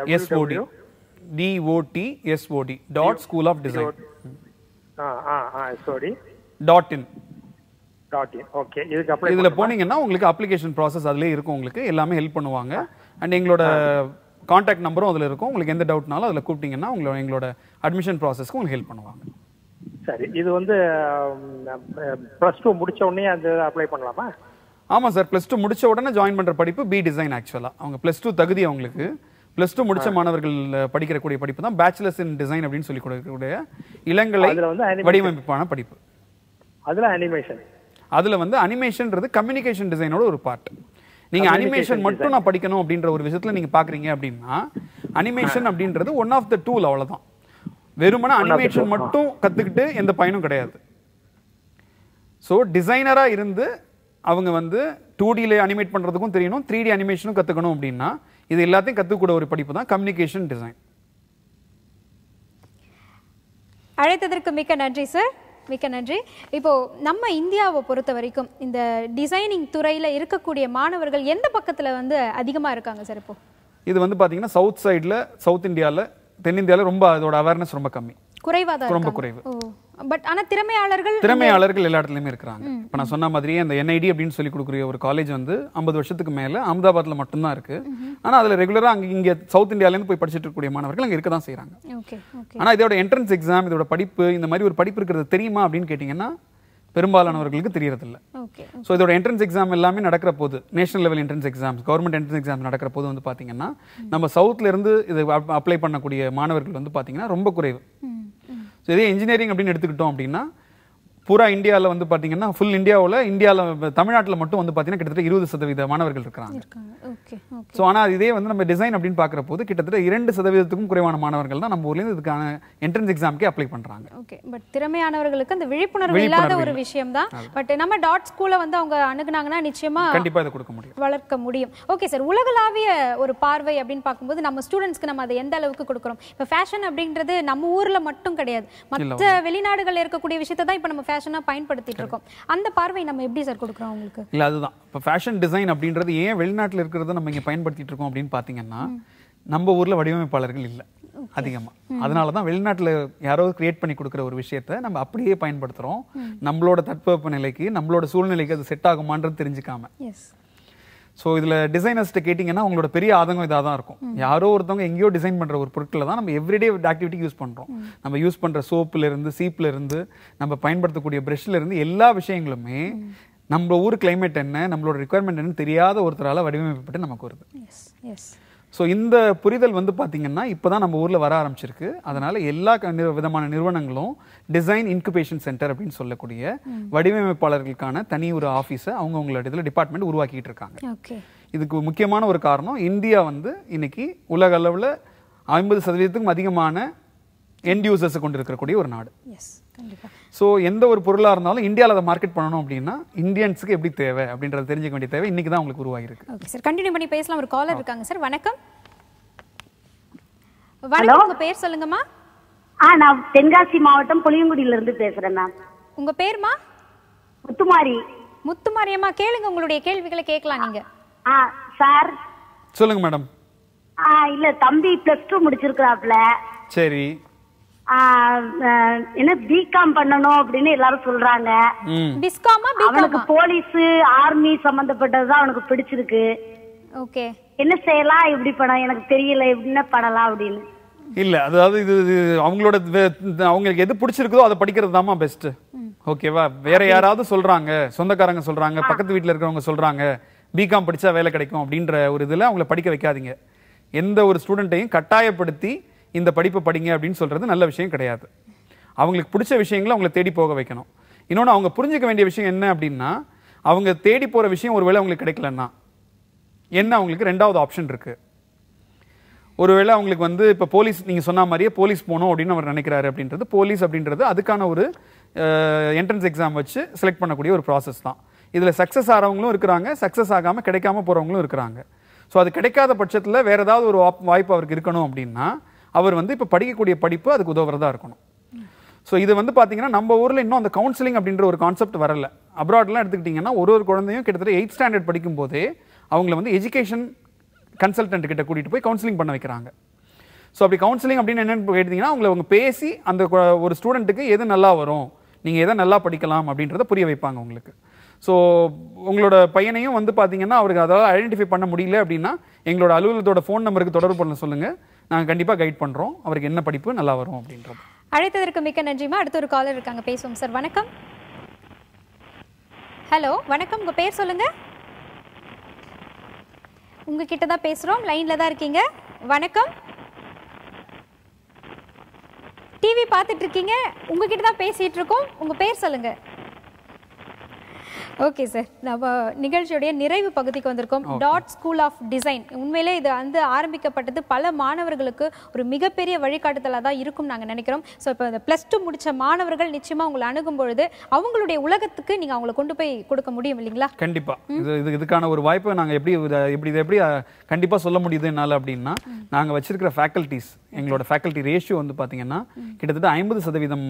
SOD DOT SOD dot school of design dot in இதுல போனீங்கன்னா உங்களுக்கு அப்ளிகேஷன் ப்ராசஸ் அதுலேயே இருக்கும் உங்களுக்கு எல்லாமே ஹெல்ப் பண்ணுவாங்க அண்ட் எங்களோட காண்டாக்ட் நம்பரும் அதில் இருக்கும் உங்களுக்கு எந்த டவுட்னாலும் அதில் கூப்பிட்டிங்கன்னா உங்கள எங்களோட அட்மிஷன் ப்ராசஸ்க்கு உங்களுக்கு ஹெல்ப் பண்ணுவாங்க சரி இது வந்து ப்ளஸ் டூ முடிச்ச உடனே அது அப்ளை பண்ணலாமா ஆமாம் சார் ப்ளஸ் டூ முடிச்ச உடனே ஜாயின் பண்ணுற படிப்பு பி டிசைன் ஆக்சுவலாக அவங்க ப்ளஸ் டூ தகுதி அவங்களுக்கு ப்ளஸ் டூ முடிச்ச மாணவர்கள் படிக்கக்கூடிய படிப்பு தான் பேச்சுலர்ஸ் இன் டிசைன் அப்படின்னு சொல்லி கொடுக்கக்கூடிய இளங்கலை வடிவமைப்பான படிப்பு அதில் அனிமேஷன் அதில் வந்து அனிமேஷன்ன்றது கம்யூனிகேஷன் டிசைனோட ஒரு பார்ட் நீங்க அனிமேஷன் மட்டும் நான் படிக்கணும் அப்படின்ற ஒரு விஷயத்துல நீங்க பாக்குறீங்க அப்படின்னா அனிமேஷன் அப்படின்றது ஒன் ஆஃப் த டூல் அவ்வளவுதான் வெறுமன அனிமேஷன் மட்டும் கத்துக்கிட்டு எந்த பயனும் கிடையாது ஸோ டிசைனராக இருந்து அவங்க வந்து டூ டியில் அனிமேட் பண்ணுறதுக்கும் தெரியணும் த்ரீ டி அனிமேஷனும் கற்றுக்கணும் அப்படின்னா இது எல்லாத்தையும் கற்றுக்கூட ஒரு படிப்பு தான் கம்யூனிகேஷன் டிசைன் அழைத்ததற்கு மிக்க நன்றி சார் மிக்க நன்றி இப்போது நம்ம இந்தியாவை பொறுத்த வரைக்கும் இந்த டிசைனிங் துறையில் இருக்கக்கூடிய மாணவர்கள் எந்த பக்கத்தில் வந்து அதிகமாக இருக்காங்க சார் இப்போ இது வந்து பார்த்தீங்கன்னா சவுத் சைடில் சவுத் இந்தியாவில் தென்னிந்தியாவில் ரொம்ப அதோட அவேர்னஸ் ரொம்ப கம்மி குறைவாக ரொம்ப குறைவு பட் ஆனால் திறமையாளர்கள் திறமையாளர்கள் எல்லா இடத்துலயுமே இருக்கிறாங்க இப்போ நான் சொன்ன மாதிரியே அந்த என்ஐடி அப்படின்னு சொல்லி கொடுக்குற ஒரு காலேஜ் வந்து ஐம்பது வருஷத்துக்கு மேல அகமதாபாத்தில் மட்டும்தான் இருக்கு ஆனா அதுல ரெகுலராக அங்க இங்க சவுத் இந்தியால இருந்து போய் படிச்சிட்டு இருக்கக்கூடிய மாணவர்கள் அங்கே இருக்க தான் செய்கிறாங்க ஆனால் இதோட என்ட்ரன்ஸ் எக்ஸாம் இதோட படிப்பு இந்த மாதிரி ஒரு படிப்பு இருக்கிறது தெரியுமா அப்படின்னு கேட்டீங்கன்னா பெரும்பாலானவர்களுக்கு தெரியறதில்ல ஸோ இதோட என்ட்ரன்ஸ் எக்ஸாம் எல்லாமே நடக்கிற போது national level entrance exams government entrance exam நடக்கிற போது வந்து பார்த்தீங்கன்னா நம்ம சவுத்ல இருந்து இது அப்ளை பண்ணக்கூடிய மாணவர்கள் வந்து பாத்தீங்கன்னா ரொம்ப குறைவு ஸோ இதே இன்ஜினியரிங் அப்படின்னு எடுத்துக்கிட்டோம் அப்படின்னா பூரா இந்தியாவில் வந்து பார்த்தீங்கன்னா ஃபுல் இந்தியாவில் இந்தியாவில் தமிழ்நாட்டில் மட்டும் வந்து பார்த்தீங்கன்னா கிட்டத்தட்ட இருபது சதவீத மாணவர்கள் இருக்கிறாங்க ஸோ ஆனால் இதே வந்து நம்ம டிசைன் அப்படின்னு பார்க்குற போது கிட்டத்தட்ட இரண்டு சதவீதத்துக்கும் குறைவான மாணவர்கள் தான் நம்ம ஊர்லேருந்து இதுக்கான என்ட்ரன்ஸ் எக்ஸாம்க்கே அப்ளை பண்ணுறாங்க ஓகே பட் திறமையானவர்களுக்கு அந்த விழிப்புணர்வு இல்லாத ஒரு விஷயம் தான் பட் நம்ம டாட் ஸ்கூலை வந்து அவங்க அணுகுனாங்கன்னா நிச்சயமாக கண்டிப்பாக இதை கொடுக்க முடியும் வளர்க்க முடியும் ஓகே சார் உலகளாவிய ஒரு பார்வை அப்படின்னு பார்க்கும்போது நம்ம ஸ்டூடெண்ட்ஸ்க்கு நம்ம அதை எந்த அளவுக்கு கொடுக்குறோம் இப்போ ஃபேஷன் அப்படின்றது நம்ம ஊரில் மட்டும் கிடையாது மற்ற வெளிநாடுகளில் இருக்கக்கூடிய விஷயத்தை தான் இப்போ நம்ம ஃபேஷனாக பயன்படுத்திட்டு இருக்கோம் அந்த பார்வை நம்ம எப்படி சார் கொடுக்குறோம் உங்களுக்கு இல்லை அதுதான் இப்போ ஃபேஷன் டிசைன் அப்படின்றது ஏன் வெளிநாட்டில் இருக்கிறத நம்ம இங்கே பயன்படுத்திட்டு இருக்கோம் அப்படின்னு பார்த்தீங்கன்னா நம்ம ஊரில் வடிவமைப்பாளர்கள் இல்லை அதிகமாக அதனால தான் வெளிநாட்டில் யாரோ கிரியேட் பண்ணி கொடுக்குற ஒரு விஷயத்த நம்ம அப்படியே பயன்படுத்துகிறோம் நம்மளோட தட்பவெப்ப நிலைக்கு நம்மளோட சூழ்நிலைக்கு அது செட் ஆகுமான்றது தெரிஞ்சுக்காம ஸோ இதில் டிசைனர்ஸ்ட்டு கேட்டிங்கன்னா அவங்களோட பெரிய ஆதங்கம் இதாக தான் இருக்கும் யாரோ ஒருத்தவங்க எங்கேயோ டிசைன் பண்ணுற ஒரு பொருட்களை தான் நம்ம எவ்ரிடே ஆக்டிவிட்டி யூஸ் பண்ணுறோம் நம்ம யூஸ் பண்ணுற சோப்புலேருந்து இருந்து நம்ம பயன்படுத்தக்கூடிய ப்ரெஷ்லேருந்து எல்லா விஷயங்களுமே நம்ம ஊர் கிளைமேட் என்ன நம்மளோட ரிக்குவயர்மெண்ட் என்னன்னு தெரியாத ஒருத்தரால் வடிவமைப்பட்டு நமக்கு வருது ஸோ இந்த புரிதல் வந்து பார்த்திங்கன்னா இப்போ தான் நம்ம ஊரில் வர ஆரம்பிச்சிருக்கு அதனால் எல்லா விதமான நிறுவனங்களும் டிசைன் இன்குபேஷன் சென்டர் அப்படின்னு சொல்லக்கூடிய வடிவமைப்பாளர்களுக்கான தனி ஒரு ஆஃபீஸை அவங்கவுங்களோட இதில் டிபார்ட்மெண்ட் உருவாக்கிட்டு இருக்காங்க இதுக்கு முக்கியமான ஒரு காரணம் இந்தியா வந்து இன்னைக்கு உலக அளவில் ஐம்பது சதவீதத்துக்கும் அதிகமான என் யூசர்ஸை கொண்டு இருக்கக்கூடிய ஒரு நாடு ஸோ எந்த ஒரு பொருளாக இருந்தாலும் இந்தியாவில் அதை மார்க்கெட் பண்ணணும் அப்படின்னா இந்தியன்ஸுக்கு எப்படி தேவை அப்படின்றத தெரிஞ்சுக்க வேண்டிய தேவை இன்னைக்கு தான் உங்களுக்கு உருவாகிருக்கு சார் கண்டினியூ பண்ணி பேசலாம் ஒரு காலர் இருக்காங்க சார் வணக்கம் வணக்கம் உங்கள் பேர் சொல்லுங்கம்மா ஆ நான் தென்காசி மாவட்டம் புளியங்குடியில இருந்து பேசுறேன் மேம் உங்க பேருமா முத்துமாரி முத்துமாரியம்மா கேளுங்க உங்களுடைய கேள்விகளை கேட்கலாம் நீங்க ஆ சார் சொல்லுங்க மேடம் ஆ இல்ல தம்பி பிளஸ் டூ முடிச்சிருக்கிறாப்ல சரி என்ன பிகாம் பண்ணணும் அப்படின்னு எல்லாரும் சொல்றாங்க பிஸ்காமா அவனுக்கு போலீஸ் ஆர்மி சம்பந்தப்பட்டதுதான் அவனுக்கு பிடிச்சிருக்கு ஓகே என்ன செய்யலாம் எப்படி பண்ண எனக்கு தெரியல என்ன பண்ணலாம் அப்படின்னு இல்லை அதாவது இது அவங்களோட அவங்களுக்கு எது பிடிச்சிருக்குதோ அதை படிக்கிறது தாமா பெஸ்ட்டு ஓகேவா வேற யாராவது சொல்றாங்க சொந்தக்காரங்க சொல்றாங்க பக்கத்து வீட்டில் இருக்கிறவங்க சொல்றாங்க பிகாம் படித்தா வேலை கிடைக்கும் அப்படின்ற ஒரு இதில் அவங்கள படிக்க வைக்காதீங்க எந்த ஒரு ஸ்டூடெண்ட்டையும் கட்டாயப்படுத்தி இந்த படிப்பை படிங்க அப்படின்னு சொல்கிறது நல்ல விஷயம் கிடையாது அவங்களுக்கு பிடிச்ச விஷயங்களை அவங்கள தேடி போக வைக்கணும் இன்னொன்று அவங்க புரிஞ்சிக்க வேண்டிய விஷயம் என்ன அப்படின்னா அவங்க தேடி போகிற விஷயம் ஒருவேளை அவங்களுக்கு கிடைக்கலன்னா என்ன அவங்களுக்கு ரெண்டாவது ஆப்ஷன் இருக்குது ஒருவேளை அவங்களுக்கு வந்து இப்போ போலீஸ் நீங்கள் சொன்ன மாதிரியே போலீஸ் போகணும் அப்படின்னு அவர் நினைக்கிறாரு அப்படின்றது போலீஸ் அப்படின்றது அதுக்கான ஒரு என்ட்ரன்ஸ் எக்ஸாம் வச்சு செலக்ட் பண்ணக்கூடிய ஒரு ப்ராசஸ் தான் இதில் சக்ஸஸ் ஆகிறவங்களும் இருக்கிறாங்க சக்ஸஸ் ஆகாமல் கிடைக்காம போகிறவங்களும் இருக்கிறாங்க ஸோ அது கிடைக்காத பட்சத்தில் வேறு ஏதாவது ஒரு வாய்ப்பு அவருக்கு இருக்கணும் அப்படின்னா அவர் வந்து இப்போ படிக்கக்கூடிய படிப்பு அதுக்கு உதவுறதா இருக்கணும் ஸோ இது வந்து பார்த்தீங்கன்னா நம்ம ஊரில் இன்னும் அந்த கவுன்சிலிங் அப்படின்ற ஒரு கான்செப்ட் வரல அப்ராட்லாம் எடுத்துக்கிட்டிங்கன்னா ஒரு ஒரு குழந்தையும் கிட்டத்தட்ட எயிட் ஸ்டாண்டர்ட் படிக்கும் போதே அவங்கள வந்து எஜுகேஷன் கன்சல்டன்ட் கிட்ட கூட்டிகிட்டு போய் கவுன்சிலிங் பண்ண வைக்கிறாங்க ஸோ அப்படி கவுன்சிலிங் அப்படின்னு என்னென்னு கேட்டிங்கன்னா உங்களை அவங்க பேசி அந்த ஒரு ஸ்டூடெண்ட்டுக்கு எது நல்லா வரும் நீங்கள் எதை நல்லா படிக்கலாம் அப்படின்றத புரிய வைப்பாங்க உங்களுக்கு ஸோ உங்களோட பையனையும் வந்து பார்த்தீங்கன்னா அவருக்கு அதாவது ஐடென்டிஃபை பண்ண முடியல அப்படின்னா எங்களோட அலுவலகத்தோட ஃபோன் நம்பருக்கு தொடர்பு பண்ண சொல்லுங்கள் நாங்கள் கண்டிப்பாக கைட் பண்ணுறோம் அவருக்கு என்ன படிப்பு நல்லா வரும் அப்படின்றது அழைத்ததற்கு மிக்க நன்றிமா அடுத்த ஒரு காலர் இருக்காங்க பேசுவோம் சார் வணக்கம் ஹலோ வணக்கம் உங்கள் பேர் சொல்லுங்கள் உங்ககிட்ட தான் பேசுகிறோம் லைனில் தான் இருக்கீங்க வணக்கம் டிவி பார்த்துட்ருக்கீங்க உங்ககிட்ட தான் பேசிகிட்டு இருக்கோம் உங்கள் பேர் சொல்லுங்கள் ஓகே சார் நம்ம நிகழ்ச்சியுடைய நிறைவு பகுதிக்கு வந்திருக்கோம் டாட் ஸ்கூல் ஆஃப் டிசைன் உண்மையிலே இது வந்து ஆரம்பிக்கப்பட்டது பல மாணவர்களுக்கு ஒரு மிகப்பெரிய வழிகாட்டுதலாக தான் இருக்கும் நாங்கள் நினைக்கிறோம் ஸோ இப்போ இந்த ப்ளஸ் டூ முடித்த மாணவர்கள் நிச்சயமாக உங்களை அணுகும் பொழுது அவங்களுடைய உலகத்துக்கு நீங்கள் அவங்களை கொண்டு போய் கொடுக்க முடியும் இல்லைங்களா கண்டிப்பாக இது இது இதுக்கான ஒரு வாய்ப்பை நாங்கள் எப்படி எப்படி இதை எப்படி கண்டிப்பாக சொல்ல முடியுது என்னால் அப்படின்னா நாங்கள் வச்சிருக்கிற ஃபேக்கல்ட்டிஸ் எங்களோட ஃபேக்கல்ட்டி ரேஷியோ வந்து பார்த்தீங்கன்னா கிட்டத்தட்ட ஐம்பது சதவீதம்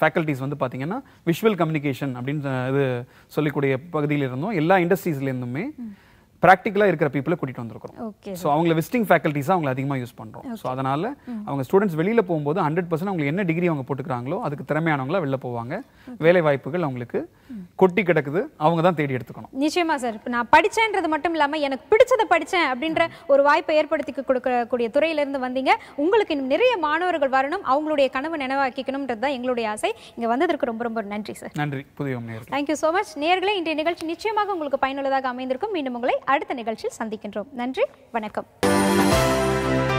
ஃபேக்கல்ட்டிஸ் வந்து பார்த்தீங்கன்னா விஷுவல் கம்யூனிகேஷன் அப்படின்னு இது சொல்லக்கூடிய பகுதியில் இருந்தோம் எல்லா இண்டஸ்ட்ரீஸ்லேருந்துமே ப்ராக்டிக்கலாக இருக்கிற பீப்புளை கூட்டிகிட்டு வந்திருக்கிறோம் ஸோ அவங்கள விசிட்டிங் ஃபேக்கல்ட்டிஸாக அவங்க அதிகமாக யூஸ் பண்ணுறோம் ஸோ அதனால் அவங்க ஸ்டூடெண்ட்ஸ் வெளியில் போகும்போது ஹண்ட்ரட் பர்சன்ட் அவங்க என்ன டிகிரி அவங்க போட்டுக்கிறாங்களோ அதுக்கு திறமையானவங்களா வெளில போவாங்க வேலை வாய்ப்புகள் அவங்களுக்கு கொட்டி கிடக்குது அவங்க தான் தேடி எடுத்துக்கணும் நிச்சயமா சார் இப்போ நான் படித்தேன்றது மட்டும் இல்லாமல் எனக்கு பிடிச்சதை படித்தேன் அப்படின்ற ஒரு வாய்ப்பை ஏற்படுத்தி கொடுக்கக்கூடிய துறையிலேருந்து வந்தீங்க உங்களுக்கு நிறைய மாணவர்கள் வரணும் அவங்களுடைய கனவு நினைவாக்கிக்கணும்ன்றது தான் எங்களுடைய ஆசை இங்கே வந்ததற்கு ரொம்ப ரொம்ப நன்றி சார் நன்றி புதிய தேங்க்யூ ஸோ மச் நேர்களை இன்றைய நிகழ்ச்சி நிச்சயமாக உங்களுக்கு பயனுள்ளதாக அமைந்திருக்கும் மீண்டும் உங்களை அடுத்த நிகழ்ச்சியில் சந்திக்கின்றோம் நன்றி வணக்கம்